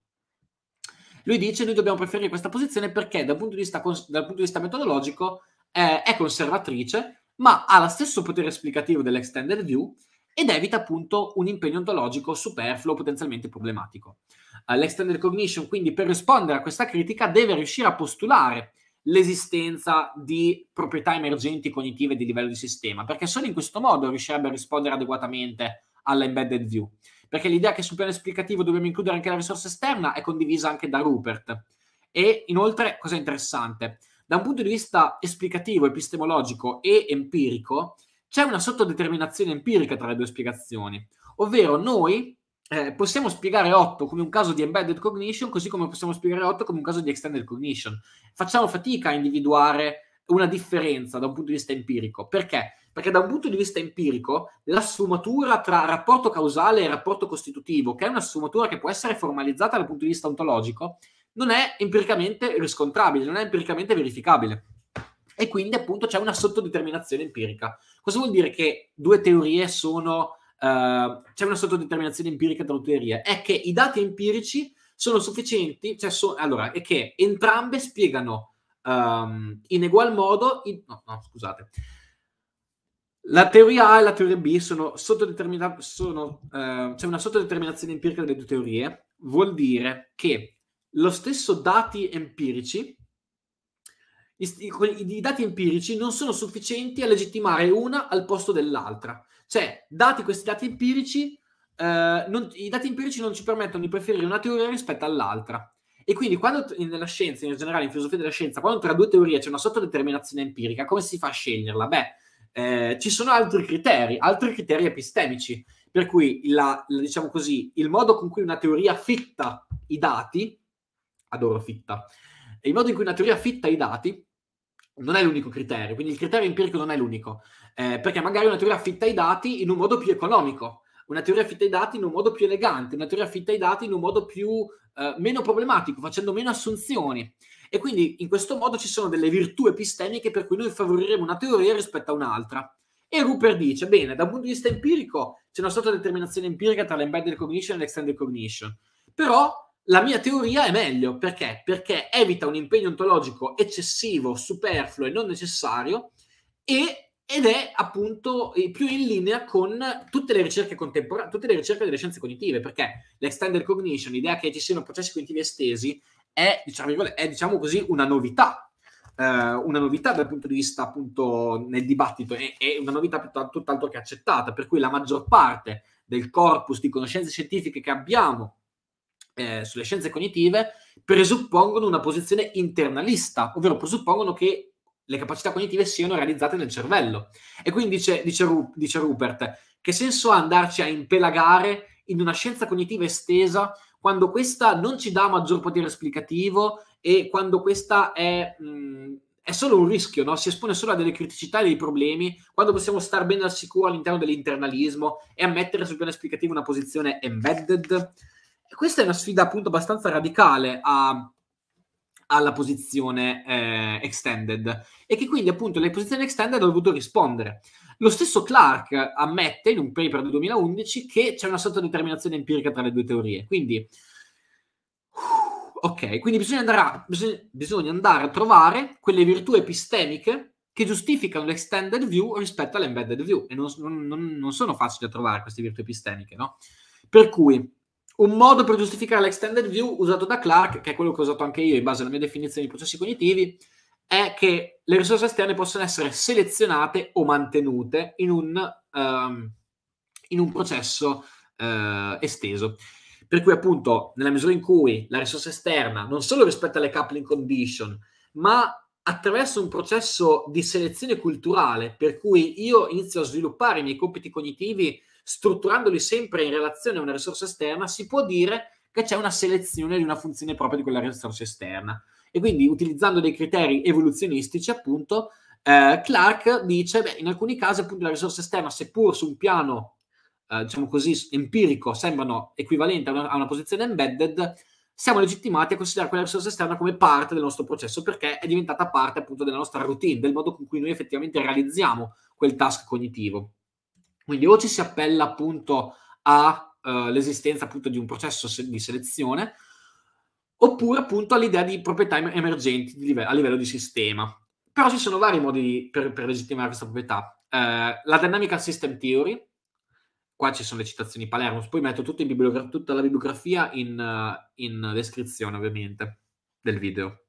Lui dice noi dobbiamo preferire questa posizione perché dal punto di vista, cons- dal punto di vista metodologico eh, è conservatrice, ma ha lo stesso potere esplicativo dell'extended view ed evita appunto un impegno ontologico superfluo potenzialmente problematico. Uh, l'extended cognition quindi per rispondere a questa critica deve riuscire a postulare l'esistenza di proprietà emergenti cognitive di livello di sistema, perché solo in questo modo riuscirebbe a rispondere adeguatamente all'embedded view perché l'idea che sul piano esplicativo dobbiamo includere anche la risorsa esterna è condivisa anche da Rupert. E inoltre, cosa interessante, da un punto di vista esplicativo, epistemologico e empirico, c'è una sottodeterminazione empirica tra le due spiegazioni, ovvero noi eh, possiamo spiegare 8 come un caso di embedded cognition, così come possiamo spiegare 8 come un caso di extended cognition. Facciamo fatica a individuare una differenza da un punto di vista empirico. Perché? Perché da un punto di vista empirico la sfumatura tra rapporto causale e rapporto costitutivo, che è una sfumatura che può essere formalizzata dal punto di vista ontologico, non è empiricamente riscontrabile, non è empiricamente verificabile. E quindi appunto c'è una sottodeterminazione empirica. Cosa vuol dire che due teorie sono... Uh, c'è una sottodeterminazione empirica tra due teorie? È che i dati empirici sono sufficienti, cioè so, allora, è che entrambe spiegano Um, in ugual modo, in, no, no, scusate. La teoria A e la teoria B sono sottodeterminate, sono, eh, c'è una sottodeterminazione empirica delle due teorie, vuol dire che lo stesso dati empirici, i, i, i dati empirici non sono sufficienti a legittimare una al posto dell'altra. Cioè, dati questi dati empirici, eh, non, i dati empirici non ci permettono di preferire una teoria rispetto all'altra. E quindi quando nella scienza, in generale, in filosofia della scienza, quando tra due teorie c'è una sottodeterminazione empirica, come si fa a sceglierla? Beh, eh, ci sono altri criteri, altri criteri epistemici, per cui la, la, diciamo così, il modo con cui una teoria fitta i dati, adoro fitta, il modo in cui una teoria fitta i dati non è l'unico criterio, quindi il criterio empirico non è l'unico, eh, perché magari una teoria fitta i dati in un modo più economico, una teoria fitta ai dati in un modo più elegante, una teoria fitta ai dati in un modo più eh, meno problematico, facendo meno assunzioni. E quindi in questo modo ci sono delle virtù epistemiche per cui noi favoriremo una teoria rispetto a un'altra. E Rupert dice, bene, da un punto di vista empirico c'è una sorta di determinazione empirica tra l'embedded cognition e l'extended cognition, però la mia teoria è meglio, perché? Perché evita un impegno ontologico eccessivo, superfluo e non necessario e ed è appunto più in linea con tutte le ricerche contemporanee, tutte le ricerche delle scienze cognitive, perché l'extended cognition, l'idea che ci siano processi cognitivi estesi, è diciamo, è, diciamo, così una novità, eh, una novità dal punto di vista appunto nel dibattito, è, è una novità tutt'altro che accettata, per cui la maggior parte del corpus di conoscenze scientifiche che abbiamo eh, sulle scienze cognitive presuppongono una posizione internalista, ovvero presuppongono che le capacità cognitive siano realizzate nel cervello. E quindi dice, dice, Ru, dice Rupert, che senso ha andarci a impelagare in una scienza cognitiva estesa quando questa non ci dà maggior potere esplicativo e quando questa è... Mh, mm, è solo un rischio, no? si espone solo a delle criticità e dei problemi quando possiamo stare bene al sicuro all'interno dell'internalismo e ammettere sul piano esplicativo una posizione embedded. Questa è una sfida appunto abbastanza radicale a, alla posizione eh, extended e che quindi appunto le posizioni extended ha dovuto rispondere. Lo stesso Clark ammette in un paper del 2011 che c'è una sottodeterminazione empirica tra le due teorie, quindi ok, quindi bisogna andare, a, bisogna, bisogna andare a trovare quelle virtù epistemiche che giustificano l'extended view rispetto all'embedded view e non, non, non sono facili da trovare queste virtù epistemiche, no? Per cui un modo per giustificare l'extended view usato da Clark, che è quello che ho usato anche io in base alla mia definizione di processi cognitivi, è che le risorse esterne possono essere selezionate o mantenute in un, um, in un processo uh, esteso. Per cui appunto, nella misura in cui la risorsa esterna non solo rispetta le coupling condition, ma attraverso un processo di selezione culturale, per cui io inizio a sviluppare i miei compiti cognitivi strutturandoli sempre in relazione a una risorsa esterna, si può dire che c'è una selezione di una funzione propria di quella risorsa esterna. E quindi utilizzando dei criteri evoluzionistici, appunto, eh, Clark dice, beh, in alcuni casi appunto la risorsa esterna, seppur su un piano, eh, diciamo così, empirico, sembrano equivalenti a una, a una posizione embedded, siamo legittimati a considerare quella risorsa esterna come parte del nostro processo perché è diventata parte appunto della nostra routine, del modo con cui noi effettivamente realizziamo quel task cognitivo. Quindi o ci si appella appunto all'esistenza eh, appunto di un processo se- di selezione, oppure appunto all'idea di proprietà emergenti di live- a livello di sistema. Però ci sono vari modi per, per legittimare questa proprietà. Eh, la Dynamical System Theory, qua ci sono le citazioni Palermo, poi metto tutta, bibliograf- tutta la bibliografia in, eh, in descrizione ovviamente del video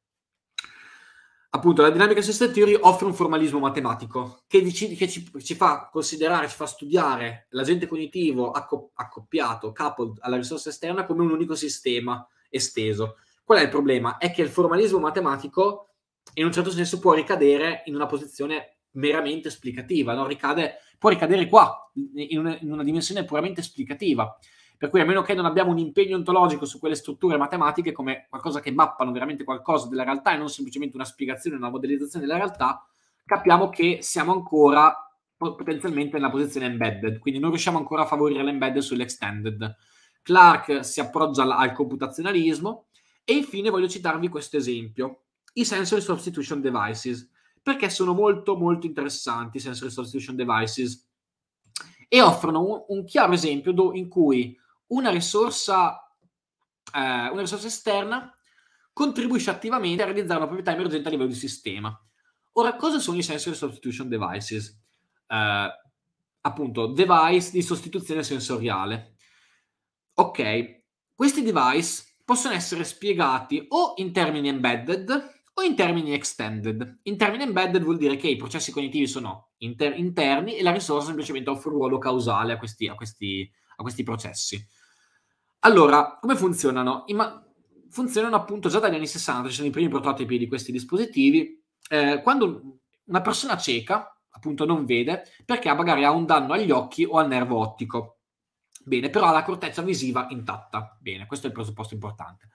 appunto la dinamica system theory offre un formalismo matematico che, dici, che ci, ci, fa considerare, ci fa studiare l'agente cognitivo accoppiato, capo alla risorsa esterna come un unico sistema esteso. Qual è il problema? È che il formalismo matematico in un certo senso può ricadere in una posizione meramente esplicativa, no? Ricade, può ricadere qua, in una, in una dimensione puramente esplicativa. Per cui a meno che non abbiamo un impegno ontologico su quelle strutture matematiche come qualcosa che mappano veramente qualcosa della realtà e non semplicemente una spiegazione, una modellizzazione della realtà, capiamo che siamo ancora potenzialmente nella posizione embedded, quindi non riusciamo ancora a favorire l'embedded sull'extended. Clark si appoggia al, al computazionalismo e infine voglio citarvi questo esempio, i sensory substitution devices, perché sono molto molto interessanti i sensory substitution devices e offrono un, un chiaro esempio do, in cui una risorsa, eh, una risorsa esterna contribuisce attivamente a realizzare una proprietà emergente a livello di sistema. Ora, cosa sono i sensory substitution devices? Eh, appunto, device di sostituzione sensoriale. Ok, questi device possono essere spiegati o in termini embedded o in termini extended. In termini embedded vuol dire che i processi cognitivi sono inter- interni e la risorsa semplicemente offre un ruolo causale a questi, a questi, a questi processi. Allora, come funzionano? Ima- funzionano appunto già dagli anni 60, ci sono i primi prototipi di questi dispositivi. Eh, quando una persona cieca, appunto, non vede perché magari ha un danno agli occhi o al nervo ottico. Bene, però ha la corteccia visiva intatta. Bene, questo è il presupposto importante.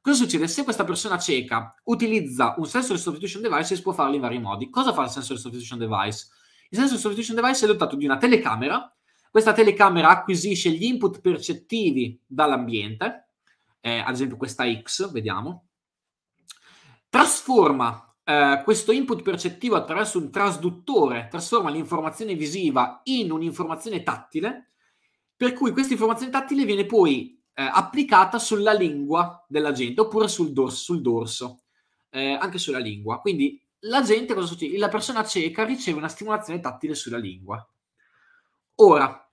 Cosa succede? Se questa persona cieca utilizza un sensor substitution device, si può farlo in vari modi. Cosa fa il sensor substitution device? Il sensor substitution device è dotato di una telecamera questa telecamera acquisisce gli input percettivi dall'ambiente, eh, ad esempio questa X, vediamo, trasforma eh, questo input percettivo attraverso un trasduttore, trasforma l'informazione visiva in un'informazione tattile, per cui questa informazione tattile viene poi eh, applicata sulla lingua della gente oppure sul dorso, sul dorso eh, anche sulla lingua. Quindi la gente, cosa succede? La persona cieca riceve una stimolazione tattile sulla lingua. Ora,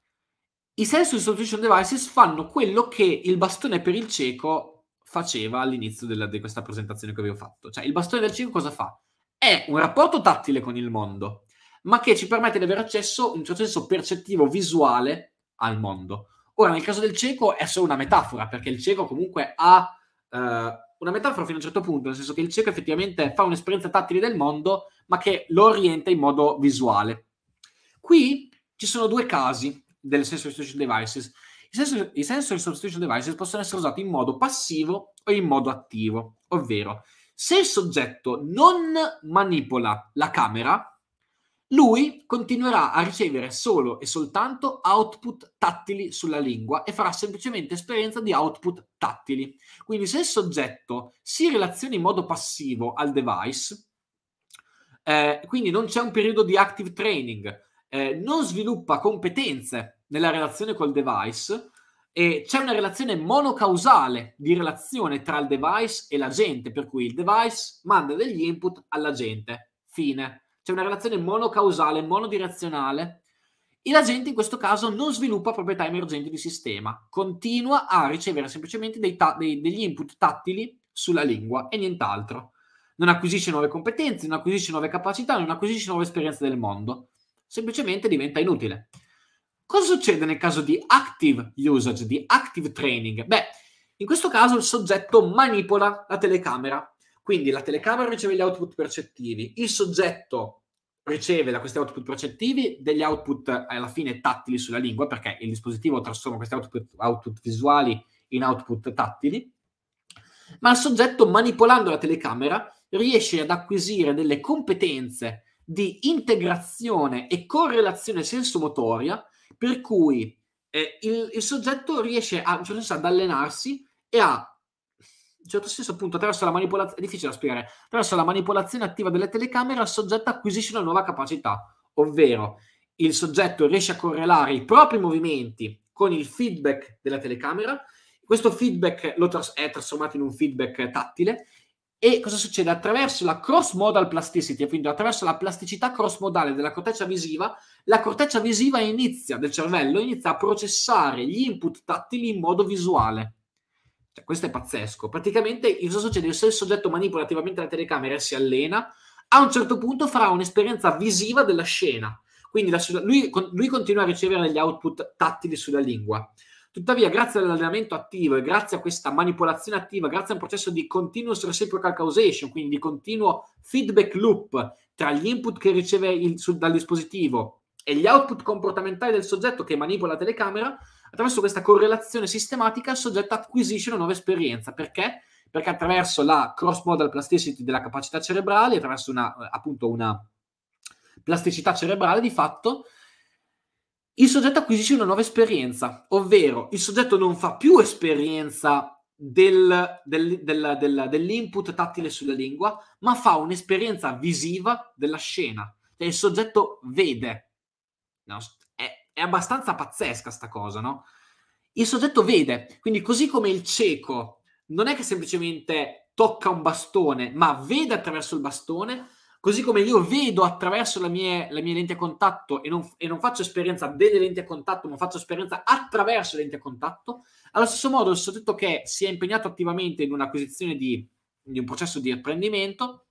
i sensory substitution devices fanno quello che il bastone per il cieco faceva all'inizio della, di questa presentazione che vi ho fatto. Cioè, il bastone del cieco cosa fa? È un rapporto tattile con il mondo, ma che ci permette di avere accesso, in un certo senso, percettivo, visuale al mondo. Ora, nel caso del cieco è solo una metafora, perché il cieco comunque ha eh, una metafora fino a un certo punto, nel senso che il cieco effettivamente fa un'esperienza tattile del mondo, ma che lo orienta in modo visuale. Qui ci sono due casi delle sensor substitution devices. I sensor, I sensor substitution devices possono essere usati in modo passivo o in modo attivo, ovvero se il soggetto non manipola la camera, lui continuerà a ricevere solo e soltanto output tattili sulla lingua e farà semplicemente esperienza di output tattili. Quindi se il soggetto si relaziona in modo passivo al device, eh, quindi non c'è un periodo di active training, eh, non sviluppa competenze nella relazione col device e c'è una relazione monocausale di relazione tra il device e l'agente, per cui il device manda degli input all'agente, fine. C'è una relazione monocausale, monodirezionale e l'agente in questo caso non sviluppa proprietà emergenti di sistema, continua a ricevere semplicemente ta- dei, degli input tattili sulla lingua e nient'altro. Non acquisisce nuove competenze, non acquisisce nuove capacità, non acquisisce nuove esperienze del mondo semplicemente diventa inutile. Cosa succede nel caso di active usage, di active training? Beh, in questo caso il soggetto manipola la telecamera, quindi la telecamera riceve gli output percettivi, il soggetto riceve da questi output percettivi degli output eh, alla fine tattili sulla lingua, perché il dispositivo trasforma questi output, output visuali in output tattili, ma il soggetto manipolando la telecamera riesce ad acquisire delle competenze di integrazione e correlazione sensomotoria per cui eh, il, il, soggetto riesce a, in cioè, certo senso ad allenarsi e a in cioè, certo senso appunto attraverso la manipolazione è difficile da spiegare attraverso la manipolazione attiva delle telecamere il soggetto acquisisce una nuova capacità ovvero il soggetto riesce a correlare i propri movimenti con il feedback della telecamera questo feedback tras- è trasformato in un feedback tattile e cosa succede? Attraverso la cross-modal plasticity, quindi attraverso la plasticità cross-modale della corteccia visiva, la corteccia visiva inizia, del cervello inizia a processare gli input tattili in modo visuale. Cioè, questo è pazzesco. Praticamente, cosa succede? Se il soggetto manipola attivamente la telecamera e si allena, a un certo punto farà un'esperienza visiva della scena. Quindi la, lui, lui continua a ricevere degli output tattili sulla lingua Tuttavia, grazie all'allenamento attivo e grazie a questa manipolazione attiva, grazie a un processo di continuous reciprocal causation, quindi di continuo feedback loop tra gli input che riceve il, su, dal dispositivo e gli output comportamentali del soggetto che manipola la telecamera, attraverso questa correlazione sistematica il soggetto acquisisce una nuova esperienza. Perché? Perché attraverso la cross-modal plasticity della capacità cerebrale, attraverso una, appunto una plasticità cerebrale, di fatto il soggetto acquisisce una nuova esperienza, ovvero il soggetto non fa più esperienza del, del, del, dell'input tattile sulla lingua, ma fa un'esperienza visiva della scena. Cioè il soggetto vede. No, è, è, abbastanza pazzesca sta cosa, no? Il soggetto vede, quindi così come il cieco non è che semplicemente tocca un bastone, ma vede attraverso il bastone, Così come io vedo attraverso la mia, la mia lente a contatto e non, e non, faccio esperienza delle lenti a contatto, ma faccio esperienza attraverso le lenti a contatto, allo stesso modo il soggetto che si è impegnato attivamente in un'acquisizione di, di un processo di apprendimento,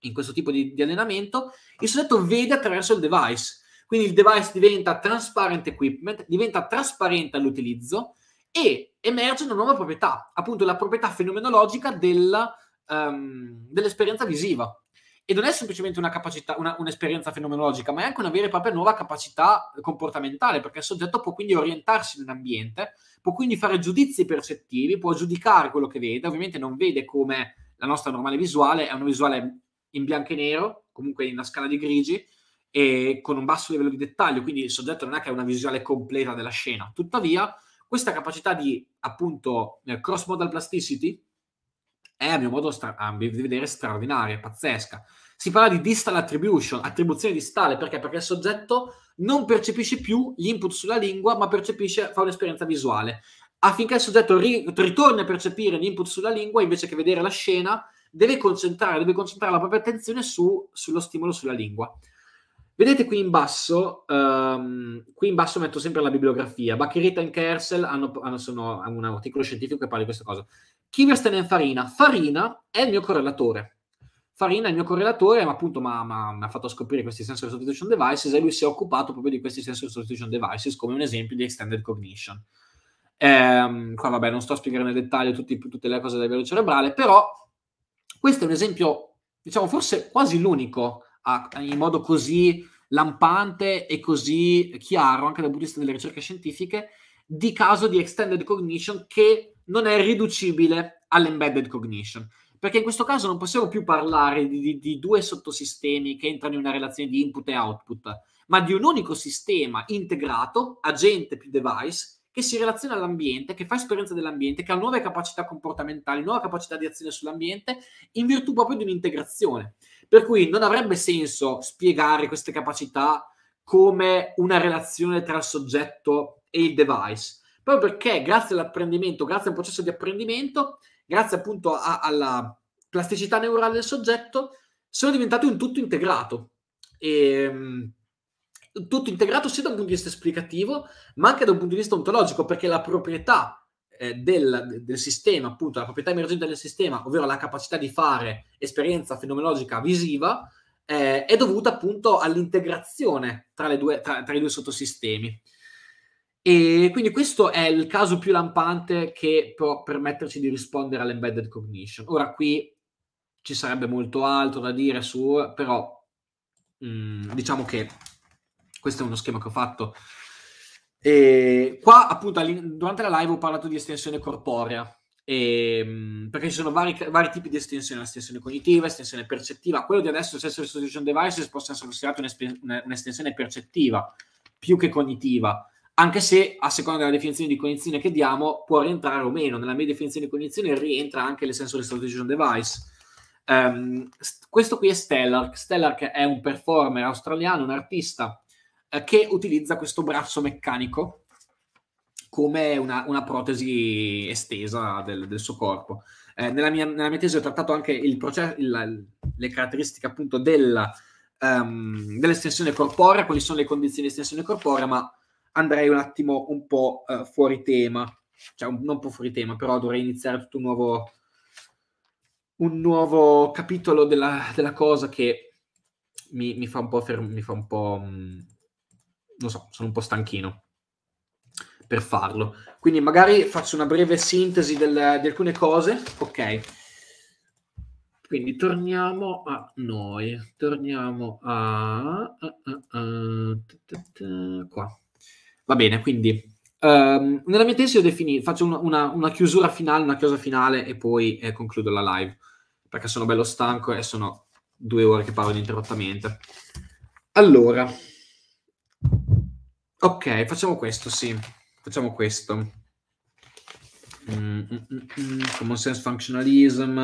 in questo tipo di, di allenamento, il soggetto vede attraverso il device. Quindi il device diventa transparent equipment, diventa trasparente all'utilizzo e emerge una nuova proprietà, appunto la proprietà fenomenologica della, um, dell'esperienza visiva e non è semplicemente una capacità, una, un'esperienza fenomenologica, ma è anche una vera e propria nuova capacità comportamentale, perché il soggetto può quindi orientarsi nell'ambiente, può quindi fare giudizi percettivi, può giudicare quello che vede, ovviamente non vede come la nostra normale visuale, è una visuale in bianco e nero, comunque in una scala di grigi, e con un basso livello di dettaglio, quindi il soggetto non è che ha una visuale completa della scena. Tuttavia, questa capacità di appunto eh, cross-modal plasticity, è a mio modo stra- a mio vedere straordinaria, pazzesca. Si parla di distal attribution, attribuzione distale, perché? Perché il soggetto non percepisce più gli input sulla lingua, ma percepisce, fa un'esperienza visuale. Affinché il soggetto ri- ritorni a percepire gli input sulla lingua, invece che vedere la scena, deve concentrare, deve concentrare la propria attenzione su, sullo stimolo sulla lingua. Vedete qui in basso, um, qui in basso metto sempre la bibliografia. Baccherita e Kersel hanno, hanno, sono, un articolo scientifico che parla di questa cosa. Kirsten Farina. Farina è il mio correlatore. Farina è il mio correlatore, ma appunto mi ha fatto scoprire questi sensor substitution devices e lui si è occupato proprio di questi sensor substitution devices come un esempio di extended cognition. Ehm, qua vabbè, non sto a spiegare nel dettaglio tutti, tutte le cose del livello cerebrale, però questo è un esempio, diciamo, forse quasi l'unico a, in modo così lampante e così chiaro anche dal punto di vista delle ricerche scientifiche di caso di extended cognition che non è riducibile all'embedded cognition. Perché in questo caso non possiamo più parlare di, di, di due sottosistemi che entrano in una relazione di input e output, ma di un unico sistema integrato, agente più device, che si relaziona all'ambiente, che fa esperienza dell'ambiente, che ha nuove capacità comportamentali, nuova capacità di azione sull'ambiente, in virtù proprio di un'integrazione. Per cui non avrebbe senso spiegare queste capacità come una relazione tra il soggetto e il device, proprio perché grazie all'apprendimento, grazie a un processo di apprendimento, grazie appunto a, alla plasticità neurale del soggetto, sono diventati un tutto integrato. E, ehm, tutto integrato sia da un punto di vista esplicativo, ma anche da un punto di vista ontologico, perché la proprietà eh, del, del, sistema, appunto, la proprietà emergente del sistema, ovvero la capacità di fare esperienza fenomenologica visiva, eh, è dovuta appunto all'integrazione tra, due, tra, tra i due sottosistemi. E quindi questo è il caso più lampante che può permetterci di rispondere all'embedded cognition. Ora qui ci sarebbe molto altro da dire su, però mh, mm, diciamo che questo è uno schema che ho fatto. E qua appunto durante la live ho parlato di estensione corporea, e, mm, perché ci sono vari, vari, tipi di estensione, estensione cognitiva, estensione percettiva. Quello di adesso, se Sensory Solution Devices, possa essere considerato un'estensione percettiva più che cognitiva anche se a seconda della definizione di cognizione che diamo può rientrare o meno. Nella mia definizione di cognizione rientra anche il sensory strategic device. Um, questo qui è Stellark. Stellark è un performer australiano, un artista eh, che utilizza questo braccio meccanico come una, una protesi estesa del, del suo corpo. Eh, nella, mia, nella, mia, tesi ho trattato anche il processo, il, le caratteristiche appunto della, um, dell'estensione corporea, quali sono le condizioni di estensione corporea, ma andrei un attimo un po' eh, fuori tema, cioè non un po' fuori tema, però dovrei iniziare tutto un nuovo, un nuovo capitolo della, della cosa che mi, mi, fa un po', fermo, mi fa un po' mh, mm, non so, sono un po' stanchino per farlo. Quindi magari faccio una breve sintesi del, di alcune cose, ok? Quindi torniamo a noi, torniamo a... a, a, a ta ta ta, qua. Va bene, quindi um, nella mia tesi ho definito, faccio una, una, una, chiusura finale, una chiosa finale e poi eh, concludo la live, perché sono bello stanco e sono due ore che parlo ininterrottamente. Allora, ok, facciamo questo, sì, facciamo questo. Mm, mm, mm, mm common sense functionalism.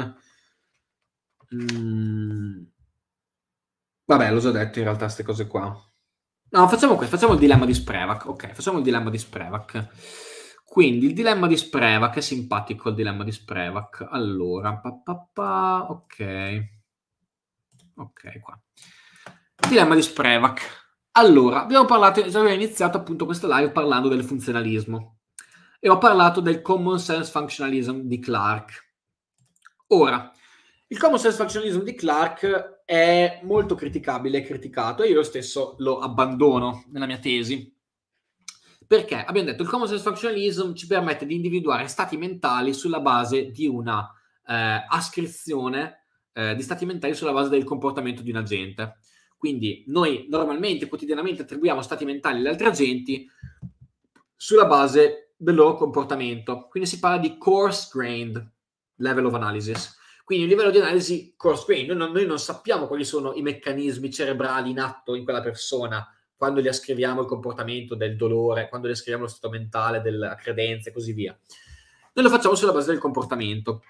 Mm. Vabbè, l'ho già detto in realtà queste cose qua. No, facciamo questo, facciamo il dilemma di Sprevac. Ok, facciamo il dilemma di Sprevac. Quindi il dilemma di Sprevac è simpatico il dilemma di Sprevac. Allora, pa, pa, pa, ok. Ok, qua. Dilemma di Sprevac. Allora, abbiamo parlato, abbiamo iniziato appunto questa live parlando del funzionalismo e ho parlato del common sense functionalism di Clark. Ora, il common sense functionalism di Clark è molto criticabile e criticato e io stesso lo abbandono nella mia tesi. Perché? Abbiamo detto che il common sense functionalism ci permette di individuare stati mentali sulla base di una eh, ascrizione eh, di stati mentali sulla base del comportamento di un agente. Quindi noi normalmente, quotidianamente attribuiamo stati mentali agli altri agenti sulla base del loro comportamento. Quindi si parla di coarse grained level of analysis. Quindi un livello di analisi core screen, noi non, noi non sappiamo quali sono i meccanismi cerebrali in atto in quella persona quando gli ascriviamo il comportamento del dolore, quando gli ascriviamo lo stato mentale della credenza e così via. Noi lo facciamo sulla base del comportamento.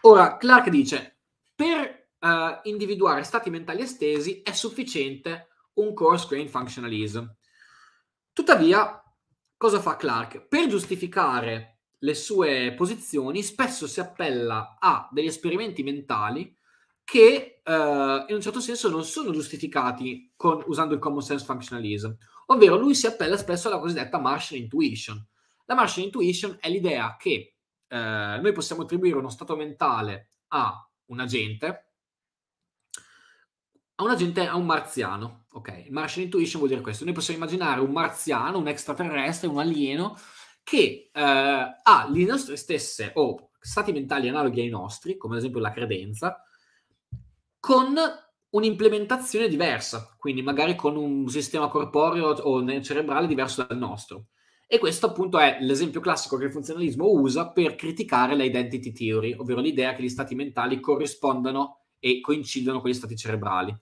Ora, Clark dice, per uh, individuare stati mentali estesi è sufficiente un core screen functionalism. Tuttavia, cosa fa Clark? Per giustificare le sue posizioni, spesso si appella a degli esperimenti mentali che eh, in un certo senso non sono giustificati con, usando il common sense functionalism, ovvero lui si appella spesso alla cosiddetta Martian intuition. La Martian intuition è l'idea che eh, noi possiamo attribuire uno stato mentale a un agente, a un agente, a un marziano, ok? Martian intuition vuol dire questo, noi possiamo immaginare un marziano, un extraterrestre, un alieno, che eh, ha le nostre stesse o oh, stati mentali analoghi ai nostri, come ad esempio la credenza, con un'implementazione diversa, quindi magari con un sistema corporeo o cerebrale diverso dal nostro. E questo appunto è l'esempio classico che il funzionalismo usa per criticare l'identity theory, ovvero l'idea che gli stati mentali corrispondano e coincidano con gli stati cerebrali.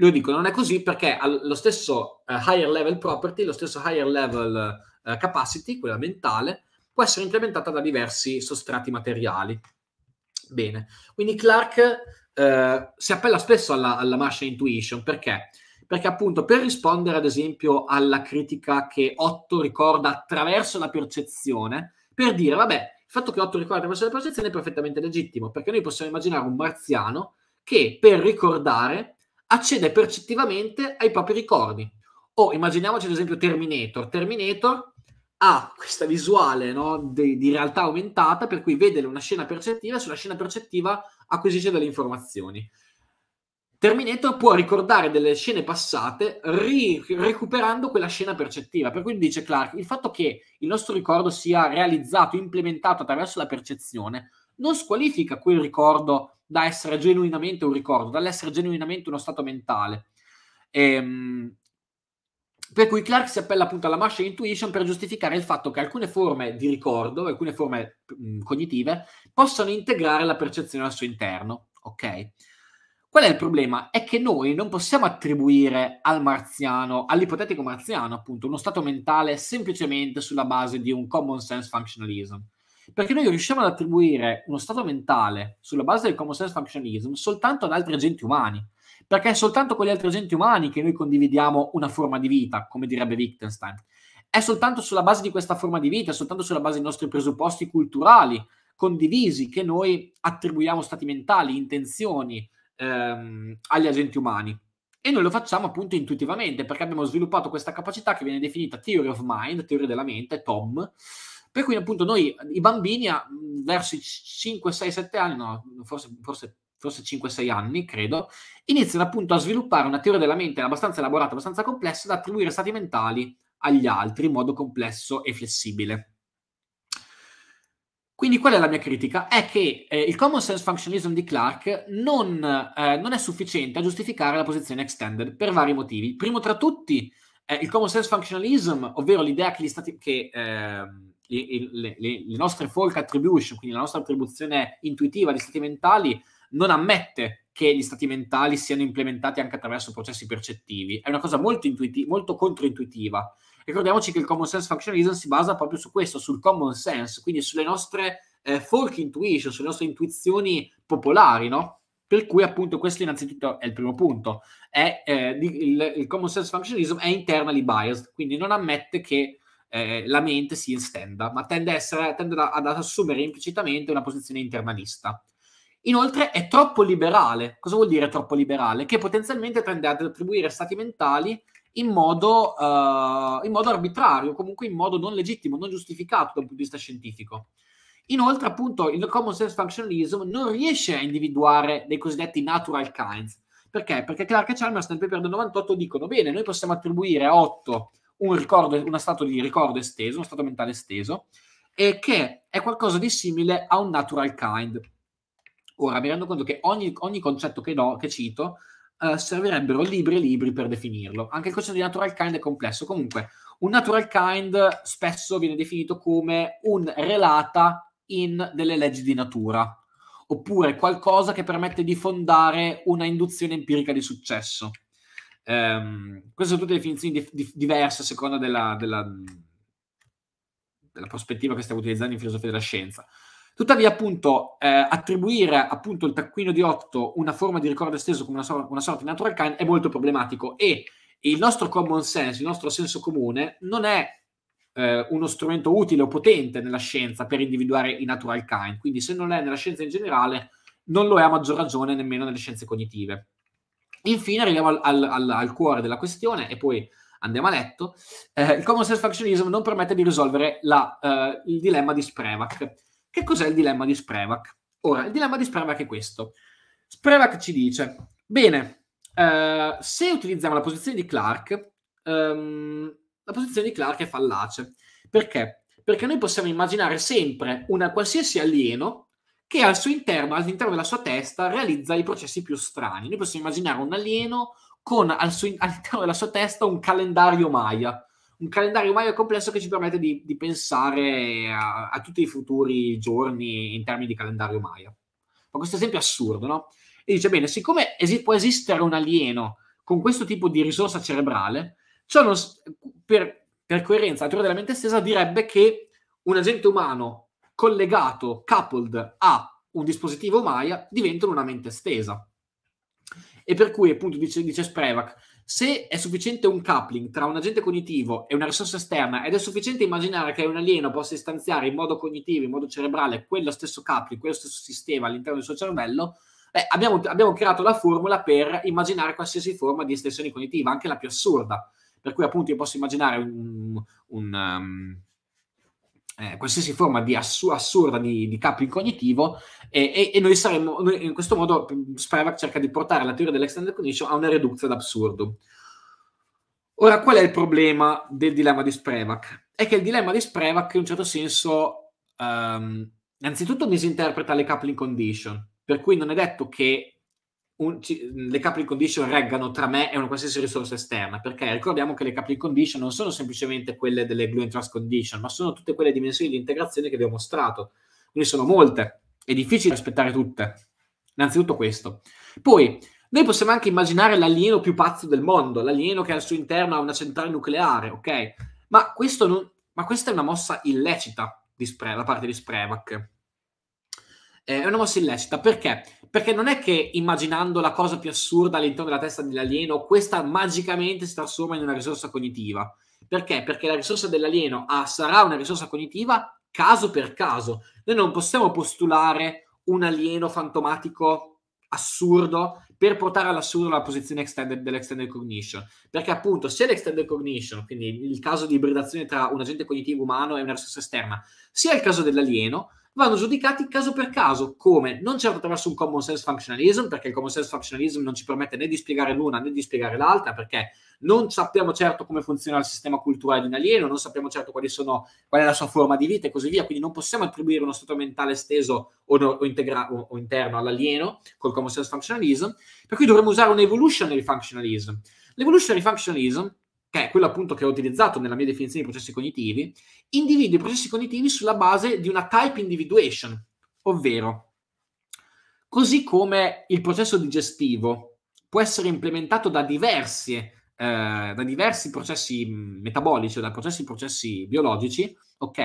Lo dico, non è così perché lo stesso uh, higher level property, lo stesso higher level eh, capacity, quella mentale, può essere implementata da diversi sostrati materiali. Bene, quindi Clark eh, si appella spesso alla, alla Martian Intuition perché? perché appunto per rispondere ad esempio alla critica che Otto ricorda attraverso la percezione, per dire vabbè, il fatto che Otto ricorda attraverso la percezione è perfettamente legittimo, perché noi possiamo immaginare un marziano che per ricordare accede percettivamente ai propri ricordi. O immaginiamoci ad esempio Terminator. Terminator ha questa visuale no, di, di, realtà aumentata, per cui vede una scena percettiva e sulla scena percettiva acquisisce delle informazioni. Terminator può ricordare delle scene passate ri- recuperando quella scena percettiva. Per cui dice Clark, il fatto che il nostro ricordo sia realizzato, implementato attraverso la percezione, non squalifica quel ricordo da essere genuinamente un ricordo, dall'essere genuinamente uno stato mentale. Ehm, per cui Clark si appella appunto alla machine intuition per giustificare il fatto che alcune forme di ricordo, alcune forme mh, cognitive, possono integrare la percezione al suo interno. Ok? Qual è il problema? È che noi non possiamo attribuire al marziano, all'ipotetico marziano, appunto, uno stato mentale semplicemente sulla base di un common sense functionalism. Perché noi riusciamo ad attribuire uno stato mentale sulla base del common sense functionalism soltanto ad altri agenti umani perché è soltanto con gli altri agenti umani che noi condividiamo una forma di vita, come direbbe Wittgenstein. È soltanto sulla base di questa forma di vita, è soltanto sulla base dei nostri presupposti culturali condivisi che noi attribuiamo stati mentali, intenzioni ehm, agli agenti umani. E noi lo facciamo appunto intuitivamente, perché abbiamo sviluppato questa capacità che viene definita theory of mind, teoria della mente, TOM, per cui appunto noi, i bambini verso i 5, 6, 7 anni, no, forse, forse forse 5-6 anni, credo, iniziano appunto a sviluppare una teoria della mente abbastanza elaborata, abbastanza complessa, da attribuire stati mentali agli altri in modo complesso e flessibile. Quindi qual è la mia critica? È che eh, il common sense functionalism di Clark non, eh, non, è sufficiente a giustificare la posizione extended per vari motivi. Primo tra tutti, eh, il common sense functionalism, ovvero l'idea che, stati, che ehm, le, le, le, nostre folk attribution, quindi la nostra attribuzione intuitiva di stati mentali, non ammette che gli stati mentali siano implementati anche attraverso processi percettivi. È una cosa molto, intuiti- molto controintuitiva. Ricordiamoci che il common sense functionalism si basa proprio su questo, sul common sense, quindi sulle nostre eh, folk intuition, sulle nostre intuizioni popolari, no? Per cui appunto questo innanzitutto è il primo punto. È, eh, il, il, common sense functionalism è internally biased, quindi non ammette che eh, la mente si estenda, ma tende, essere, tende ad assumere implicitamente una posizione internalista. Inoltre è troppo liberale. Cosa vuol dire troppo liberale? Che potenzialmente tende ad attribuire stati mentali in modo, uh, in modo arbitrario, comunque in modo non legittimo, non giustificato dal punto di vista scientifico. Inoltre, appunto, il common sense functionalism non riesce a individuare dei cosiddetti natural kinds. Perché? Perché Clark e Chalmers nel paper del 98 dicono: bene, noi possiamo attribuire a 8 un ricordo, uno stato di ricordo esteso, uno stato mentale esteso, e che è qualcosa di simile a un natural kind. Ora mi rendo conto che ogni, ogni concetto che, do, che cito uh, servirebbero libri e libri per definirlo. Anche il concetto di natural kind è complesso. Comunque, un natural kind spesso viene definito come un relata in delle leggi di natura, oppure qualcosa che permette di fondare una induzione empirica di successo. Um, queste sono tutte definizioni di, di, diverse a seconda della, della, della prospettiva che stiamo utilizzando in filosofia della scienza. Tuttavia, appunto, eh, attribuire appunto il taccuino di 8 una forma di ricordo esteso come una, so- una sorta di natural kind è molto problematico e il nostro common sense, il nostro senso comune, non è eh, uno strumento utile o potente nella scienza per individuare i natural kind. Quindi, se non è nella scienza in generale, non lo è a maggior ragione nemmeno nelle scienze cognitive. Infine, arriviamo al, al, al, cuore della questione e poi andiamo a letto. Eh, il common sense factionism non permette di risolvere la, eh, il dilemma di Sprevak che cos'è il dilemma di Sprevac? Ora, il dilemma di Sprevac è questo. Sprevac ci dice, bene, eh, se utilizziamo la posizione di Clark, ehm, la posizione di Clark è fallace. Perché? Perché noi possiamo immaginare sempre un qualsiasi alieno che al suo interno, all'interno della sua testa, realizza i processi più strani. Noi possiamo immaginare un alieno con al suo, all'interno della sua testa un calendario Maya un calendario Mario complesso che ci permette di, di pensare a, a, tutti i futuri giorni in termini di calendario Maya. Ma questo esempio è assurdo, no? E dice, bene, siccome es- può esistere un alieno con questo tipo di risorsa cerebrale, ciò non, per, per coerenza, la teoria della mente stessa direbbe che un agente umano collegato, coupled a un dispositivo Maya, diventa una mente stesa. E per cui, appunto, dice, dice Sprevak, se è sufficiente un coupling tra un agente cognitivo e una risorsa esterna ed è sufficiente immaginare che un alieno possa istanziare in modo cognitivo, in modo cerebrale, quello stesso coupling, quello stesso sistema all'interno del suo cervello, beh, abbiamo, abbiamo creato la formula per immaginare qualsiasi forma di estensione cognitiva, anche la più assurda. Per cui appunto io posso immaginare un, un um, eh, qualsiasi forma di assu- assurda di, di capo incognitivo e, e, e noi saremmo, noi in questo modo mm, Spivak cerca di portare la teoria dell'extended condition a una reduzione d'absurdo. Ora, qual è il problema del dilemma di Spivak? È che il dilemma di Spivak in un certo senso um, innanzitutto misinterpreta le coupling condition, per cui non è detto che un, ci, le couple condition reggano tra me e una qualsiasi risorsa esterna, perché ricordiamo che le couple condition non sono semplicemente quelle delle glue and trust condition, ma sono tutte quelle dimensioni di integrazione che vi ho mostrato. Quindi sono molte, è difficile aspettare tutte. Innanzitutto questo. Poi, noi possiamo anche immaginare l'alieno più pazzo del mondo, l'alieno che al suo interno ha una centrale nucleare, ok? Ma, non, ma questa è una mossa illecita di spre, da parte di Sprevac eh, è una mossa illecita perché? Perché non è che immaginando la cosa più assurda all'interno della testa dell'alieno, questa magicamente si trasforma in una risorsa cognitiva. Perché? Perché la risorsa dell'alieno ah, sarà una risorsa cognitiva caso per caso. Noi non possiamo postulare un alieno fantomatico assurdo per portare all'assurdo la posizione extended dell'extended cognition. Perché appunto sia l'extended cognition, quindi il caso di ibridazione tra un agente cognitivo umano e una risorsa esterna, sia il caso dell'alieno, vanno giudicati caso per caso, come non certo attraverso un common sense functionalism, perché il common sense functionalism non ci permette né di spiegare l'una né di spiegare l'altra, perché non sappiamo certo come funziona il sistema culturale di un alieno, non sappiamo certo sono, qual è la sua forma di vita e così via, quindi non possiamo attribuire uno stato mentale esteso o, no, o, integra- o, o interno all'alieno col common sense functionalism, per cui dovremmo usare un evolutionary functionalism. L'evolutionary functionalism che è quello appunto che ho utilizzato nella mia definizione di processi cognitivi, individuo i processi cognitivi sulla base di una type individuation, ovvero così come il processo digestivo può essere implementato da diversi, eh, da diversi processi metabolici o da processi, processi biologici, ok?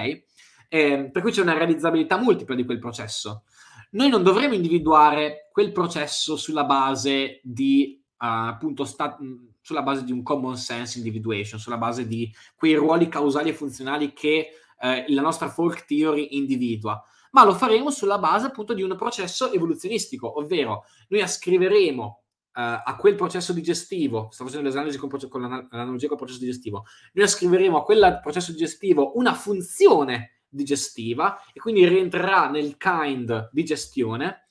Eh, per cui c'è una realizzabilità multipla di quel processo. Noi non dovremmo individuare quel processo sulla base di uh, appunto sta- sulla base di un common sense individuation, sulla base di quei ruoli causali e funzionali che eh, la nostra folk theory individua, ma lo faremo sulla base appunto di un processo evoluzionistico, ovvero noi ascriveremo Uh, a quel processo digestivo, sto facendo l'esanalisi con, con l'analogia col processo digestivo, noi ascriveremo a quel processo digestivo una funzione digestiva e quindi rientrerà nel kind di gestione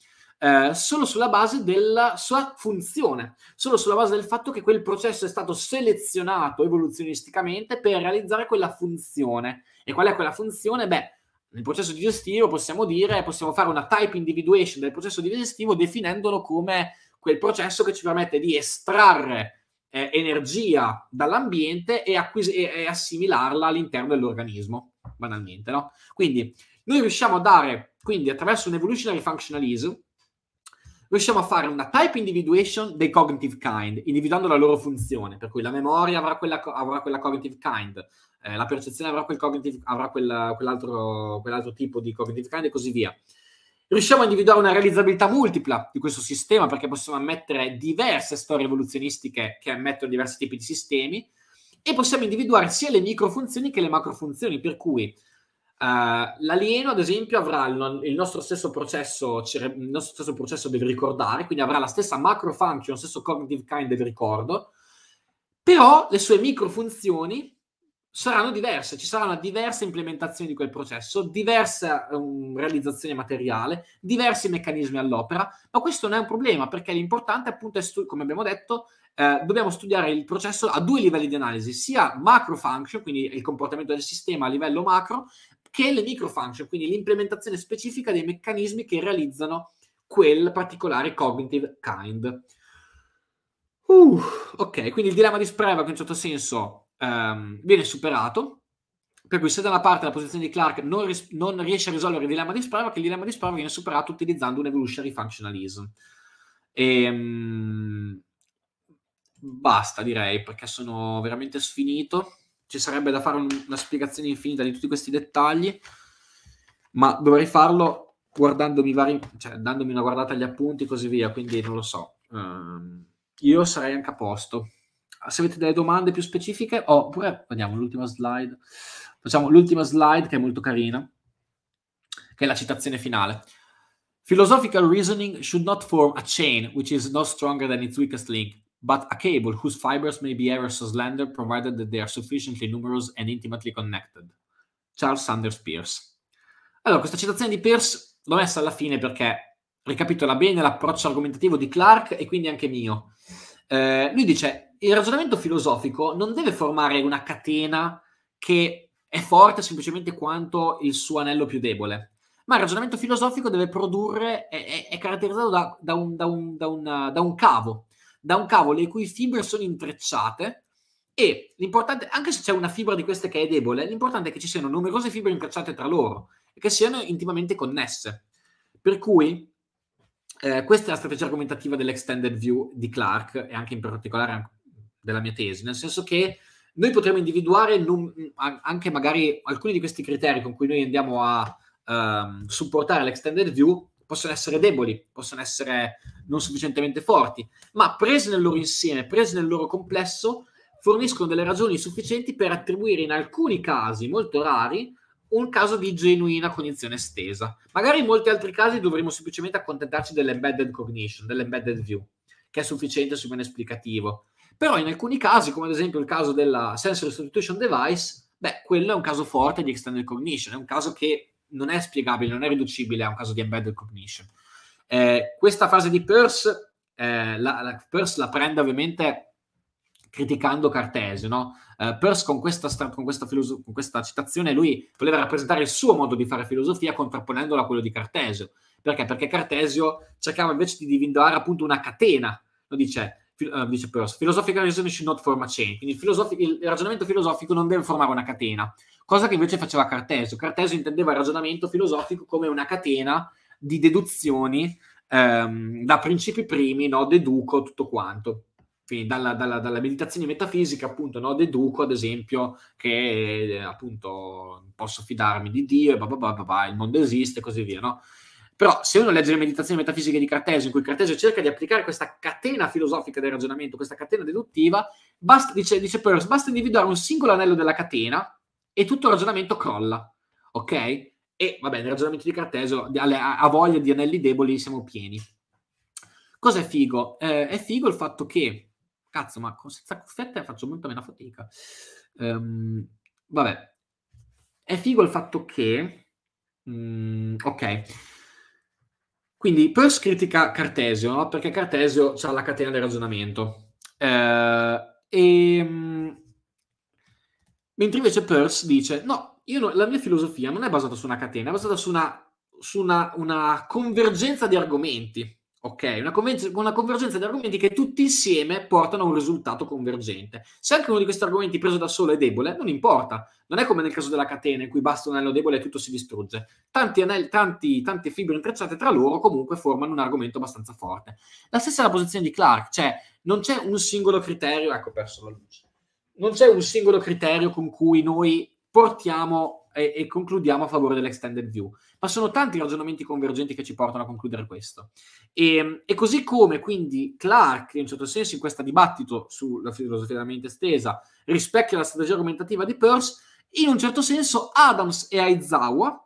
eh, solo sulla base della sua funzione, solo sulla base del fatto che quel processo è stato selezionato evoluzionisticamente per realizzare quella funzione. E qual è quella funzione? Beh, nel processo digestivo possiamo dire, possiamo fare una type individuation del processo digestivo definendolo come quel processo che ci permette di estrarre eh, energia dall'ambiente e, acquis- e, e assimilarla all'interno dell'organismo, banalmente, no? Quindi noi riusciamo a dare, quindi attraverso un evolutionary functionalism, riusciamo a fare una type individuation dei cognitive kind, individuando la loro funzione, per cui la memoria avrà quella, avrà quella cognitive kind, eh, la percezione avrà, quel cognitive, avrà quella, quell'altro, quell'altro tipo di cognitive kind e così via. Riusciamo a individuare una realizzabilità multipla di questo sistema perché possiamo ammettere diverse storie evoluzionistiche che ammettono diversi tipi di sistemi e possiamo individuare sia le microfunzioni che le macrofunzioni, per cui eh, l'alieno, ad esempio, avrà il, il, nostro stesso processo, il nostro stesso processo del ricordare, quindi avrà la stessa macro function, lo stesso cognitive kind del ricordo, però le sue micro funzioni saranno diverse, ci sarà una diversa implementazione di quel processo, diversa um, ehm, realizzazione materiale, diversi meccanismi all'opera, ma questo non è un problema perché l'importante appunto è, stu- come abbiamo detto, eh, dobbiamo studiare il processo a due livelli di analisi, sia macro function, quindi il comportamento del sistema a livello macro, che le microfunction, quindi l'implementazione specifica dei meccanismi che realizzano quel particolare cognitive kind. Uh, ok, quindi il dilemma di Spreva in un certo senso um, viene superato, per cui se da una parte la posizione di Clark non, ris- non riesce a risolvere il dilemma di Sprava, che il dilemma di Sprava viene superato utilizzando un evolutionary functionalism. E, um, basta direi, perché sono veramente sfinito ci sarebbe da fare un, una spiegazione infinita di tutti questi dettagli, ma dovrei farlo guardandomi vari, cioè dandomi una guardata agli appunti e così via, quindi non lo so. Um, io sarei anche a posto. Se avete delle domande più specifiche, oh, oppure andiamo all'ultima slide. Facciamo l'ultima slide che è molto carina, che è la citazione finale. Philosophical reasoning should not form a chain which is no stronger than its weakest link but a cable whose fibers may be ever so slender provided that they are sufficiently numerous and intimately connected. Charles Sanders Peirce. Allora, questa citazione di Peirce l'ho messa alla fine perché ricapitola bene l'approccio argomentativo di Clark e quindi anche mio. Eh, lui dice: il ragionamento filosofico non deve formare una catena che è forte semplicemente quanto il suo anello più debole, ma il ragionamento filosofico deve produrre, è, è, è caratterizzato da, da, un, da, un, una, da un cavo, da un cavo le cui fibre sono intrecciate e l'importante, anche se c'è una fibra di queste che è debole, l'importante è che ci siano numerose fibre intrecciate tra loro e che siano intimamente connesse. Per cui eh, questa è la strategia argomentativa dell'extended view di Clark e anche in particolare della mia tesi, nel senso che noi potremmo individuare num- anche magari alcuni di questi criteri con cui noi andiamo a ehm, supportare l'extended view possono essere deboli, possono essere non sufficientemente forti, ma prese nel loro insieme, prese nel loro complesso, forniscono delle ragioni sufficienti per attribuire in alcuni casi molto rari un caso di genuina cognizione estesa. Magari in molti altri casi dovremmo semplicemente accontentarci dell'embedded cognition, dell'embedded view, che è sufficiente su bene esplicativo. Però in alcuni casi, come ad esempio il caso della sensory substitution device, beh, quello è un caso forte di extended cognition, è un caso che non è spiegabile, non è riducibile a un caso di embedded cognition. Eh, questa frase di Peirce, eh, la, la, Peirce la prende ovviamente criticando Cartesio, no? Eh, Peirce con questa, con, questa filosof- con questa citazione lui voleva rappresentare il suo modo di fare filosofia contrapponendola a quello di Cartesio. Perché? Perché Cartesio cercava invece di individuare appunto una catena, Lo dice uh, dice Peirce, philosophical reason should not form a chain. Quindi il, filosofi- il, ragionamento filosofico non deve formare una catena, cosa che invece faceva Cartesio. Cartesio intendeva il ragionamento filosofico come una catena di deduzioni ehm, da principi primi, no? deduco tutto quanto. Quindi dalla, dalla, dalla meditazione metafisica, appunto, no? deduco, ad esempio, che eh, appunto posso fidarmi di Dio e bah, bah, bah, il mondo esiste e così via, no? Però se uno legge le meditazioni metafisiche di Cartesio, in cui Cartesio cerca di applicare questa catena filosofica del ragionamento, questa catena deduttiva, basta, dice, dice Peirce, basta individuare un singolo anello della catena e tutto il ragionamento crolla, ok? E vabbè, nel ragionamento di Cartesio a voglia di anelli deboli siamo pieni. Cos'è figo? Eh, è figo il fatto che, cazzo, ma senza cuffiette faccio molto meno fatica. Um, vabbè, è figo il fatto che, mm, ok quindi Peirce critica Cartesio, no? perché Cartesio ha la catena del ragionamento. Eh, e, ehm, mentre invece Peirce dice, no, non, la mia filosofia non è basata su una catena, è basata su una, su una, una convergenza di argomenti Ok, una, conven- una, convergenza di argomenti che tutti insieme portano a un risultato convergente. Se anche uno di questi argomenti preso da solo è debole, non importa. Non è come nel caso della catena in cui basta un anello debole e tutto si distrugge. Tanti anelli, tanti, tante fibre intrecciate tra loro comunque formano un argomento abbastanza forte. La stessa è la posizione di Clark, cioè non c'è un singolo criterio, ecco, ho perso la luce. Non c'è un singolo criterio con cui noi portiamo e, e concludiamo a favore dell'extended view ma sono tanti ragionamenti convergenti che ci portano a concludere questo. E, ehm, e così come quindi Clark, in un certo senso, in questo dibattito sulla filosofia della mente estesa, rispecchia la strategia argomentativa di Peirce, in un certo senso Adams e Aizawa,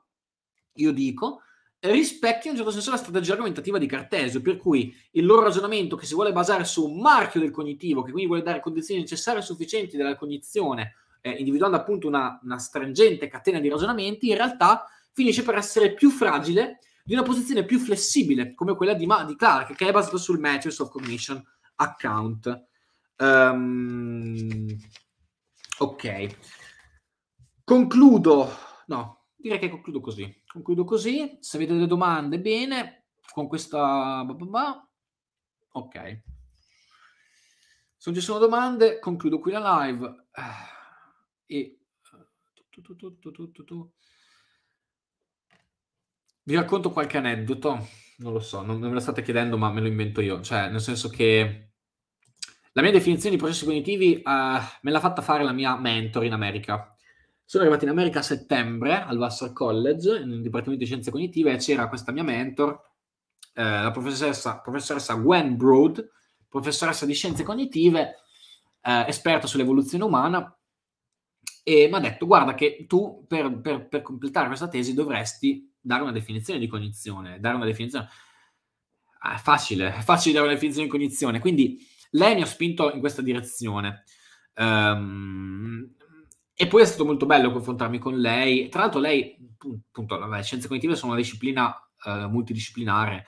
io dico, rispecchiano in un certo senso la strategia argomentativa di Cartesio, per cui il loro ragionamento che si vuole basare su un marchio del cognitivo, che quindi vuole dare condizioni necessarie e sufficienti della cognizione, eh, individuando appunto una, una, stringente catena di ragionamenti, in realtà finisce per essere più fragile di una posizione più flessibile, come quella di, Ma- di Clark, che è basata sul Matthews of Cognition Account. Um, ok. Concludo. No, direi che concludo così. Concludo così. Se avete delle domande, bene. Con questa... Ok. Se non ci sono domande, concludo qui la live. E... Vi racconto qualche aneddoto, non lo so, non, non me lo state chiedendo, ma me lo invento io. Cioè, nel senso che la mia definizione di processi cognitivi uh, me l'ha fatta fare la mia mentor in America. Sono arrivato in America a settembre al Vassar College, nel Dipartimento di Scienze Cognitive, e c'era questa mia mentor, eh, la professoressa, professoressa, Gwen Broad, professoressa di Scienze Cognitive, eh, esperta sull'evoluzione umana, e mi ha detto, guarda che tu per, per, per completare questa tesi dovresti dare una definizione di cognizione, dare una definizione... Ah, è facile, è facile dare una definizione di cognizione, quindi lei mi ha spinto in questa direzione. Um, e poi è stato molto bello confrontarmi con lei. Tra l'altro lei, appunto, le scienze cognitive sono una disciplina uh, multidisciplinare,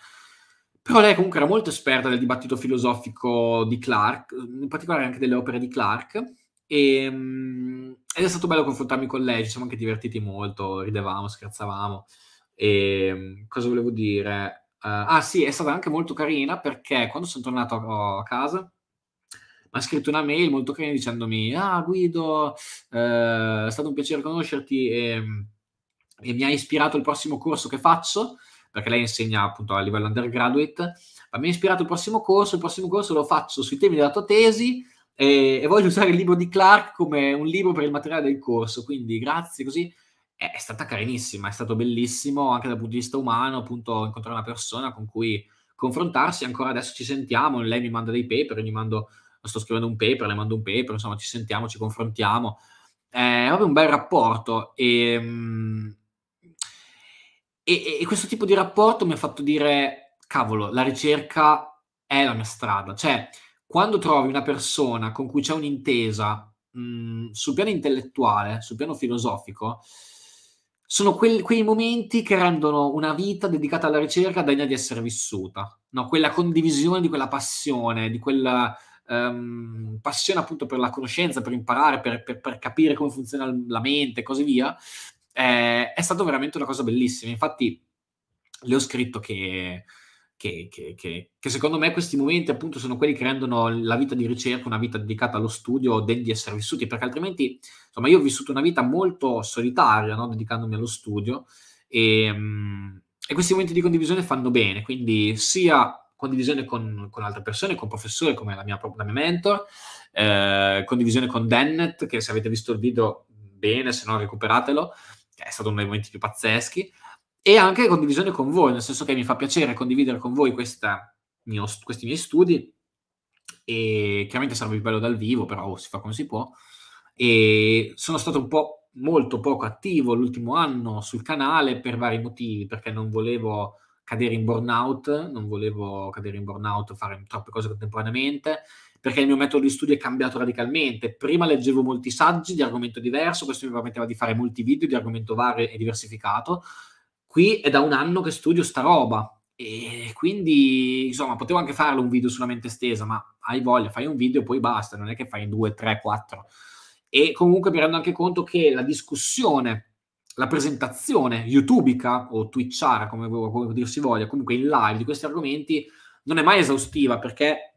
però lei comunque era molto esperta del dibattito filosofico di Clark, in particolare anche delle opere di Clark, e, ehm, ed è stato bello confrontarmi con lei, ci siamo anche divertiti molto, ridevamo, scherzavamo. E ehm, cosa volevo dire? Uh, ah sì, è stata anche molto carina perché quando sono tornato a, a casa mi ha scritto una mail molto carina dicendomi ah Guido, eh, è stato un piacere conoscerti e, e, mi ha ispirato il prossimo corso che faccio, perché lei insegna appunto a livello undergraduate, ma mi ha ispirato il prossimo corso, il prossimo corso lo faccio sui temi della tua tesi e, e voglio usare il libro di Clark come un libro per il materiale del corso, quindi grazie così è, stata carinissima, è stato bellissimo anche dal punto di vista umano, appunto, incontrare una persona con cui confrontarsi. Ancora adesso ci sentiamo, lei mi manda dei paper, io gli mando, sto scrivendo un paper, le mando un paper, insomma, ci sentiamo, ci confrontiamo. È proprio un bel rapporto ehm, e, e, e questo tipo di rapporto mi ha fatto dire, cavolo, la ricerca è la mia strada. Cioè, quando trovi una persona con cui c'è un'intesa mh, mhmm, sul piano intellettuale, sul piano filosofico, sono quei, quei momenti che rendono una vita dedicata alla ricerca degna di essere vissuta, no? quella condivisione di quella passione, di quella um, ehm, passione appunto per la conoscenza, per imparare, per, per, per capire come funziona la mente e così via, eh, è stata veramente una cosa bellissima. Infatti le ho scritto che che, che, che, che, secondo me questi momenti appunto sono quelli che rendono la vita di ricerca una vita dedicata allo studio degli di essere vissuti, perché altrimenti, insomma, io ho vissuto una vita molto solitaria, no? dedicandomi allo studio, e, ehm, e, questi momenti di condivisione fanno bene, quindi sia condivisione con, con altre persone, con professori come la mia, la mia mentor, eh, condivisione con Dennett, che se avete visto il video bene, se no recuperatelo, è stato uno dei momenti più pazzeschi, e anche condivisione con voi, nel senso che mi fa piacere condividere con voi questa, mio, questi miei studi e chiaramente sarà più bello dal vivo, però si fa come si può. E sono stato un po' molto poco attivo l'ultimo anno sul canale per vari motivi, perché non volevo cadere in burnout, non volevo cadere in burnout, fare troppe cose contemporaneamente, perché il mio metodo di studio è cambiato radicalmente. Prima leggevo molti saggi di argomento diverso, questo mi permetteva di fare molti video di argomento vario e diversificato, qui è da un anno che studio sta roba e quindi insomma potevo anche farlo un video sulla mente stesa ma hai voglia fai un video e poi basta non è che fai due tre quattro e comunque mi rendo anche conto che la discussione la presentazione youtubica o twitchara come, come dir si voglia comunque in live di questi argomenti non è mai esaustiva perché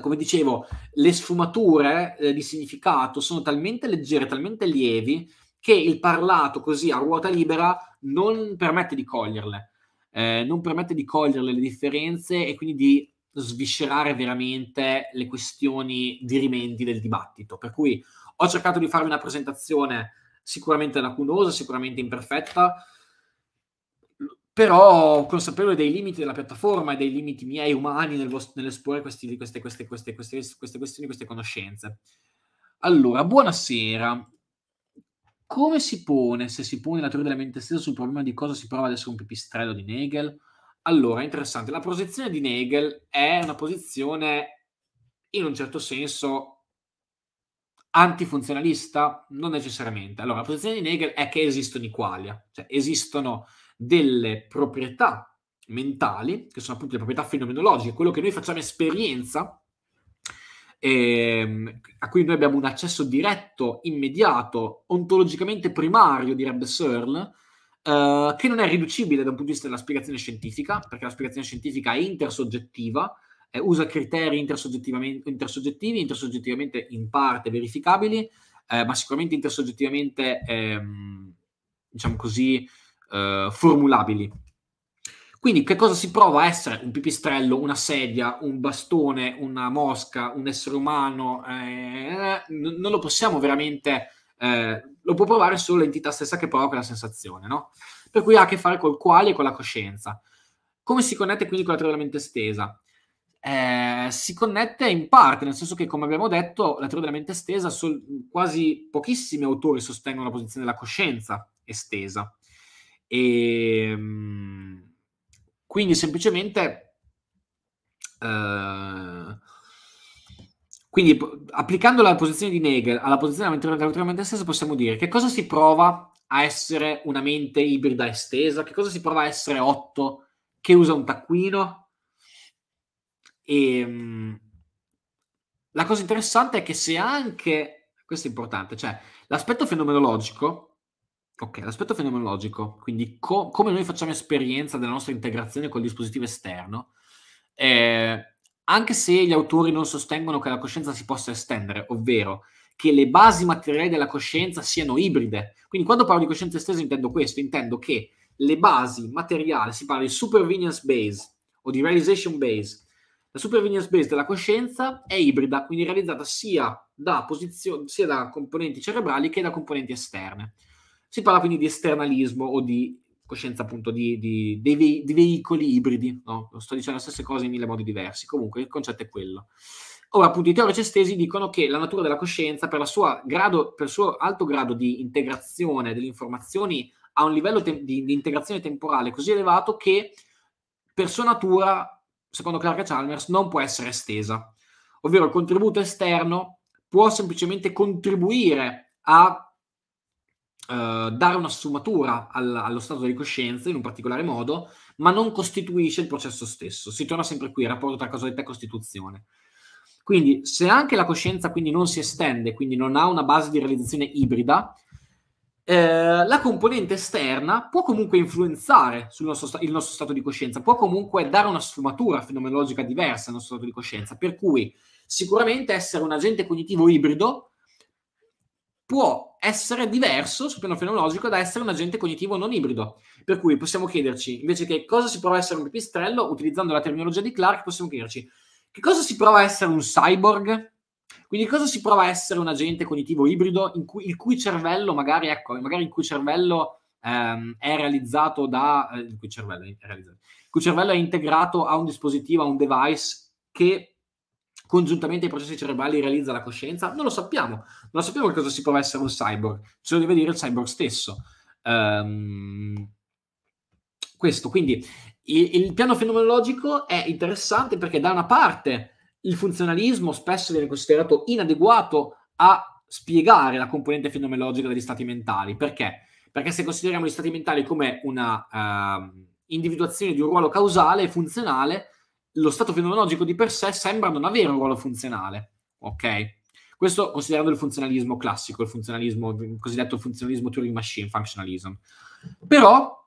come dicevo le sfumature eh, di significato sono talmente leggere talmente lievi che il parlato così a ruota libera non permette di coglierle, eh, non permette di coglierle le differenze e quindi di sviscerare veramente le questioni dirimenti del dibattito. Per cui ho cercato di farvi una presentazione sicuramente lacunosa, sicuramente imperfetta, però consapevole dei limiti della piattaforma e dei limiti miei umani nel vostro, nell'esporre questi, queste, queste, queste, queste, queste questioni, queste conoscenze. Allora, buonasera come si pone, se si pone la teoria della mente stessa, sul problema di cosa si prova ad essere un pipistrello di Nagel? Allora, è interessante. La posizione di Nagel è una posizione, in un certo senso, antifunzionalista? Non necessariamente. Allora, la posizione di Nagel è che esistono i qualia, cioè esistono delle proprietà mentali, che sono appunto le proprietà fenomenologiche, quello che noi facciamo esperienza e, ehm, a cui noi abbiamo un accesso diretto, immediato, ontologicamente primario, direbbe Searle, eh, che non è riducibile da un punto di vista della spiegazione scientifica, perché la spiegazione scientifica è intersoggettiva, eh, usa criteri intersoggettivi, intersoggettivamente in parte verificabili, eh, ma sicuramente intersoggettivamente, ehm, diciamo così, eh, formulabili. Quindi che cosa si prova a essere? Un pipistrello, una sedia, un bastone, una mosca, un essere umano? Eh, non lo possiamo veramente... Eh, lo può provare solo l'entità stessa che prova quella sensazione, no? Per cui ha a che fare col quale e con la coscienza. Come si connette quindi con la teoria della mente estesa? Eh, si connette in parte, nel senso che, come abbiamo detto, la teoria della mente estesa, sol- quasi pochissimi autori sostengono la posizione della coscienza estesa. E, ehm, mh, quindi semplicemente... Eh, quindi applicando la posizione di Nagel alla posizione della mente gravitamente estesa possiamo dire che cosa si prova a essere una mente ibrida estesa, che cosa si prova a essere 8 che usa un taccuino. E, ehm, la cosa interessante è che se anche, questo è importante, cioè l'aspetto fenomenologico Ok, l'aspetto fenomenologico, quindi co- come noi facciamo esperienza della nostra integrazione col dispositivo esterno, eh, anche se gli autori non sostengono che la coscienza si possa estendere, ovvero che le basi materiali della coscienza siano ibride. Quindi quando parlo di coscienza estesa intendo questo, intendo che le basi materiali, si parla di supervenience base o di realization base, la supervenience base della coscienza è ibrida, quindi realizzata sia da, posizio- sia da componenti cerebrali che da componenti esterne. Si parla quindi di esternalismo o di coscienza appunto di, di, dei ve- di veicoli ibridi, no? Sto dicendo le stesse cose in mille modi diversi, comunque il concetto è quello. Ora, appunto, i teorici estesi dicono che la natura della coscienza, per, grado, per il suo alto grado di integrazione delle informazioni, ha un livello te- di, di, integrazione temporale così elevato che, per sua natura, secondo Clark Chalmers, non può essere estesa. Ovvero il contributo esterno può semplicemente contribuire a eh, dare una sfumatura all- allo stato di coscienza in un particolare modo, ma non costituisce il processo stesso. Si torna sempre qui, il rapporto tra causalità e costituzione. Quindi, se anche la coscienza quindi non si estende, quindi non ha una base di realizzazione ibrida, eh, la componente esterna può comunque influenzare sul nostro il nostro stato di coscienza, può comunque dare una sfumatura fenomenologica diversa al nostro stato di coscienza, per cui sicuramente essere un agente cognitivo ibrido può essere diverso sul piano fenologico da essere un agente cognitivo non ibrido. Per cui possiamo chiederci, invece che cosa si prova a essere un pipistrello, utilizzando la terminologia di Clark, possiamo chiederci che cosa si prova a essere un cyborg? Quindi cosa si prova a essere un agente cognitivo ibrido in cui, il cui cervello magari, ecco, magari il cui cervello ehm, è realizzato da... Eh, il, cui cervello è realizzato, il cui cervello è integrato a un dispositivo, a un device che congiuntamente ai processi cerebrali realizza la coscienza? Non lo sappiamo, non lo sappiamo che cosa si può essere un cyborg, ce lo deve dire il cyborg stesso. Um, questo, quindi il, il, piano fenomenologico è interessante perché da una parte il funzionalismo spesso viene considerato inadeguato a spiegare la componente fenomenologica degli stati mentali. Perché? Perché se consideriamo gli stati mentali come una uh, individuazione di un ruolo causale e funzionale, lo stato fenomenologico di per sé sembra non avere un ruolo funzionale, ok? Questo considerando il funzionalismo classico, il funzionalismo il cosiddetto funzionalismo Turing Machine, functionalism. Però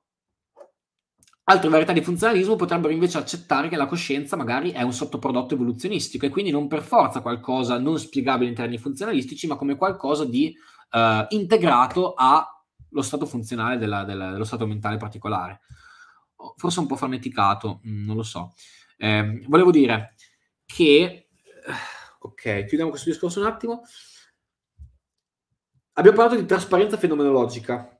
altre varietà di funzionalismo potrebbero invece accettare che la coscienza magari è un sottoprodotto evoluzionistico e quindi non per forza qualcosa non spiegabile in termini funzionalistici, ma come qualcosa di eh, integrato allo stato funzionale della, della, dello stato mentale particolare. Forse un po' farneticato, mm, non lo so. Eh, volevo dire che... Eh, ok, chiudiamo questo discorso un attimo. Abbiamo parlato di trasparenza fenomenologica.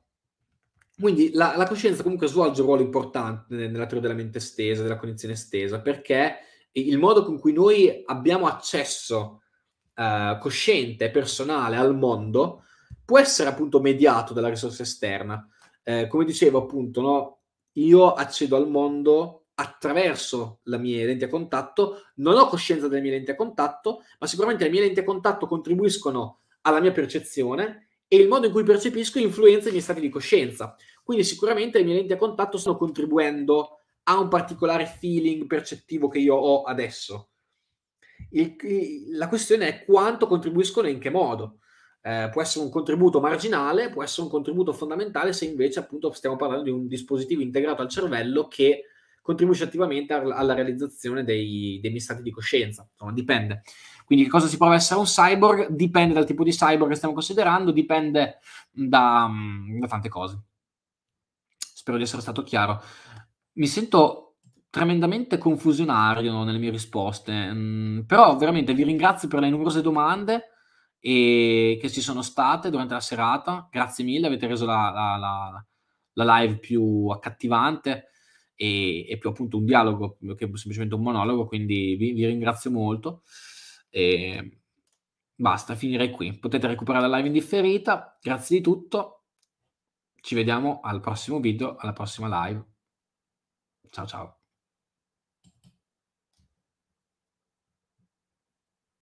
Quindi la, la, coscienza comunque svolge un ruolo importante nella teoria della mente estesa, della cognizione estesa, perché il modo con cui noi abbiamo accesso eh, cosciente e personale al mondo può essere appunto mediato dalla risorsa esterna. Eh, come dicevo appunto, no? io accedo al mondo attraverso le mie lenti a contatto, non ho coscienza delle mie lenti a contatto, ma sicuramente le mie lenti a contatto contribuiscono alla mia percezione e il modo in cui percepisco influenza i miei stati di coscienza. Quindi sicuramente le mie lenti a contatto stanno contribuendo a un particolare feeling percettivo che io ho adesso. Il, la questione è quanto contribuiscono e in che modo. Eh, può essere un contributo marginale, può essere un contributo fondamentale se invece appunto stiamo parlando di un dispositivo integrato al cervello che contribuisce attivamente alla realizzazione dei, dei miei stati di coscienza, insomma dipende. Quindi che cosa si prova a essere un cyborg dipende dal tipo di cyborg che stiamo considerando, dipende da, da tante cose. Spero di essere stato chiaro. Mi sento tremendamente confusionario nelle mie risposte, mm, però veramente vi ringrazio per le numerose domande e che ci sono state durante la serata. Grazie mille, avete reso la, la, la, la live più accattivante e, e, più appunto un dialogo che semplicemente un monologo, quindi vi, vi ringrazio molto. E basta, finirei qui. Potete recuperare la live in differita. Grazie di tutto. Ci vediamo al prossimo video, alla prossima live. Ciao ciao.